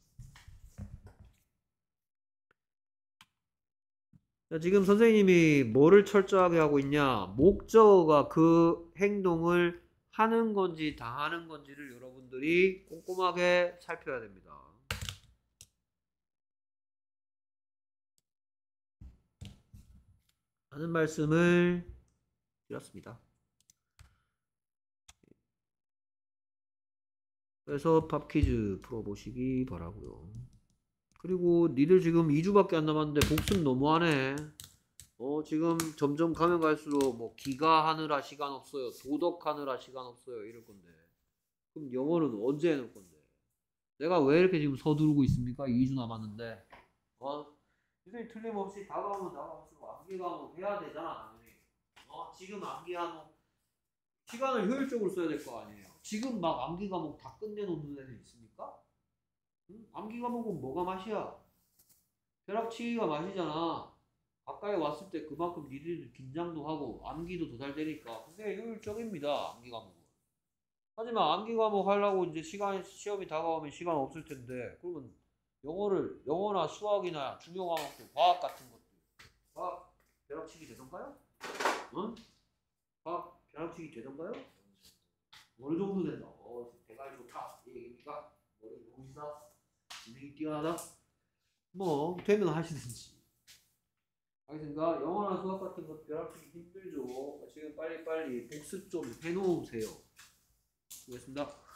지금 선생님이 뭐를 철저하게 하고 있냐? 목적어가 그 행동을 하는 건지 다하는 건지를 여러분들이 꼼꼼하게 살펴야 됩니다. 하는 말씀을 드렸습니다. 그래서 팝 퀴즈 풀어보시기 바라고요. 그리고 니들 지금 2주밖에 안 남았는데 복습 너무하네. 어 지금 점점 가면 갈수록 뭐 기가 하느라 시간 없어요. 도덕 하느라 시간 없어요. 이럴 건데. 그럼 영어는 언제 해놓을 건데? 내가 왜 이렇게 지금 서두르고 있습니까? 2주 남았는데. 어? 이들이 틀림없이 다가오면 다가올수 암기가 뭐 해야 되잖아. 당연히. 어? 지금 암기하면 시간을 효율적으로 써야 될 거 아니에요. 지금 막 암기 과목 다 끝내놓는 애들 있습니까? 암기가 먹으면 뭐가 맛이야? 벼락치기가 맛이잖아. 가까이 왔을 때 그만큼 니들도 긴장도 하고 암기도 도달되니까 그게 효율적입니다. 암기 과목은. 하지만 암기 과목 하려고 이제 시간 시험이 다가오면 시간 없을 텐데 그러면 영어를 영어나 수학이나 중요 과목들 과학 같은 것들 과학 벼락치기 되던가요? 응? 과학 벼락치기 되던가요? 어느 정도 된다. 어, 대가리 좋다. 이 얘기입니까? 머리 너무 있어. 능력 뛰어나다? 뭐 되면 하시든지 알겠습니다 영어나 수학 같은 거 결합하기 힘들죠 지금 빨리빨리 복습 좀 해놓으세요 보겠습니다